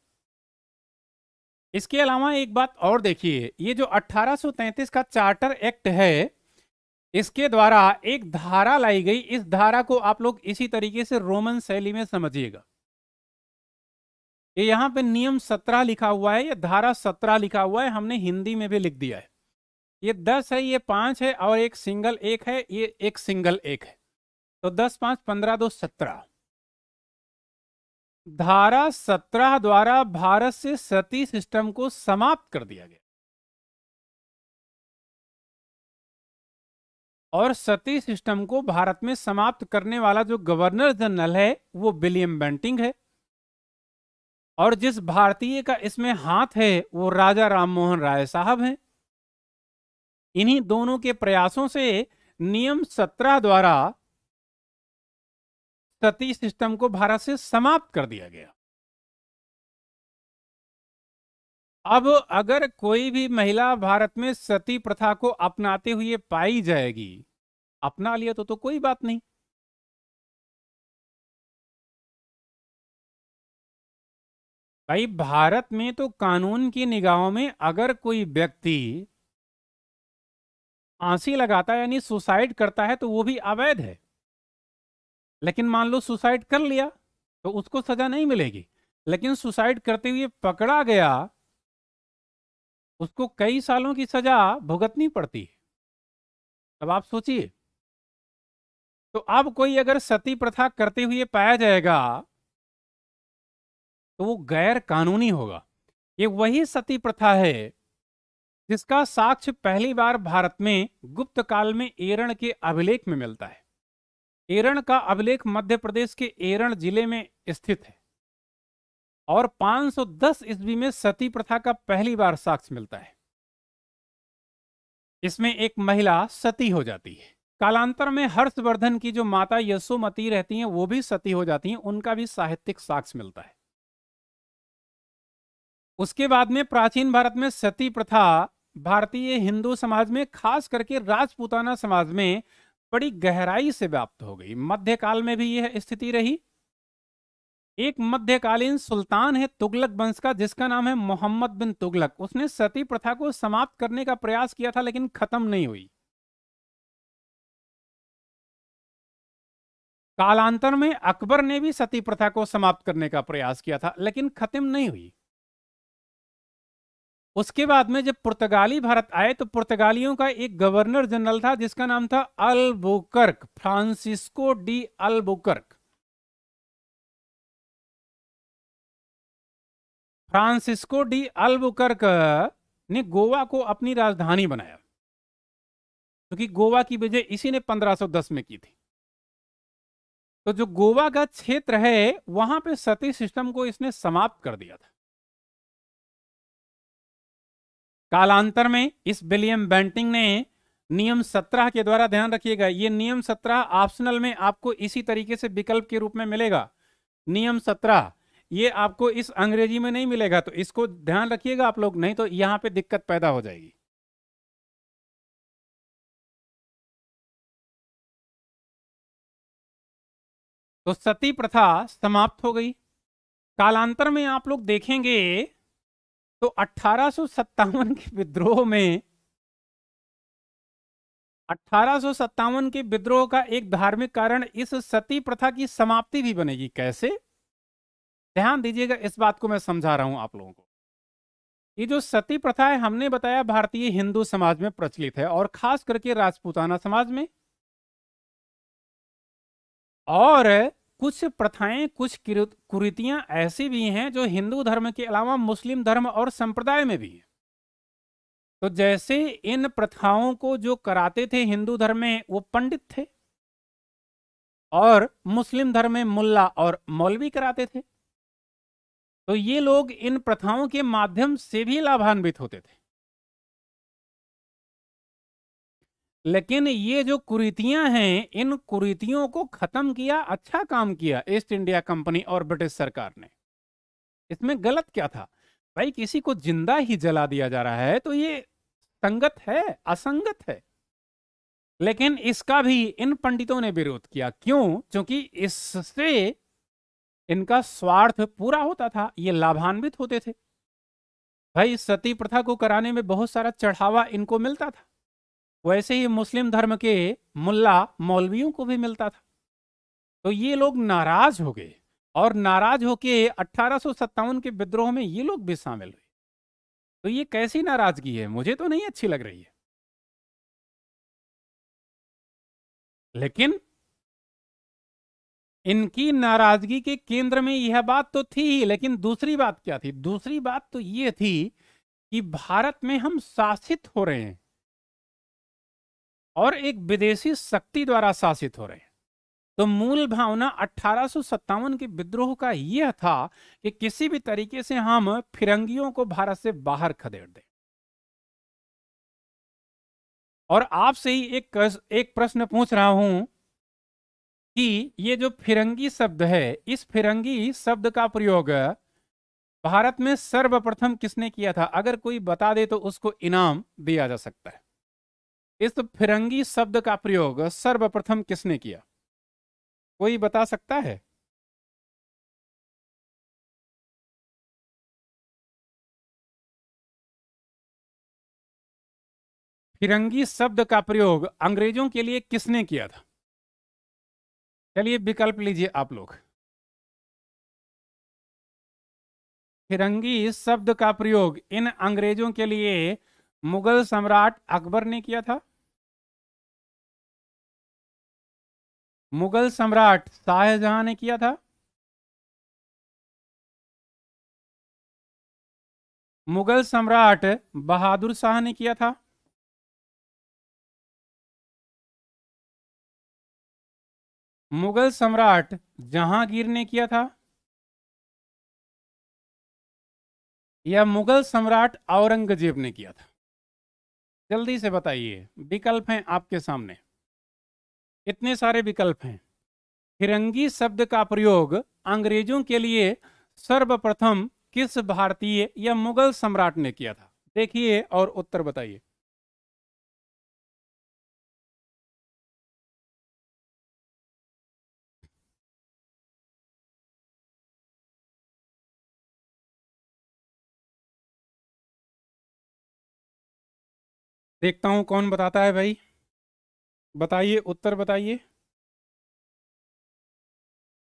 इसके अलावा एक बात और देखिए ये जो 1833 का चार्टर एक्ट है इसके द्वारा एक धारा लाई गई इस धारा को आप लोग इसी तरीके से रोमन शैली में समझिएगा ये यहाँ पे नियम सत्रह लिखा हुआ है या धारा सत्रह लिखा हुआ है हमने हिंदी में भी लिख दिया है ये दस है ये पांच है और एक सिंगल एक है ये एक सिंगल एक है तो दस पांच पंद्रह दो सत्रह धारा सत्रह द्वारा भारत से सती सिस्टम को समाप्त कर दिया गया और सती सिस्टम को भारत में समाप्त करने वाला जो गवर्नर जनरल है वो विलियम बेंटिंग है और जिस भारतीय का इसमें हाथ है वो राजा राममोहन राय साहब हैं इन्हीं दोनों के प्रयासों से नियम सत्रह द्वारा तटी सिस्टम को भारत से समाप्त कर दिया गया अब अगर कोई भी महिला भारत में सती प्रथा को अपनाते हुए पाई जाएगी अपना लिया तो तो कोई बात नहीं भाई भारत में तो कानून की निगाहों में अगर कोई व्यक्ति आंसी लगाता है यानी सुसाइड करता है तो वो भी अवैध है लेकिन मान लो सुसाइड कर लिया तो उसको सजा नहीं मिलेगी लेकिन सुसाइड करते हुए पकड़ा गया उसको कई सालों की सजा भुगतनी पड़ती है अब आप सोचिए तो अब कोई अगर सती प्रथा करते हुए पाया जाएगा तो वो गैर कानूनी होगा ये वही सती प्रथा है जिसका साक्ष्य पहली बार भारत में गुप्त काल में एरण के अभिलेख में मिलता है एरण का अभिलेख मध्य प्रदेश के एरण जिले में स्थित है और 510 ईस्वी में सती प्रथा का पहली बार साक्ष्य मिलता है इसमें एक महिला सती हो जाती है कालांतर में हर्षवर्धन की जो माता यशोमती रहती हैं वो भी सती हो जाती हैं उनका भी साहित्यिक साक्ष्य मिलता है उसके बाद में प्राचीन भारत में सती प्रथा भारतीय हिंदू समाज में खास करके राजपूताना समाज में बड़ी गहराई से व्याप्त हो गई मध्यकाल में भी यह स्थिति रही एक मध्यकालीन सुल्तान है तुगलक वंश का जिसका नाम है मोहम्मद बिन तुगलक उसने सती प्रथा को समाप्त करने का प्रयास किया था लेकिन खत्म नहीं हुई कालांतर में अकबर ने भी सती प्रथा को समाप्त करने का प्रयास किया था लेकिन खत्म नहीं हुई उसके बाद में जब पुर्तगाली भारत आए तो पुर्तगालियों का एक गवर्नर जनरल था जिसका नाम था Albuquerque Francisco de Albuquerque Francisco de Albuquerque ने गोवा को अपनी राजधानी बनाया क्योंकि तो गोवा की विजय इसी ने 1510 में की थी तो जो गोवा का क्षेत्र है वहां पे सती सिस्टम को इसने समाप्त कर दिया था कालांतर में इस विलियम बैंटिंग ने नियम सत्रह के द्वारा ध्यान रखिएगा ये नियम सत्रह ऑप्शनल में आपको इसी तरीके से विकल्प के रूप में मिलेगा नियम सत्रह ये आपको इस अंग्रेजी में नहीं मिलेगा तो इसको ध्यान रखिएगा आप लोग नहीं तो यहां पे दिक्कत पैदा हो जाएगी तो सती प्रथा समाप्त हो गई कालांतर में आप लोग देखेंगे तो अठारह के विद्रोह में अठारह के विद्रोह का एक धार्मिक कारण इस सती प्रथा की समाप्ति भी बनेगी कैसे ध्यान दीजिएगा इस बात को मैं समझा रहा हूं आप लोगों को ये जो सती प्रथा है हमने बताया भारतीय हिंदू समाज में प्रचलित है और खास करके राजपूताना समाज में और कुछ प्रथाएं कुछ कुरीतियां ऐसी भी हैं जो हिंदू धर्म के अलावा मुस्लिम धर्म और संप्रदाय में भी हैं तो जैसे इन प्रथाओं को जो कराते थे हिंदू धर्म में वो पंडित थे और मुस्लिम धर्म में मुल्ला और मौलवी कराते थे तो ये लोग इन प्रथाओं के माध्यम से भी लाभान्वित होते थे लेकिन ये जो कुरीतियां हैं इन कुरीतियों को ख़त्म किया अच्छा काम किया ईस्ट इंडिया कंपनी और ब्रिटिश सरकार ने इसमें गलत क्या था भाई किसी को जिंदा ही जला दिया जा रहा है तो ये संगत है असंगत है लेकिन इसका भी इन पंडितों ने विरोध किया क्यों क्योंकि इससे इनका स्वार्थ पूरा होता था ये लाभान्वित होते थे भाई सती प्रथा को कराने में बहुत सारा चढ़ावा इनको मिलता था वैसे ही मुस्लिम धर्म के मुल्ला मौलवियों को भी मिलता था तो ये लोग नाराज हो गए और नाराज होके अट्ठारह के विद्रोह में ये लोग भी शामिल हुए तो ये कैसी नाराजगी है मुझे तो नहीं अच्छी लग रही है लेकिन इनकी नाराजगी के केंद्र में यह बात तो थी ही लेकिन दूसरी बात क्या थी दूसरी बात तो ये थी कि भारत में हम शासित हो रहे हैं और एक विदेशी शक्ति द्वारा शासित हो रहे हैं तो मूल भावना अठारह के विद्रोह का यह था कि किसी भी तरीके से हम फिरंगियों को भारत से बाहर खदेड़ दें और आपसे ही एक एक प्रश्न पूछ रहा हूं कि ये जो फिरंगी शब्द है इस फिरंगी शब्द का प्रयोग भारत में सर्वप्रथम किसने किया था अगर कोई बता दे तो उसको इनाम दिया जा सकता है इस फिरंगी शब्द का प्रयोग सर्वप्रथम किसने किया कोई बता सकता है फिरंगी शब्द का प्रयोग अंग्रेजों के लिए किसने किया था चलिए विकल्प लीजिए आप लोग फिरंगी शब्द का प्रयोग इन अंग्रेजों के लिए मुगल सम्राट अकबर ने किया था मुगल सम्राट शाहजहां ने किया था मुगल सम्राट बहादुर शाह ने किया था मुगल सम्राट जहांगीर ने किया था या मुगल सम्राट औरंगजेब ने किया था जल्दी से बताइए विकल्प हैं आपके सामने इतने सारे विकल्प हैं फिरंगी शब्द का प्रयोग अंग्रेजों के लिए सर्वप्रथम किस भारतीय या मुगल सम्राट ने किया था देखिए और उत्तर बताइए देखता हूँ कौन बताता है भाई बताइए उत्तर बताइए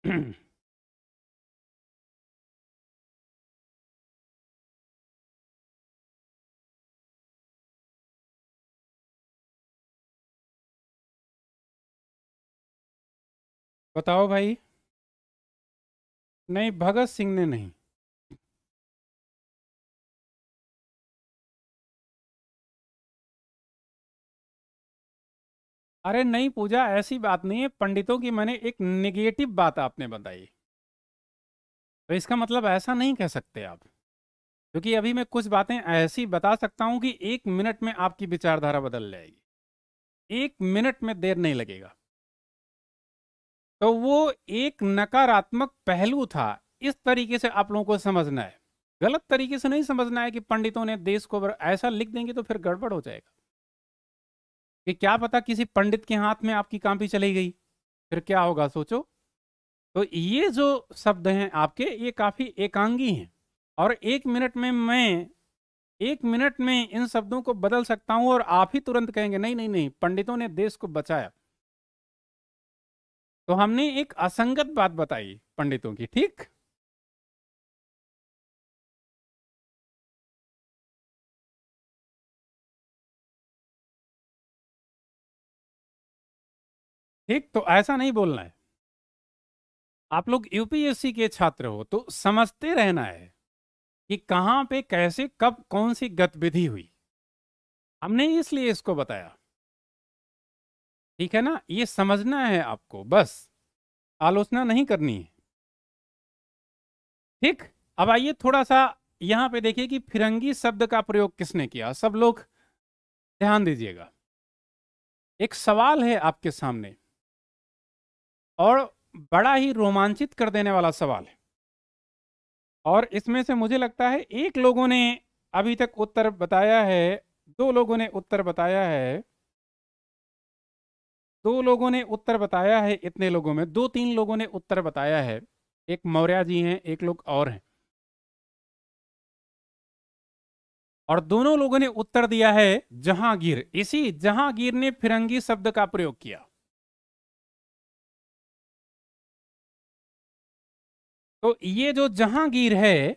बताओ भाई नहीं भगत सिंह ने नहीं अरे नहीं पूजा ऐसी बात नहीं है पंडितों की मैंने एक निगेटिव बात आपने बताई तो इसका मतलब ऐसा नहीं कह सकते आप क्योंकि अभी मैं कुछ बातें ऐसी बता सकता हूं कि एक मिनट में आपकी विचारधारा बदल जाएगी एक मिनट में देर नहीं लगेगा तो वो एक नकारात्मक पहलू था इस तरीके से आप लोगों को समझना है गलत तरीके से नहीं समझना है कि पंडितों ने देश को ऐसा लिख देंगे तो फिर गड़बड़ हो जाएगा कि क्या पता किसी पंडित के हाथ में आपकी कांपी चली गई फिर क्या होगा सोचो तो ये जो शब्द हैं आपके ये काफ़ी एकांगी हैं और एक मिनट में मैं एक मिनट में इन शब्दों को बदल सकता हूं और आप ही तुरंत कहेंगे नहीं नहीं नहीं पंडितों ने देश को बचाया तो हमने एक असंगत बात बताई पंडितों की ठीक ठीक तो ऐसा नहीं बोलना है आप लोग यूपीएससी के छात्र हो तो समझते रहना है कि कहां पे कैसे कब कौन सी गतिविधि हुई हमने इसलिए इसको बताया ठीक है ना ये समझना है आपको बस आलोचना नहीं करनी है ठीक अब आइए थोड़ा सा यहां पे देखिए कि फिरंगी शब्द का प्रयोग किसने किया सब लोग ध्यान दीजिएगा एक सवाल है आपके सामने और बड़ा ही रोमांचित कर देने वाला सवाल है और इसमें से मुझे लगता है एक लोगों ने अभी तक उत्तर बताया है दो लोगों ने उत्तर बताया है दो लोगों ने उत्तर बताया है इतने लोगों में दो तीन लोगों ने उत्तर बताया है एक मौर्या जी हैं एक लोग और हैं और दोनों लोगों ने उत्तर दिया है जहांगीर इसी जहांगीर ने फिरंगी शब्द का प्रयोग किया तो ये जो जहांगीर है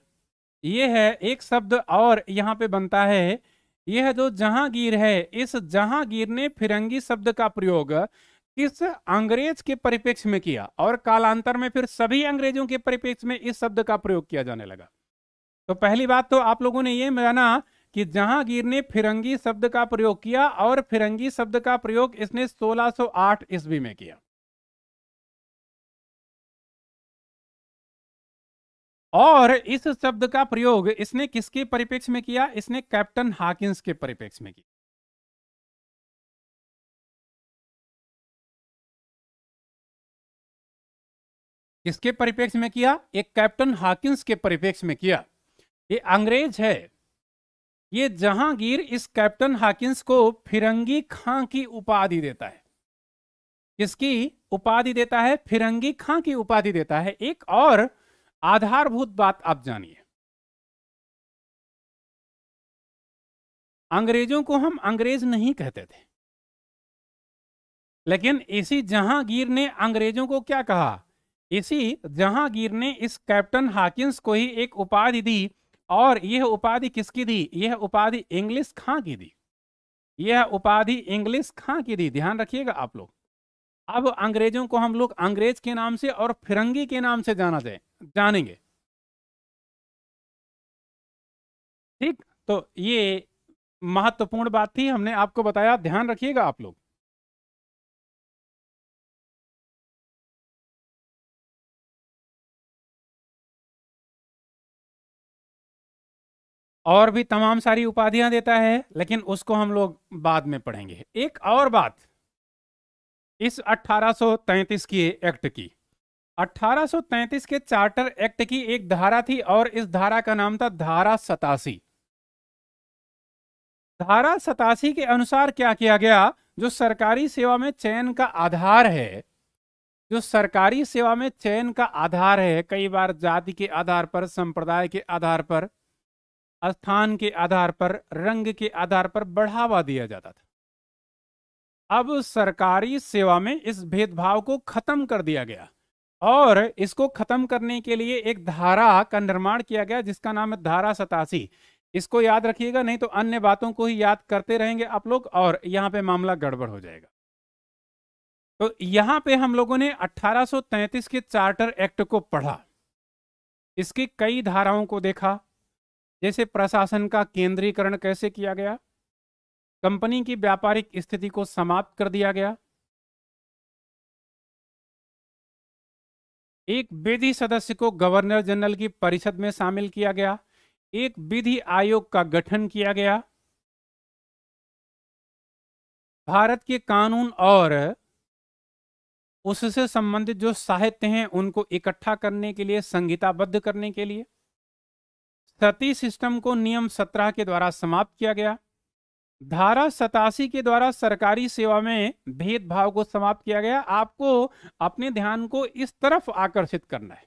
ये है एक शब्द और यहाँ पे बनता है यह जो जहांगीर है इस जहांगीर ने फिरंगी शब्द का प्रयोग किस अंग्रेज के परिपेक्ष में किया और कालांतर में फिर सभी अंग्रेजों के परिपेक्ष में इस शब्द का प्रयोग किया जाने लगा तो पहली बात तो आप लोगों ने यह माना कि जहांगीर ने फिरंगी शब्द का प्रयोग किया और फिरंगी शब्द का प्रयोग इसने 1608 ईस्वी में किया और इस शब्द का प्रयोग इसने किसके परिपेक्ष में किया इसने कैप्टन हाकिंस के परिपेक्ष में किया किसके परिपेक्ष में किया एक कैप्टन हाकिंस के परिपेक्ष में किया ये अंग्रेज है ये जहांगीर इस कैप्टन हाकिंस को फिरंगी खां की उपाधि देता है किसकी उपाधि देता है फिरंगी खां की उपाधि देता है एक और आधारभूत बात आप जानिए अंग्रेजों को हम अंग्रेज नहीं कहते थे लेकिन इसी जहांगीर ने अंग्रेजों को क्या कहा इसी जहांगीर ने इस कैप्टन हाकिंस को ही एक उपाधि दी और यह उपाधि किसकी दी यह उपाधि इंग्लिश खां की दी यह उपाधि इंग्लिश खां की दी ध्यान रखिएगा आप लोग अब अंग्रेजों को हम लोग अंग्रेज के नाम से और फिरंगी के नाम से जाना जाए जानेंगे ठीक तो ये महत्वपूर्ण बात थी हमने आपको बताया ध्यान रखिएगा आप लोग और भी तमाम सारी उपाधियां देता है लेकिन उसको हम लोग बाद में पढ़ेंगे एक और बात इस 1833 की एक्ट की 1833 के चार्टर एक्ट की एक धारा थी और इस धारा का नाम था धारा सतासी धारा सतासी के अनुसार क्या किया गया जो सरकारी सेवा में चयन का आधार है जो सरकारी सेवा में चयन का आधार है कई बार जाति के आधार पर संप्रदाय के आधार पर स्थान के आधार पर रंग के आधार पर बढ़ावा दिया जाता था अब सरकारी सेवा में इस भेदभाव को खत्म कर दिया गया और इसको खत्म करने के लिए एक धारा का निर्माण किया गया जिसका नाम है धारा सतासी इसको याद रखिएगा नहीं तो अन्य बातों को ही याद करते रहेंगे आप लोग और यहाँ पे मामला गड़बड़ हो जाएगा तो यहाँ पे हम लोगों ने 1833 के चार्टर एक्ट को पढ़ा इसकी कई धाराओं को देखा जैसे प्रशासन का केंद्रीकरण कैसे किया गया कंपनी की व्यापारिक स्थिति को समाप्त कर दिया गया एक विधि सदस्य को गवर्नर जनरल की परिषद में शामिल किया गया एक विधि आयोग का गठन किया गया भारत के कानून और उससे संबंधित जो साहित्य हैं उनको इकट्ठा करने के लिए संहिताबद्ध करने के लिए सती सिस्टम को नियम सत्रह के द्वारा समाप्त किया गया धारा सतासी के द्वारा सरकारी सेवा में भेदभाव को समाप्त किया गया आपको अपने ध्यान को इस तरफ आकर्षित करना है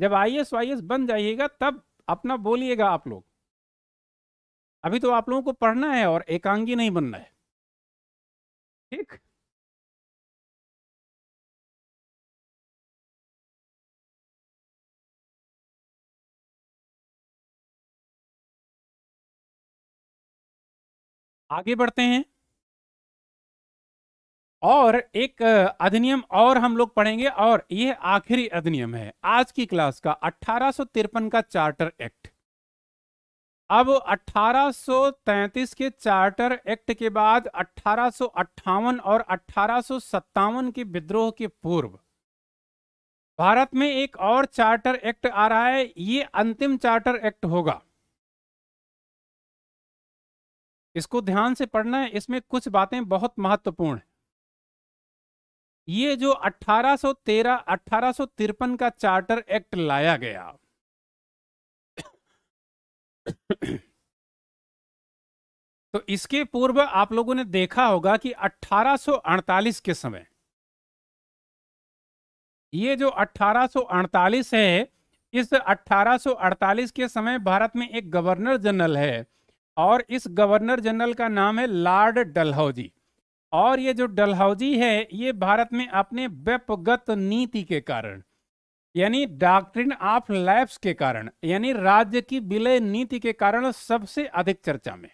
जब आई एस वाई एस बन जाइएगा तब अपना बोलिएगा आप लोग अभी तो आप लोगों को पढ़ना है और एकांगी नहीं बनना है ठीक आगे बढ़ते हैं और एक अधिनियम और हम लोग पढ़ेंगे और यह आखिरी अधिनियम है आज की क्लास का अठारह का चार्टर एक्ट अब 1833 के चार्टर एक्ट के बाद अठारह और अठारह के विद्रोह के पूर्व भारत में एक और चार्टर एक्ट आ रहा है ये अंतिम चार्टर एक्ट होगा इसको ध्यान से पढ़ना है इसमें कुछ बातें बहुत महत्वपूर्ण है ये जो 1813 अठारह का चार्टर एक्ट लाया गया तो इसके पूर्व आप लोगों ने देखा होगा कि 1848 के समय ये जो 1848 है इस 1848 के समय भारत में एक गवर्नर जनरल है और इस गवर्नर जनरल का नाम है लॉर्ड डलहौजी और ये जो डलहौजी है ये भारत में अपने व्यपगत नीति के कारण यानी डॉक्ट्रिन ऑफ लैप्स के कारण यानी राज्य की विलय नीति के कारण सबसे अधिक चर्चा में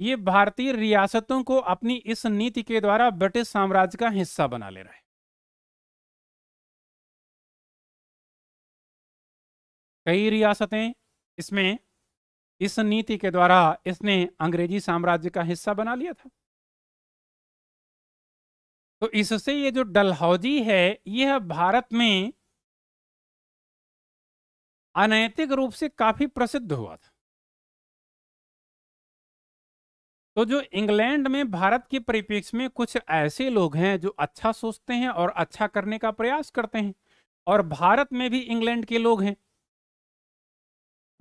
ये भारतीय रियासतों को अपनी इस नीति के द्वारा ब्रिटिश साम्राज्य का हिस्सा बना ले रहा है कई रियासतें इसमें इस नीति के द्वारा इसने अंग्रेजी साम्राज्य का हिस्सा बना लिया था तो इससे ये जो डलहौजी है यह भारत में अनैतिक रूप से काफी प्रसिद्ध हुआ था तो जो इंग्लैंड में भारत के परिप्रेक्ष्य में कुछ ऐसे लोग हैं जो अच्छा सोचते हैं और अच्छा करने का प्रयास करते हैं और भारत में भी इंग्लैंड के लोग हैं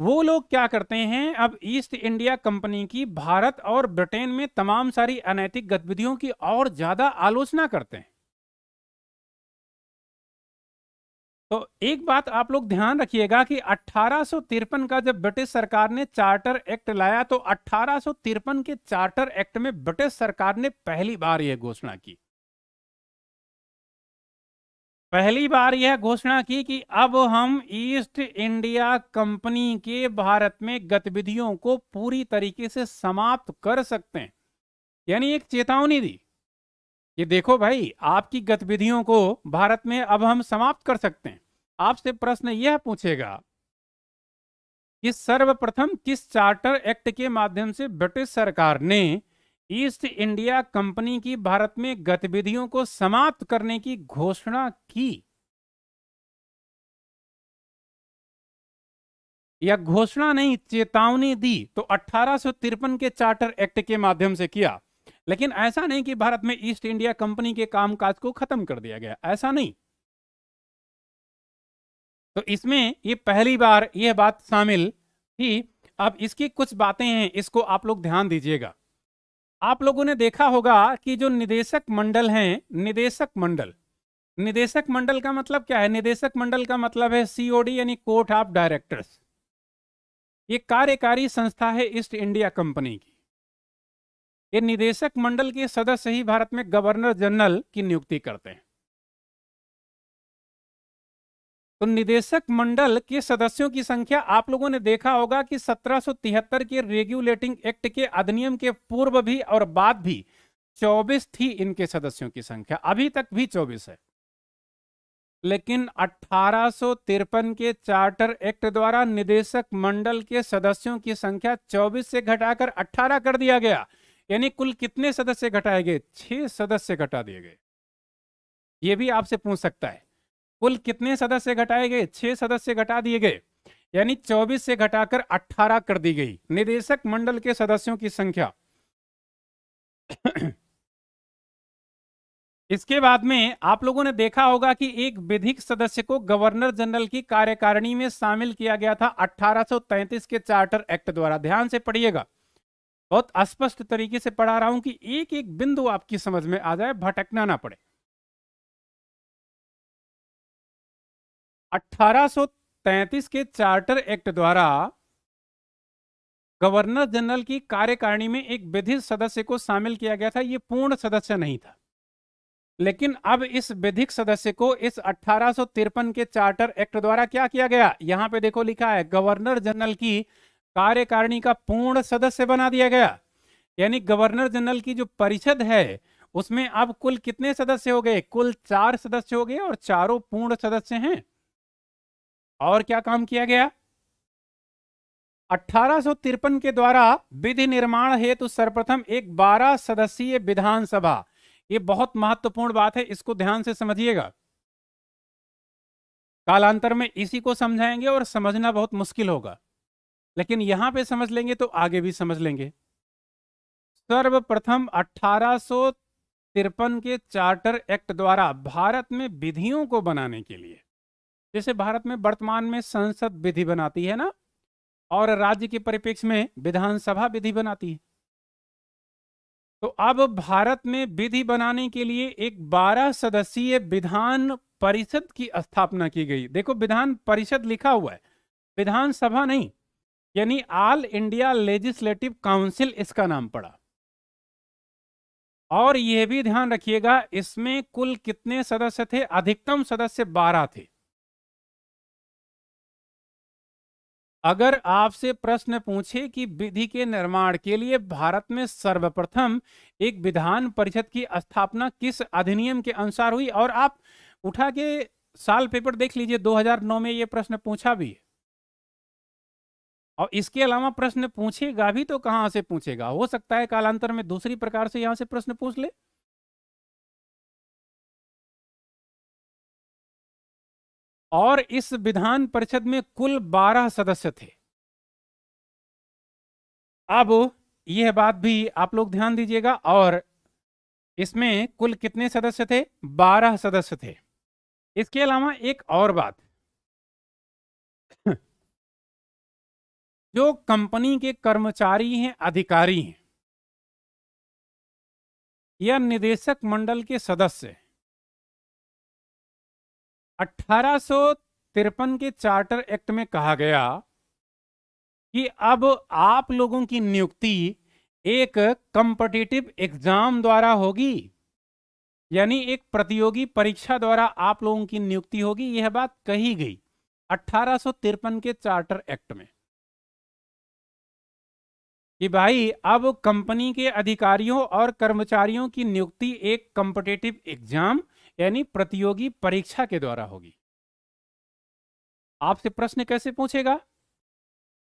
वो लोग क्या करते हैं अब ईस्ट इंडिया कंपनी की भारत और ब्रिटेन में तमाम सारी अनैतिक गतिविधियों की और ज्यादा आलोचना करते हैं तो एक बात आप लोग ध्यान रखिएगा कि अठारह का जब ब्रिटिश सरकार ने चार्टर एक्ट लाया तो अठारह के चार्टर एक्ट में ब्रिटिश सरकार ने पहली बार यह घोषणा की पहली बार यह घोषणा की कि अब हम ईस्ट इंडिया कंपनी के भारत में गतिविधियों को पूरी तरीके से समाप्त कर सकते हैं यानी एक चेतावनी दी ये देखो भाई आपकी गतिविधियों को भारत में अब हम समाप्त कर सकते हैं आपसे प्रश्न यह पूछेगा कि सर्वप्रथम किस चार्टर एक्ट के माध्यम से ब्रिटिश सरकार ने ईस्ट इंडिया कंपनी की भारत में गतिविधियों को समाप्त करने की घोषणा की या घोषणा नहीं चेतावनी दी तो अठारह के चार्टर एक्ट के माध्यम से किया लेकिन ऐसा नहीं कि भारत में ईस्ट इंडिया कंपनी के कामकाज को खत्म कर दिया गया ऐसा नहीं तो इसमें ये पहली बार यह बात शामिल थी अब इसकी कुछ बातें हैं इसको आप लोग ध्यान दीजिएगा आप लोगों ने देखा होगा कि जो निदेशक मंडल हैं निदेशक मंडल निदेशक मंडल का मतलब क्या है निदेशक मंडल का मतलब है सीओडी यानी कोर्ट ऑफ डायरेक्टर्स ये कार्यकारी संस्था है ईस्ट इंडिया कंपनी की ये निदेशक मंडल के सदस्य ही भारत में गवर्नर जनरल की नियुक्ति करते हैं तो निदेशक मंडल के सदस्यों की संख्या आप लोगों ने देखा होगा कि 1773 के रेगुलेटिंग एक्ट के अधिनियम के पूर्व भी और बाद भी 24 थी इनके सदस्यों की संख्या अभी तक भी 24 है लेकिन अठारह के चार्टर एक्ट द्वारा निदेशक मंडल के सदस्यों की संख्या 24 से घटाकर 18 कर दिया गया यानी कुल कितने सदस्य घटाए गए छह सदस्य घटा दिए गए ये भी आपसे पूछ सकता है कुल कितने सदस्य घटाए गए छह सदस्य घटा दिए गए यानी 24 से घटाकर 18 कर दी गई निदेशक मंडल के सदस्यों की संख्या इसके बाद में आप लोगों ने देखा होगा कि एक विधिक सदस्य को गवर्नर जनरल की कार्यकारिणी में शामिल किया गया था 1833 के चार्टर एक्ट द्वारा ध्यान से पढ़िएगा बहुत स्पष्ट तरीके से पढ़ा रहा हूं कि एक एक बिंदु आपकी समझ में आ जाए भटकना ना पड़े 1833 के चार्टर एक्ट द्वारा गवर्नर जनरल की कार्यकारिणी में एक विधि सदस्य को शामिल किया गया था यह पूर्ण सदस्य नहीं था लेकिन अब इस विधिक सदस्य को इस अठारह के चार्टर एक्ट द्वारा क्या किया गया यहां पे देखो लिखा है गवर्नर जनरल की कार्यकारिणी का पूर्ण सदस्य बना दिया गया यानी गवर्नर जनरल की जो परिषद है उसमें अब कुल कितने सदस्य हो गए कुल चार सदस्य हो गए और चारों पूर्ण सदस्य हैं और क्या काम किया गया अठारह के द्वारा विधि निर्माण हेतु सर्वप्रथम एक 12 सदस्यीय विधानसभा ये बहुत महत्वपूर्ण बात है इसको ध्यान से समझिएगा कालांतर में इसी को समझाएंगे और समझना बहुत मुश्किल होगा लेकिन यहां पे समझ लेंगे तो आगे भी समझ लेंगे सर्वप्रथम अठारह के चार्टर एक्ट द्वारा भारत में विधियों को बनाने के लिए जैसे भारत में वर्तमान में संसद विधि बनाती है ना और राज्य के परिपेक्ष में विधानसभा विधि बनाती है तो अब भारत में विधि बनाने के लिए एक 12 सदस्यीय विधान परिषद की स्थापना की गई देखो विधान परिषद लिखा हुआ है विधानसभा नहीं यानी ऑल इंडिया लेजिस्लेटिव काउंसिल इसका नाम पड़ा और यह भी ध्यान रखिएगा इसमें कुल कितने सदस्य थे अधिकतम सदस्य 12 थे अगर आपसे प्रश्न पूछे कि विधि के निर्माण के लिए भारत में सर्वप्रथम एक विधान परिषद की स्थापना किस अधिनियम के अनुसार हुई और आप उठा के साल पेपर देख लीजिए 2009 में ये प्रश्न पूछा भी है और इसके अलावा प्रश्न पूछेगा भी तो कहां से पूछेगा हो सकता है कालांतर में दूसरी प्रकार से यहां से प्रश्न पूछ ले और इस विधान परिषद में कुल बारह सदस्य थे अब यह बात भी आप लोग ध्यान दीजिएगा और इसमें कुल कितने सदस्य थे बारह सदस्य थे इसके अलावा एक और बात जो कंपनी के कर्मचारी हैं अधिकारी हैं या निदेशक मंडल के सदस्य हैं अठारह के चार्टर एक्ट में कहा गया कि अब आप लोगों की नियुक्ति एक कंपटीटिव एग्जाम द्वारा होगी यानी एक प्रतियोगी परीक्षा द्वारा आप लोगों की नियुक्ति होगी यह बात कही गई अठारह के चार्टर एक्ट में कि भाई अब कंपनी के अधिकारियों और कर्मचारियों की नियुक्ति एक कंपटीटिव एग्जाम यानी प्रतियोगी परीक्षा के द्वारा होगी आपसे प्रश्न कैसे पूछेगा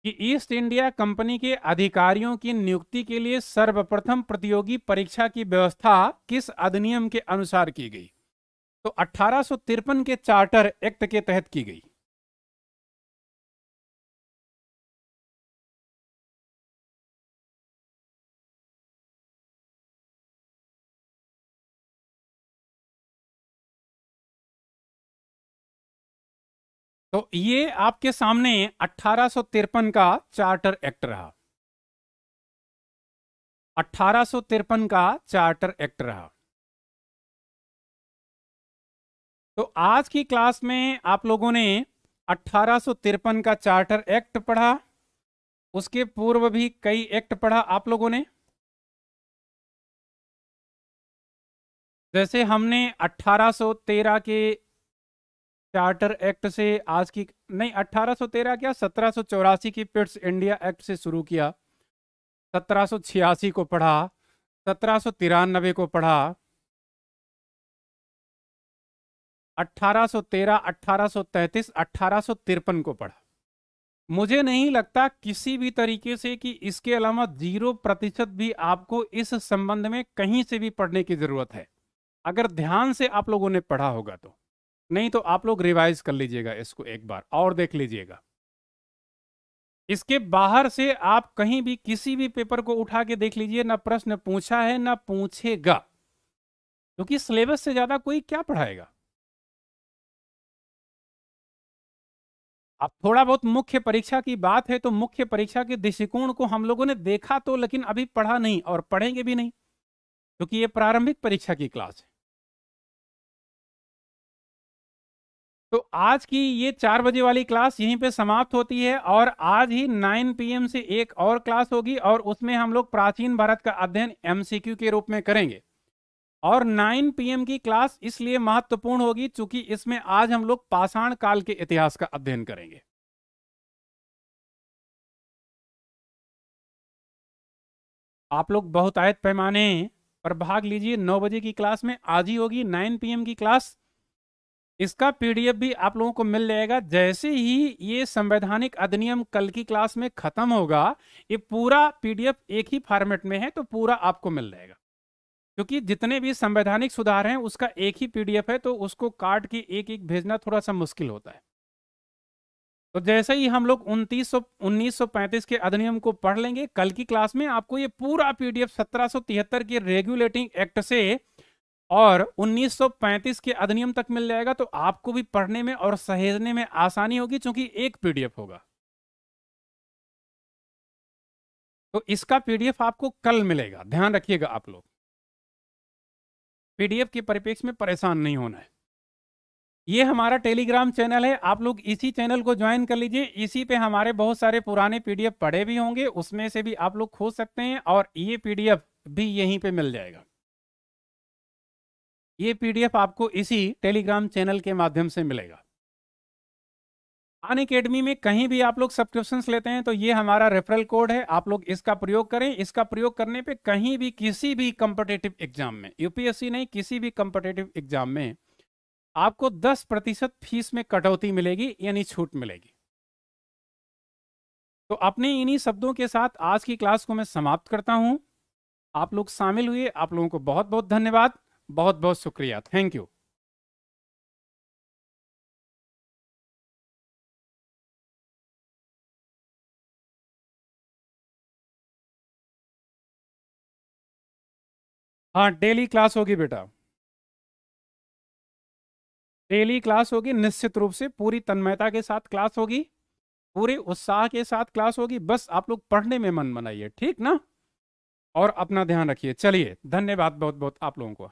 कि ईस्ट इंडिया कंपनी के अधिकारियों की नियुक्ति के लिए सर्वप्रथम प्रतियोगी परीक्षा की व्यवस्था किस अधिनियम के अनुसार की गई तो अठारह के चार्टर एक्ट के तहत की गई तो ये आपके सामने अठारह का चार्टर एक्ट रहा अठारह का चार्टर एक्ट रहा तो आज की क्लास में आप लोगों ने अठारह का चार्टर एक्ट पढ़ा उसके पूर्व भी कई एक्ट पढ़ा आप लोगों ने जैसे हमने 1813 के चार्टर एक्ट से आज की नहीं 1813 क्या सत्रह की पिट्स इंडिया एक्ट से शुरू किया सत्रह को पढ़ा सत्रह को पढ़ा 1813, 1833, 1853 को पढ़ा मुझे नहीं लगता किसी भी तरीके से कि इसके अलावा जीरो प्रतिशत भी आपको इस संबंध में कहीं से भी पढ़ने की जरूरत है अगर ध्यान से आप लोगों ने पढ़ा होगा तो नहीं तो आप लोग रिवाइज कर लीजिएगा इसको एक बार और देख लीजिएगा इसके बाहर से आप कहीं भी किसी भी पेपर को उठा के देख लीजिए ना प्रश्न पूछा है ना पूछेगा क्योंकि तो सिलेबस से ज्यादा कोई क्या पढ़ाएगा अब थोड़ा बहुत मुख्य परीक्षा की बात है तो मुख्य परीक्षा के दृष्टिकोण को हम लोगों ने देखा तो लेकिन अभी पढ़ा नहीं और पढ़ेंगे भी नहीं क्योंकि तो ये प्रारंभिक परीक्षा की क्लास है तो आज की ये चार बजे वाली क्लास यहीं पे समाप्त होती है और आज ही 9 पीएम से एक और क्लास होगी और उसमें हम लोग प्राचीन भारत का अध्ययन एमसीक्यू के रूप में करेंगे और 9 पीएम की क्लास इसलिए महत्वपूर्ण होगी चूंकि इसमें आज हम लोग पाषाण काल के इतिहास का अध्ययन करेंगे आप लोग बहुत आयत पैमाने पर भाग लीजिए नौ बजे की क्लास में आज ही होगी नाइन पीएम की क्लास इसका पीडीएफ भी आप लोगों को मिल जाएगा जैसे ही ये संवैधानिक अधिनियम कल की क्लास में खत्म होगा ये पूरा पीडीएफ एक ही फॉर्मेट में है तो पूरा आपको मिल जाएगा क्योंकि जितने भी संवैधानिक सुधार हैं उसका एक ही पीडीएफ है तो उसको काट के एक एक भेजना थोड़ा सा मुश्किल होता है तो जैसे ही हम लोग उनतीस सौ के अधिनियम को पढ़ लेंगे कल की क्लास में आपको ये पूरा पीडीएफ सत्रह के रेगुलेटिंग एक्ट से और 1935 के अधिनियम तक मिल जाएगा तो आपको भी पढ़ने में और सहेजने में आसानी होगी क्योंकि एक पीडीएफ होगा तो इसका पीडीएफ आपको कल मिलेगा ध्यान रखिएगा आप लोग पीडीएफ के परिप्रेक्ष्य में परेशान नहीं होना है ये हमारा टेलीग्राम चैनल है आप लोग इसी चैनल को ज्वाइन कर लीजिए इसी पे हमारे बहुत सारे पुराने पीडीएफ पढ़े भी होंगे उसमें से भी आप लोग खोज सकते हैं और ये पीडीएफ भी यहीं पे मिल जाएगा ये पीडीएफ आपको इसी टेलीग्राम चैनल के माध्यम से मिलेगा अन अकेडमी में कहीं भी आप लोग सब्सक्रिप्शन लेते हैं तो ये हमारा रेफरल कोड है आप लोग इसका प्रयोग करें इसका प्रयोग करने पे कहीं भी किसी भी कम्पिटेटिव एग्जाम में यूपीएससी नहीं किसी भी कम्पिटेटिव एग्जाम में आपको 10 प्रतिशत फीस में कटौती मिलेगी यानी छूट मिलेगी तो अपने इन्हीं शब्दों के साथ आज की क्लास को मैं समाप्त करता हूँ आप लोग शामिल हुए आप लोगों को बहुत बहुत धन्यवाद बहुत बहुत शुक्रिया थैंक यू हाँ डेली क्लास होगी बेटा डेली क्लास होगी निश्चित रूप से पूरी तन्मयता के साथ क्लास होगी पूरे उत्साह के साथ क्लास होगी बस आप लोग पढ़ने में मन बनाइए ठीक ना और अपना ध्यान रखिए चलिए धन्यवाद बहुत बहुत आप लोगों को